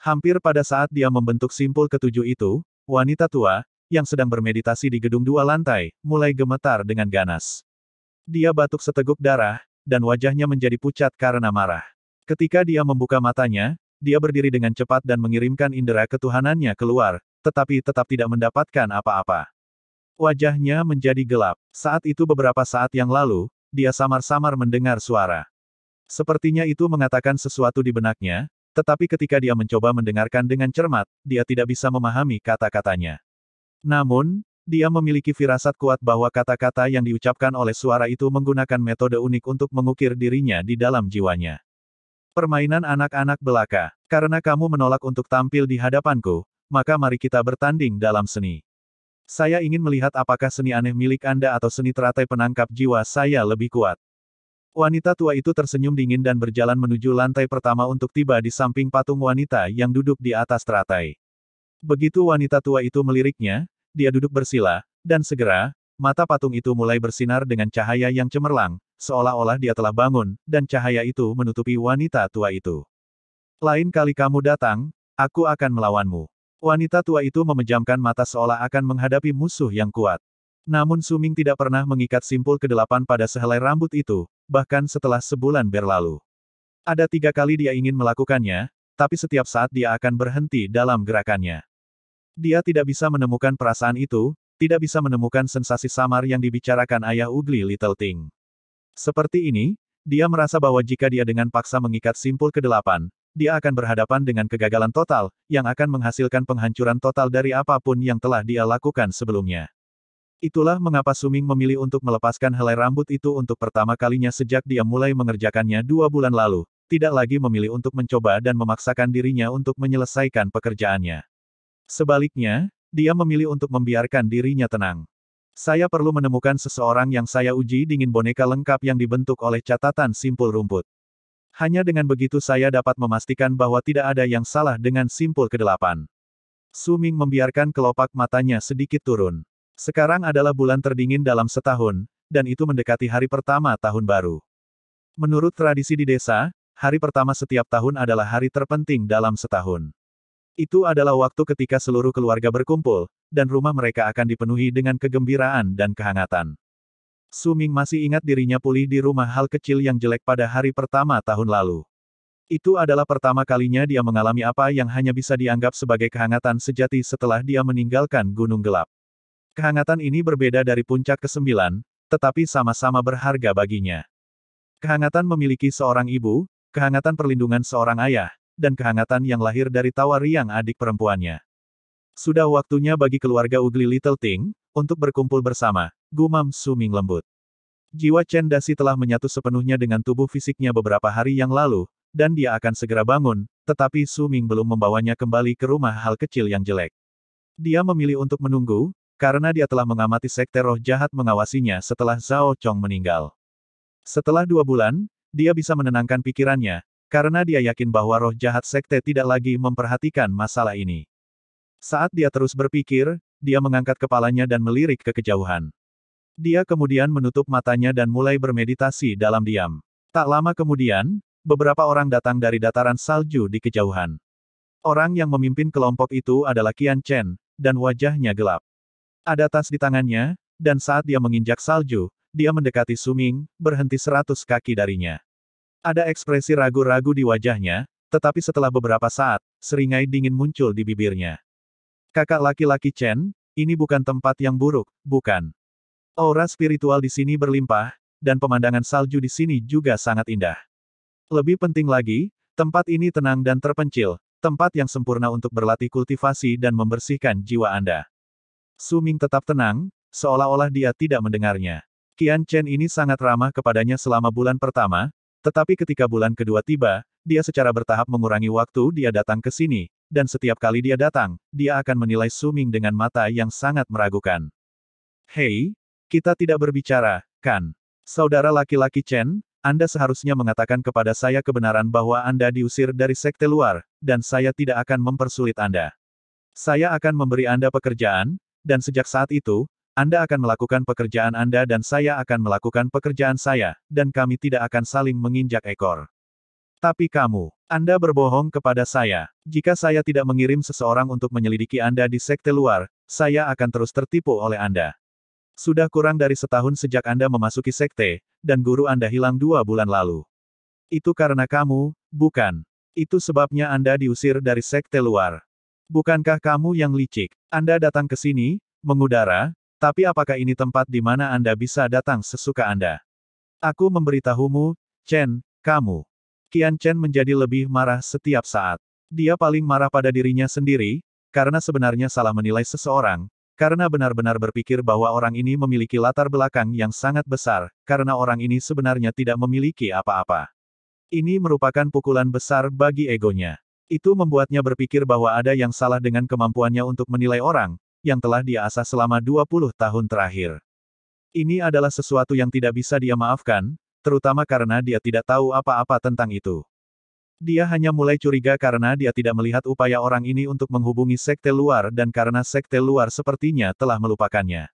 Hampir pada saat dia membentuk simpul ketujuh itu, wanita tua, yang sedang bermeditasi di gedung dua lantai, mulai gemetar dengan ganas. Dia batuk seteguk darah, dan wajahnya menjadi pucat karena marah. Ketika dia membuka matanya, dia berdiri dengan cepat dan mengirimkan indera ketuhanannya keluar, tetapi tetap tidak mendapatkan apa-apa. Wajahnya menjadi gelap. Saat itu beberapa saat yang lalu, dia samar-samar mendengar suara. Sepertinya itu mengatakan sesuatu di benaknya, tetapi ketika dia mencoba mendengarkan dengan cermat, dia tidak bisa memahami kata-katanya. Namun, dia memiliki firasat kuat bahwa kata-kata yang diucapkan oleh suara itu menggunakan metode unik untuk mengukir dirinya di dalam jiwanya. Permainan anak-anak belaka, karena kamu menolak untuk tampil di hadapanku, maka mari kita bertanding dalam seni. Saya ingin melihat apakah seni aneh milik Anda atau seni teratai penangkap jiwa saya lebih kuat. Wanita tua itu tersenyum dingin dan berjalan menuju lantai pertama untuk tiba di samping patung wanita yang duduk di atas teratai. Begitu wanita tua itu meliriknya, dia duduk bersila, dan segera, mata patung itu mulai bersinar dengan cahaya yang cemerlang, seolah-olah dia telah bangun, dan cahaya itu menutupi wanita tua itu. Lain kali kamu datang, aku akan melawanmu. Wanita tua itu memejamkan mata seolah akan menghadapi musuh yang kuat. Namun Suming tidak pernah mengikat simpul kedelapan pada sehelai rambut itu, bahkan setelah sebulan berlalu. Ada tiga kali dia ingin melakukannya, tapi setiap saat dia akan berhenti dalam gerakannya. Dia tidak bisa menemukan perasaan itu, tidak bisa menemukan sensasi samar yang dibicarakan ayah Ugly Little Thing. Seperti ini, dia merasa bahwa jika dia dengan paksa mengikat simpul kedelapan, dia akan berhadapan dengan kegagalan total, yang akan menghasilkan penghancuran total dari apapun yang telah dia lakukan sebelumnya. Itulah mengapa Suming memilih untuk melepaskan helai rambut itu untuk pertama kalinya sejak dia mulai mengerjakannya dua bulan lalu, tidak lagi memilih untuk mencoba dan memaksakan dirinya untuk menyelesaikan pekerjaannya. Sebaliknya, dia memilih untuk membiarkan dirinya tenang. Saya perlu menemukan seseorang yang saya uji dingin boneka lengkap yang dibentuk oleh catatan simpul rumput. Hanya dengan begitu saya dapat memastikan bahwa tidak ada yang salah dengan simpul kedelapan. Suming membiarkan kelopak matanya sedikit turun. Sekarang adalah bulan terdingin dalam setahun, dan itu mendekati hari pertama tahun baru. Menurut tradisi di desa, hari pertama setiap tahun adalah hari terpenting dalam setahun. Itu adalah waktu ketika seluruh keluarga berkumpul, dan rumah mereka akan dipenuhi dengan kegembiraan dan kehangatan. Suming masih ingat dirinya pulih di rumah hal kecil yang jelek pada hari pertama tahun lalu. Itu adalah pertama kalinya dia mengalami apa yang hanya bisa dianggap sebagai kehangatan sejati setelah dia meninggalkan gunung gelap. Kehangatan ini berbeda dari puncak ke-9, tetapi sama-sama berharga baginya. Kehangatan memiliki seorang ibu, kehangatan perlindungan seorang ayah, dan kehangatan yang lahir dari tawa riang adik perempuannya. Sudah waktunya bagi keluarga Ugly Little Thing, untuk berkumpul bersama, gumam Suming lembut. Jiwa Chen Dasi telah menyatu sepenuhnya dengan tubuh fisiknya beberapa hari yang lalu, dan dia akan segera bangun, tetapi Suming belum membawanya kembali ke rumah hal kecil yang jelek. Dia memilih untuk menunggu, karena dia telah mengamati sekte roh jahat mengawasinya setelah Zhao Chong meninggal. Setelah dua bulan, dia bisa menenangkan pikirannya, karena dia yakin bahwa roh jahat sekte tidak lagi memperhatikan masalah ini. Saat dia terus berpikir, dia mengangkat kepalanya dan melirik ke kejauhan. Dia kemudian menutup matanya dan mulai bermeditasi dalam diam. Tak lama kemudian, beberapa orang datang dari dataran salju di kejauhan. Orang yang memimpin kelompok itu adalah Kian Chen, dan wajahnya gelap. Ada tas di tangannya, dan saat dia menginjak salju, dia mendekati Suming, berhenti seratus kaki darinya. Ada ekspresi ragu-ragu di wajahnya, tetapi setelah beberapa saat, seringai dingin muncul di bibirnya. Kakak laki-laki Chen, ini bukan tempat yang buruk, bukan. Aura spiritual di sini berlimpah, dan pemandangan salju di sini juga sangat indah. Lebih penting lagi, tempat ini tenang dan terpencil, tempat yang sempurna untuk berlatih kultivasi dan membersihkan jiwa Anda. Suming tetap tenang, seolah-olah dia tidak mendengarnya. Qian Chen ini sangat ramah kepadanya selama bulan pertama, tetapi ketika bulan kedua tiba, dia secara bertahap mengurangi waktu dia datang ke sini, dan setiap kali dia datang, dia akan menilai Suming dengan mata yang sangat meragukan. Hei, kita tidak berbicara, kan? Saudara laki-laki Chen, Anda seharusnya mengatakan kepada saya kebenaran bahwa Anda diusir dari sekte luar, dan saya tidak akan mempersulit Anda. Saya akan memberi Anda pekerjaan, dan sejak saat itu, anda akan melakukan pekerjaan Anda dan saya akan melakukan pekerjaan saya, dan kami tidak akan saling menginjak ekor. Tapi kamu, Anda berbohong kepada saya. Jika saya tidak mengirim seseorang untuk menyelidiki Anda di sekte luar, saya akan terus tertipu oleh Anda. Sudah kurang dari setahun sejak Anda memasuki sekte, dan guru Anda hilang dua bulan lalu. Itu karena kamu, bukan. Itu sebabnya Anda diusir dari sekte luar. Bukankah kamu yang licik? Anda datang ke sini, mengudara, tapi apakah ini tempat di mana Anda bisa datang sesuka Anda? Aku memberitahumu, Chen, kamu. Qian Chen menjadi lebih marah setiap saat. Dia paling marah pada dirinya sendiri, karena sebenarnya salah menilai seseorang, karena benar-benar berpikir bahwa orang ini memiliki latar belakang yang sangat besar, karena orang ini sebenarnya tidak memiliki apa-apa. Ini merupakan pukulan besar bagi egonya. Itu membuatnya berpikir bahwa ada yang salah dengan kemampuannya untuk menilai orang, yang telah dia asah selama 20 tahun terakhir. Ini adalah sesuatu yang tidak bisa dia maafkan, terutama karena dia tidak tahu apa-apa tentang itu. Dia hanya mulai curiga karena dia tidak melihat upaya orang ini untuk menghubungi sekte luar dan karena sekte luar sepertinya telah melupakannya.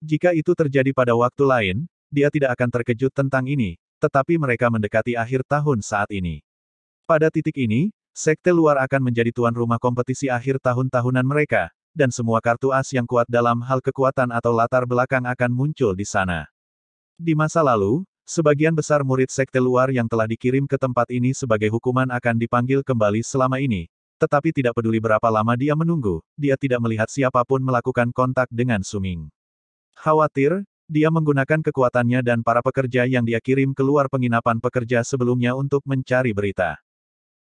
Jika itu terjadi pada waktu lain, dia tidak akan terkejut tentang ini, tetapi mereka mendekati akhir tahun saat ini. Pada titik ini, sekte luar akan menjadi tuan rumah kompetisi akhir tahun-tahunan mereka, dan semua kartu as yang kuat dalam hal kekuatan atau latar belakang akan muncul di sana. Di masa lalu, sebagian besar murid sekte luar yang telah dikirim ke tempat ini sebagai hukuman akan dipanggil kembali selama ini, tetapi tidak peduli berapa lama dia menunggu, dia tidak melihat siapapun melakukan kontak dengan Suming. Khawatir, dia menggunakan kekuatannya dan para pekerja yang dia kirim keluar penginapan pekerja sebelumnya untuk mencari berita.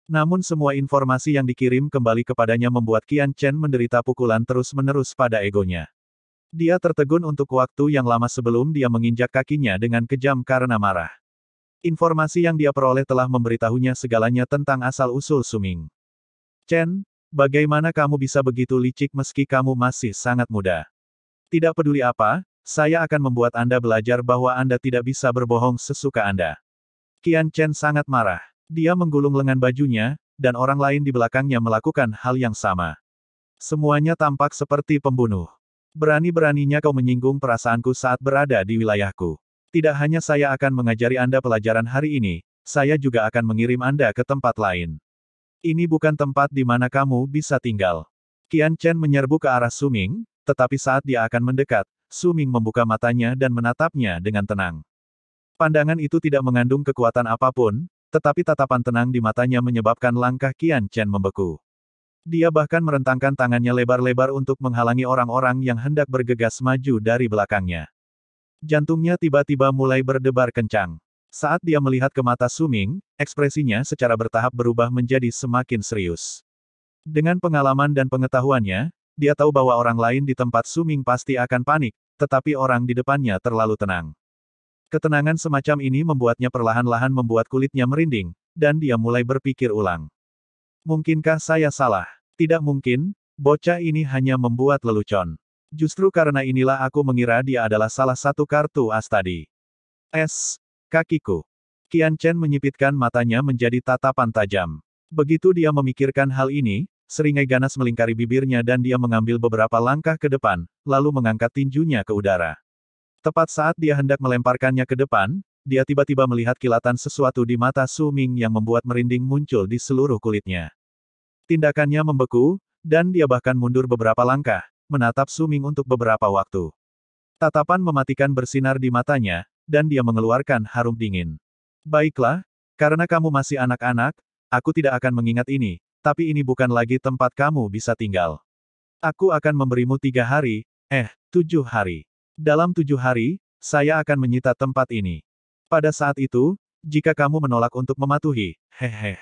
Namun semua informasi yang dikirim kembali kepadanya membuat Qian Chen menderita pukulan terus-menerus pada egonya. Dia tertegun untuk waktu yang lama sebelum dia menginjak kakinya dengan kejam karena marah. Informasi yang dia peroleh telah memberitahunya segalanya tentang asal-usul Suming. Chen, bagaimana kamu bisa begitu licik meski kamu masih sangat muda? Tidak peduli apa, saya akan membuat Anda belajar bahwa Anda tidak bisa berbohong sesuka Anda. Qian Chen sangat marah. Dia menggulung lengan bajunya, dan orang lain di belakangnya melakukan hal yang sama. Semuanya tampak seperti pembunuh. Berani-beraninya kau menyinggung perasaanku saat berada di wilayahku. Tidak hanya saya akan mengajari Anda pelajaran hari ini, saya juga akan mengirim Anda ke tempat lain. Ini bukan tempat di mana kamu bisa tinggal. Qian Chen menyerbu ke arah Suming, tetapi saat dia akan mendekat, Suming membuka matanya dan menatapnya dengan tenang. Pandangan itu tidak mengandung kekuatan apapun, tetapi tatapan tenang di matanya menyebabkan langkah Qian Chen membeku. Dia bahkan merentangkan tangannya lebar-lebar untuk menghalangi orang-orang yang hendak bergegas maju dari belakangnya. Jantungnya tiba-tiba mulai berdebar kencang. Saat dia melihat ke mata Suming, ekspresinya secara bertahap berubah menjadi semakin serius. Dengan pengalaman dan pengetahuannya, dia tahu bahwa orang lain di tempat Suming pasti akan panik, tetapi orang di depannya terlalu tenang. Ketenangan semacam ini membuatnya perlahan-lahan membuat kulitnya merinding, dan dia mulai berpikir ulang. Mungkinkah saya salah? Tidak mungkin, bocah ini hanya membuat lelucon. Justru karena inilah aku mengira dia adalah salah satu kartu as tadi. Es, Kakiku. Qian Chen menyipitkan matanya menjadi tatapan tajam. Begitu dia memikirkan hal ini, seringai ganas melingkari bibirnya dan dia mengambil beberapa langkah ke depan, lalu mengangkat tinjunya ke udara. Tepat saat dia hendak melemparkannya ke depan, dia tiba-tiba melihat kilatan sesuatu di mata Su Ming yang membuat merinding muncul di seluruh kulitnya. Tindakannya membeku, dan dia bahkan mundur beberapa langkah, menatap Su Ming untuk beberapa waktu. Tatapan mematikan bersinar di matanya, dan dia mengeluarkan harum dingin. Baiklah, karena kamu masih anak-anak, aku tidak akan mengingat ini, tapi ini bukan lagi tempat kamu bisa tinggal. Aku akan memberimu tiga hari, eh, tujuh hari. Dalam tujuh hari, saya akan menyita tempat ini. Pada saat itu, jika kamu menolak untuk mematuhi, hehe.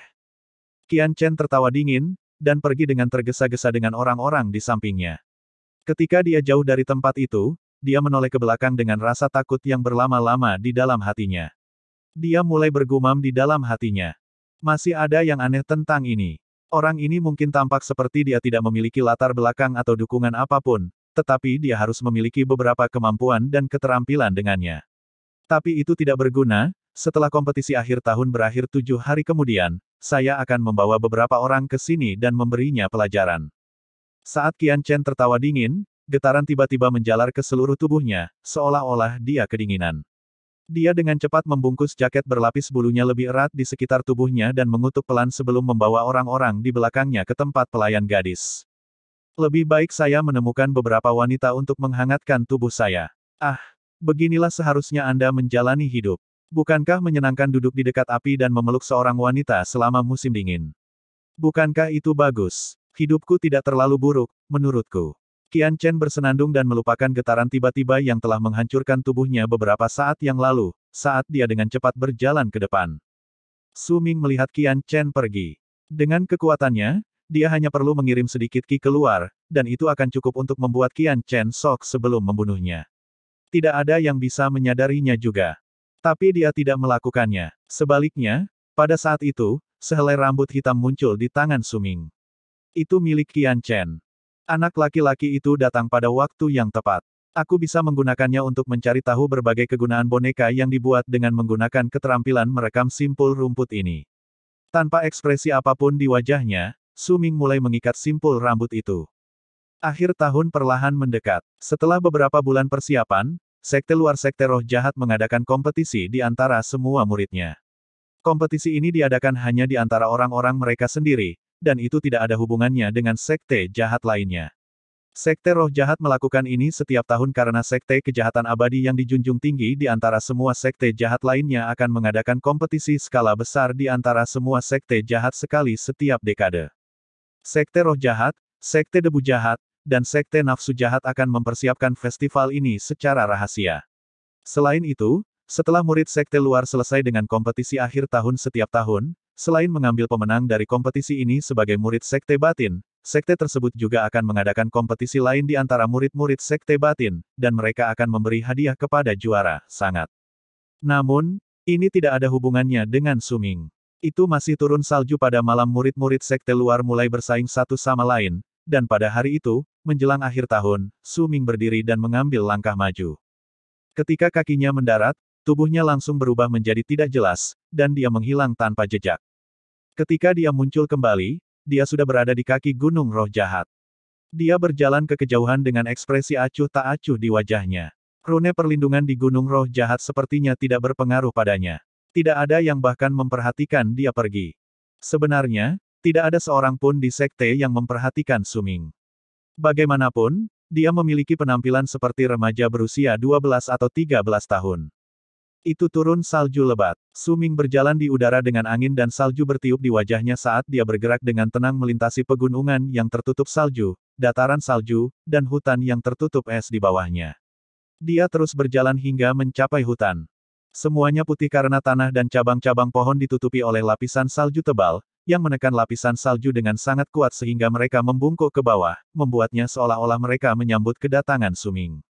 Qian Chen tertawa dingin, dan pergi dengan tergesa-gesa dengan orang-orang di sampingnya. Ketika dia jauh dari tempat itu, dia menoleh ke belakang dengan rasa takut yang berlama-lama di dalam hatinya. Dia mulai bergumam di dalam hatinya. Masih ada yang aneh tentang ini. Orang ini mungkin tampak seperti dia tidak memiliki latar belakang atau dukungan apapun, tetapi dia harus memiliki beberapa kemampuan dan keterampilan dengannya. Tapi itu tidak berguna, setelah kompetisi akhir tahun berakhir tujuh hari kemudian, saya akan membawa beberapa orang ke sini dan memberinya pelajaran. Saat Qian Chen tertawa dingin, getaran tiba-tiba menjalar ke seluruh tubuhnya, seolah-olah dia kedinginan. Dia dengan cepat membungkus jaket berlapis bulunya lebih erat di sekitar tubuhnya dan mengutuk pelan sebelum membawa orang-orang di belakangnya ke tempat pelayan gadis. Lebih baik saya menemukan beberapa wanita untuk menghangatkan tubuh saya. Ah, beginilah seharusnya Anda menjalani hidup. Bukankah menyenangkan duduk di dekat api dan memeluk seorang wanita selama musim dingin? Bukankah itu bagus? Hidupku tidak terlalu buruk, menurutku. Qian Chen bersenandung dan melupakan getaran tiba-tiba yang telah menghancurkan tubuhnya beberapa saat yang lalu, saat dia dengan cepat berjalan ke depan. Su Ming melihat Qian Chen pergi. Dengan kekuatannya, dia hanya perlu mengirim sedikit ki keluar, dan itu akan cukup untuk membuat Kian Chen Sok sebelum membunuhnya. Tidak ada yang bisa menyadarinya juga. Tapi dia tidak melakukannya. Sebaliknya, pada saat itu, sehelai rambut hitam muncul di tangan Suming. Itu milik Kian Chen. Anak laki-laki itu datang pada waktu yang tepat. Aku bisa menggunakannya untuk mencari tahu berbagai kegunaan boneka yang dibuat dengan menggunakan keterampilan merekam simpul rumput ini. Tanpa ekspresi apapun di wajahnya, Suming mulai mengikat simpul rambut itu. Akhir tahun perlahan mendekat. Setelah beberapa bulan persiapan, sekte luar sekte roh jahat mengadakan kompetisi di antara semua muridnya. Kompetisi ini diadakan hanya di antara orang-orang mereka sendiri, dan itu tidak ada hubungannya dengan sekte jahat lainnya. Sekte roh jahat melakukan ini setiap tahun karena sekte kejahatan abadi yang dijunjung tinggi di antara semua sekte jahat lainnya akan mengadakan kompetisi skala besar di antara semua sekte jahat sekali setiap dekade. Sekte Roh Jahat, Sekte Debu Jahat, dan Sekte Nafsu Jahat akan mempersiapkan festival ini secara rahasia. Selain itu, setelah murid Sekte Luar selesai dengan kompetisi akhir tahun setiap tahun, selain mengambil pemenang dari kompetisi ini sebagai murid Sekte Batin, Sekte tersebut juga akan mengadakan kompetisi lain di antara murid-murid Sekte Batin, dan mereka akan memberi hadiah kepada juara, sangat. Namun, ini tidak ada hubungannya dengan Suming. Itu masih turun salju pada malam murid-murid sekte luar mulai bersaing satu sama lain, dan pada hari itu, menjelang akhir tahun, Su Ming berdiri dan mengambil langkah maju. Ketika kakinya mendarat, tubuhnya langsung berubah menjadi tidak jelas, dan dia menghilang tanpa jejak. Ketika dia muncul kembali, dia sudah berada di kaki gunung roh jahat. Dia berjalan ke kejauhan dengan ekspresi acuh tak acuh di wajahnya. Rune perlindungan di gunung roh jahat sepertinya tidak berpengaruh padanya tidak ada yang bahkan memperhatikan dia pergi. Sebenarnya, tidak ada seorang pun di sekte yang memperhatikan Suming. Bagaimanapun, dia memiliki penampilan seperti remaja berusia 12 atau 13 tahun. Itu turun salju lebat. Suming berjalan di udara dengan angin dan salju bertiup di wajahnya saat dia bergerak dengan tenang melintasi pegunungan yang tertutup salju, dataran salju, dan hutan yang tertutup es di bawahnya. Dia terus berjalan hingga mencapai hutan. Semuanya putih karena tanah dan cabang-cabang pohon ditutupi oleh lapisan salju tebal, yang menekan lapisan salju dengan sangat kuat sehingga mereka membungkuk ke bawah, membuatnya seolah-olah mereka menyambut kedatangan Suming.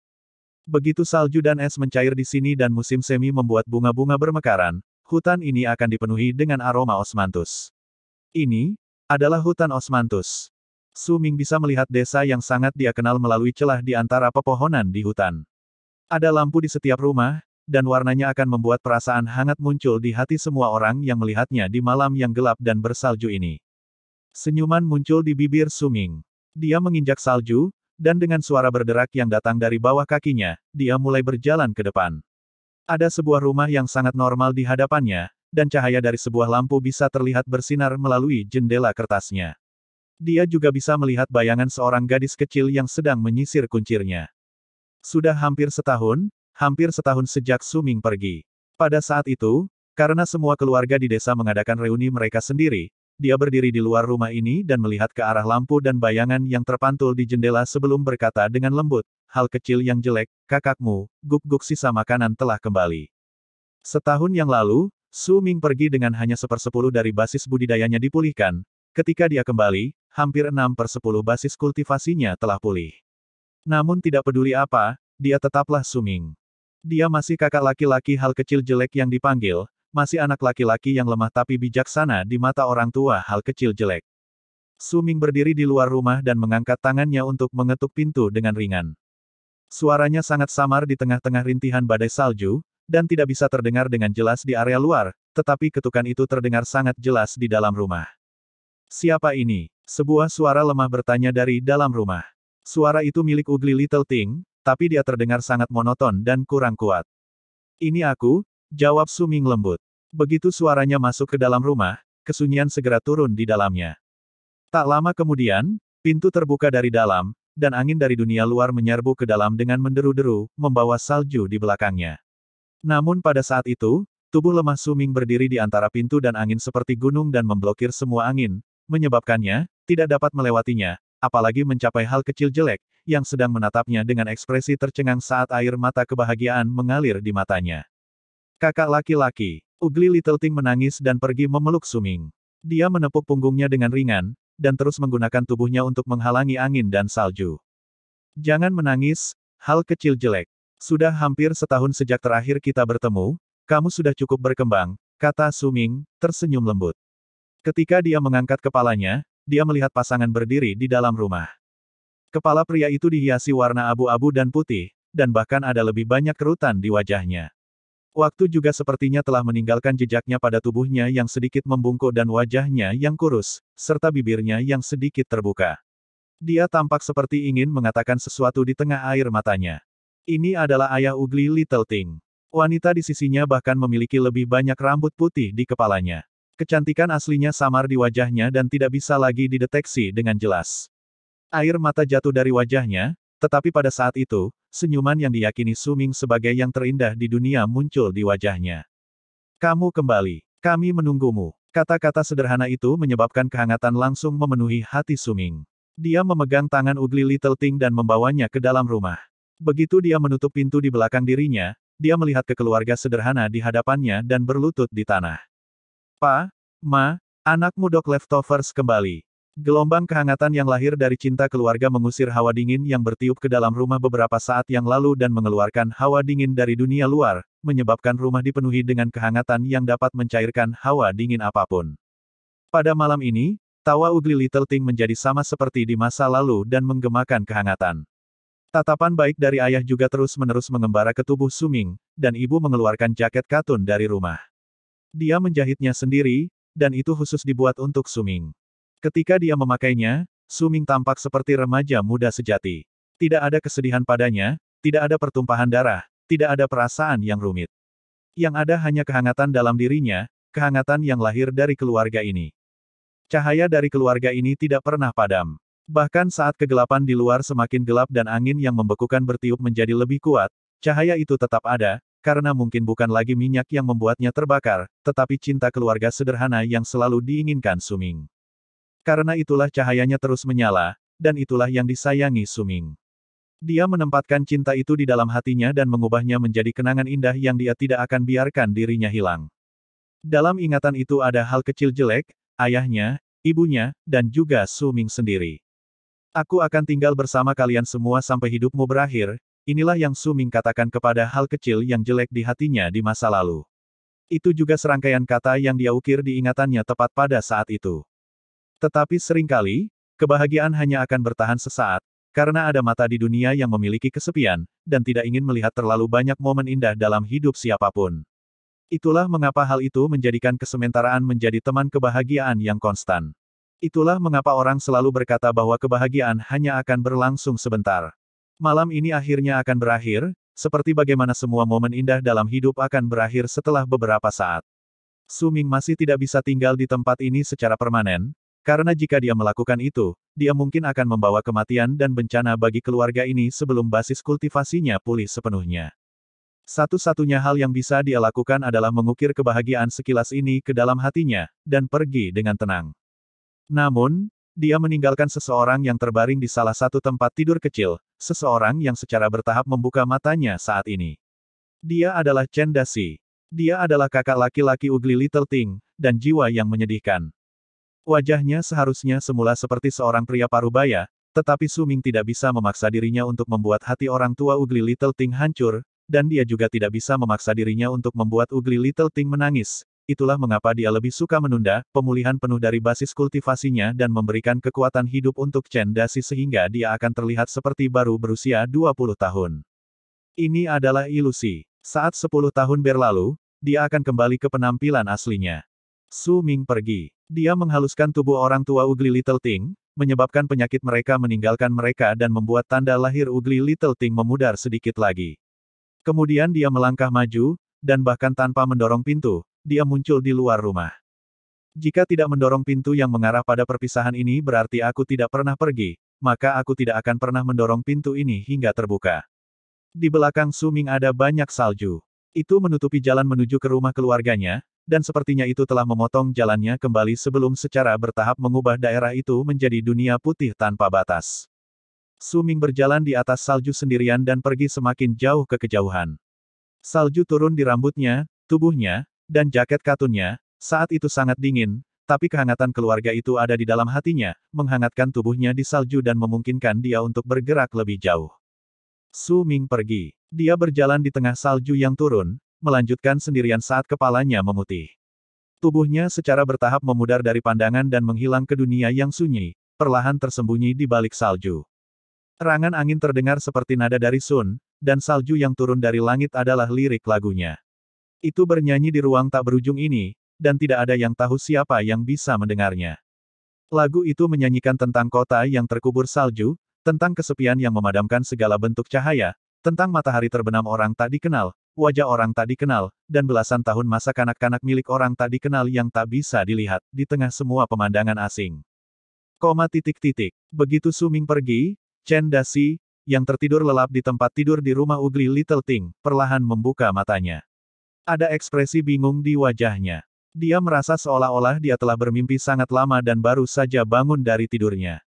Begitu salju dan es mencair di sini dan musim semi membuat bunga-bunga bermekaran, hutan ini akan dipenuhi dengan aroma osmantus. Ini adalah hutan osmantus. Suming bisa melihat desa yang sangat dia kenal melalui celah di antara pepohonan di hutan. Ada lampu di setiap rumah, dan warnanya akan membuat perasaan hangat muncul di hati semua orang yang melihatnya di malam yang gelap dan bersalju ini. Senyuman muncul di bibir Suming. Dia menginjak salju, dan dengan suara berderak yang datang dari bawah kakinya, dia mulai berjalan ke depan. Ada sebuah rumah yang sangat normal di hadapannya, dan cahaya dari sebuah lampu bisa terlihat bersinar melalui jendela kertasnya. Dia juga bisa melihat bayangan seorang gadis kecil yang sedang menyisir kuncirnya. Sudah hampir setahun, hampir setahun sejak Suming pergi. Pada saat itu, karena semua keluarga di desa mengadakan reuni mereka sendiri, dia berdiri di luar rumah ini dan melihat ke arah lampu dan bayangan yang terpantul di jendela sebelum berkata dengan lembut, hal kecil yang jelek, kakakmu, guk-guk sisa makanan telah kembali. Setahun yang lalu, Su Ming pergi dengan hanya sepersepuluh dari basis budidayanya dipulihkan. Ketika dia kembali, hampir enam persepuluh basis kultivasinya telah pulih. Namun tidak peduli apa, dia tetaplah Su Ming. Dia masih kakak laki-laki hal kecil jelek yang dipanggil, masih anak laki-laki yang lemah tapi bijaksana di mata orang tua hal kecil jelek. Suming berdiri di luar rumah dan mengangkat tangannya untuk mengetuk pintu dengan ringan. Suaranya sangat samar di tengah-tengah rintihan badai salju, dan tidak bisa terdengar dengan jelas di area luar, tetapi ketukan itu terdengar sangat jelas di dalam rumah. Siapa ini? Sebuah suara lemah bertanya dari dalam rumah. Suara itu milik Ugly Little Thing, tapi dia terdengar sangat monoton dan kurang kuat. Ini aku, jawab Suming lembut. Begitu suaranya masuk ke dalam rumah, kesunyian segera turun di dalamnya. Tak lama kemudian, pintu terbuka dari dalam, dan angin dari dunia luar menyerbu ke dalam dengan menderu-deru, membawa salju di belakangnya. Namun pada saat itu, tubuh lemah Suming berdiri di antara pintu dan angin seperti gunung dan memblokir semua angin, menyebabkannya, tidak dapat melewatinya, apalagi mencapai hal kecil jelek, yang sedang menatapnya dengan ekspresi tercengang saat air mata kebahagiaan mengalir di matanya. Kakak laki-laki, Ugly Little Thing menangis dan pergi memeluk Suming. Dia menepuk punggungnya dengan ringan, dan terus menggunakan tubuhnya untuk menghalangi angin dan salju. Jangan menangis, hal kecil jelek. Sudah hampir setahun sejak terakhir kita bertemu, kamu sudah cukup berkembang, kata Suming, tersenyum lembut. Ketika dia mengangkat kepalanya, dia melihat pasangan berdiri di dalam rumah. Kepala pria itu dihiasi warna abu-abu dan putih, dan bahkan ada lebih banyak kerutan di wajahnya. Waktu juga sepertinya telah meninggalkan jejaknya pada tubuhnya yang sedikit membungkuk dan wajahnya yang kurus, serta bibirnya yang sedikit terbuka. Dia tampak seperti ingin mengatakan sesuatu di tengah air matanya. Ini adalah ayah Ugly Little Thing. Wanita di sisinya bahkan memiliki lebih banyak rambut putih di kepalanya. Kecantikan aslinya samar di wajahnya dan tidak bisa lagi dideteksi dengan jelas. Air mata jatuh dari wajahnya, tetapi pada saat itu, senyuman yang diyakini Suming sebagai yang terindah di dunia muncul di wajahnya. Kamu kembali. Kami menunggumu. Kata-kata sederhana itu menyebabkan kehangatan langsung memenuhi hati Suming. Dia memegang tangan Ugly Little Ting dan membawanya ke dalam rumah. Begitu dia menutup pintu di belakang dirinya, dia melihat ke keluarga sederhana di hadapannya dan berlutut di tanah. Pa, Ma, anakmu Dok Leftovers kembali. Gelombang kehangatan yang lahir dari cinta keluarga mengusir hawa dingin yang bertiup ke dalam rumah beberapa saat yang lalu dan mengeluarkan hawa dingin dari dunia luar, menyebabkan rumah dipenuhi dengan kehangatan yang dapat mencairkan hawa dingin apapun. Pada malam ini, tawa ugly Little Thing menjadi sama seperti di masa lalu dan menggemakan kehangatan. Tatapan baik dari ayah juga terus-menerus mengembara ke tubuh Suming, dan ibu mengeluarkan jaket katun dari rumah. Dia menjahitnya sendiri, dan itu khusus dibuat untuk Suming. Ketika dia memakainya, Suming tampak seperti remaja muda sejati. Tidak ada kesedihan padanya, tidak ada pertumpahan darah, tidak ada perasaan yang rumit. Yang ada hanya kehangatan dalam dirinya, kehangatan yang lahir dari keluarga ini. Cahaya dari keluarga ini tidak pernah padam. Bahkan saat kegelapan di luar semakin gelap dan angin yang membekukan bertiup menjadi lebih kuat, cahaya itu tetap ada, karena mungkin bukan lagi minyak yang membuatnya terbakar, tetapi cinta keluarga sederhana yang selalu diinginkan Suming. Karena itulah cahayanya terus menyala, dan itulah yang disayangi Suming. Dia menempatkan cinta itu di dalam hatinya dan mengubahnya menjadi kenangan indah yang dia tidak akan biarkan dirinya hilang. Dalam ingatan itu ada hal kecil jelek, ayahnya, ibunya, dan juga Suming sendiri. Aku akan tinggal bersama kalian semua sampai hidupmu berakhir, inilah yang Suming katakan kepada hal kecil yang jelek di hatinya di masa lalu. Itu juga serangkaian kata yang dia ukir di ingatannya tepat pada saat itu. Tetapi seringkali, kebahagiaan hanya akan bertahan sesaat, karena ada mata di dunia yang memiliki kesepian, dan tidak ingin melihat terlalu banyak momen indah dalam hidup siapapun. Itulah mengapa hal itu menjadikan kesementaraan menjadi teman kebahagiaan yang konstan. Itulah mengapa orang selalu berkata bahwa kebahagiaan hanya akan berlangsung sebentar. Malam ini akhirnya akan berakhir, seperti bagaimana semua momen indah dalam hidup akan berakhir setelah beberapa saat. Suming masih tidak bisa tinggal di tempat ini secara permanen, karena jika dia melakukan itu, dia mungkin akan membawa kematian dan bencana bagi keluarga ini sebelum basis kultivasinya pulih sepenuhnya. Satu-satunya hal yang bisa dia lakukan adalah mengukir kebahagiaan sekilas ini ke dalam hatinya, dan pergi dengan tenang. Namun, dia meninggalkan seseorang yang terbaring di salah satu tempat tidur kecil, seseorang yang secara bertahap membuka matanya saat ini. Dia adalah Chen Dasi. Dia adalah kakak laki-laki Ugly Little Thing, dan jiwa yang menyedihkan. Wajahnya seharusnya semula seperti seorang pria parubaya, tetapi Suming tidak bisa memaksa dirinya untuk membuat hati orang tua Ugly Little Ting hancur, dan dia juga tidak bisa memaksa dirinya untuk membuat Ugly Little Ting menangis. Itulah mengapa dia lebih suka menunda pemulihan penuh dari basis kultivasinya dan memberikan kekuatan hidup untuk Chen Dasi sehingga dia akan terlihat seperti baru berusia 20 tahun. Ini adalah ilusi. Saat 10 tahun berlalu, dia akan kembali ke penampilan aslinya. Su Ming pergi. Dia menghaluskan tubuh orang tua Ugly Little Thing, menyebabkan penyakit mereka meninggalkan mereka dan membuat tanda lahir Ugly Little Thing memudar sedikit lagi. Kemudian dia melangkah maju, dan bahkan tanpa mendorong pintu, dia muncul di luar rumah. Jika tidak mendorong pintu yang mengarah pada perpisahan ini berarti aku tidak pernah pergi, maka aku tidak akan pernah mendorong pintu ini hingga terbuka. Di belakang Suming ada banyak salju. Itu menutupi jalan menuju ke rumah keluarganya, dan sepertinya itu telah memotong jalannya kembali sebelum secara bertahap mengubah daerah itu menjadi dunia putih tanpa batas. Suming berjalan di atas salju sendirian dan pergi semakin jauh ke kejauhan. Salju turun di rambutnya, tubuhnya, dan jaket katunnya, saat itu sangat dingin, tapi kehangatan keluarga itu ada di dalam hatinya, menghangatkan tubuhnya di salju dan memungkinkan dia untuk bergerak lebih jauh. Su Ming pergi. Dia berjalan di tengah salju yang turun, melanjutkan sendirian saat kepalanya memutih. Tubuhnya secara bertahap memudar dari pandangan dan menghilang ke dunia yang sunyi, perlahan tersembunyi di balik salju. Rangan angin terdengar seperti nada dari Sun, dan salju yang turun dari langit adalah lirik lagunya. Itu bernyanyi di ruang tak berujung ini, dan tidak ada yang tahu siapa yang bisa mendengarnya. Lagu itu menyanyikan tentang kota yang terkubur salju, tentang kesepian yang memadamkan segala bentuk cahaya, tentang matahari terbenam orang tak dikenal, wajah orang tak dikenal, dan belasan tahun masa kanak-kanak milik orang tak dikenal yang tak bisa dilihat, di tengah semua pemandangan asing. Koma titik-titik. Begitu Suming pergi, Chen Dasi, yang tertidur lelap di tempat tidur di rumah Ugly Little Ting, perlahan membuka matanya. Ada ekspresi bingung di wajahnya. Dia merasa seolah-olah dia telah bermimpi sangat lama dan baru saja bangun dari tidurnya.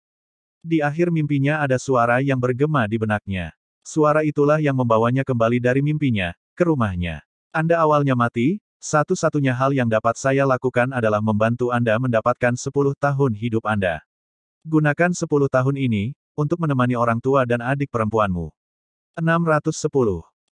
Di akhir mimpinya ada suara yang bergema di benaknya. Suara itulah yang membawanya kembali dari mimpinya, ke rumahnya. Anda awalnya mati, satu-satunya hal yang dapat saya lakukan adalah membantu Anda mendapatkan 10 tahun hidup Anda. Gunakan 10 tahun ini, untuk menemani orang tua dan adik perempuanmu. 610.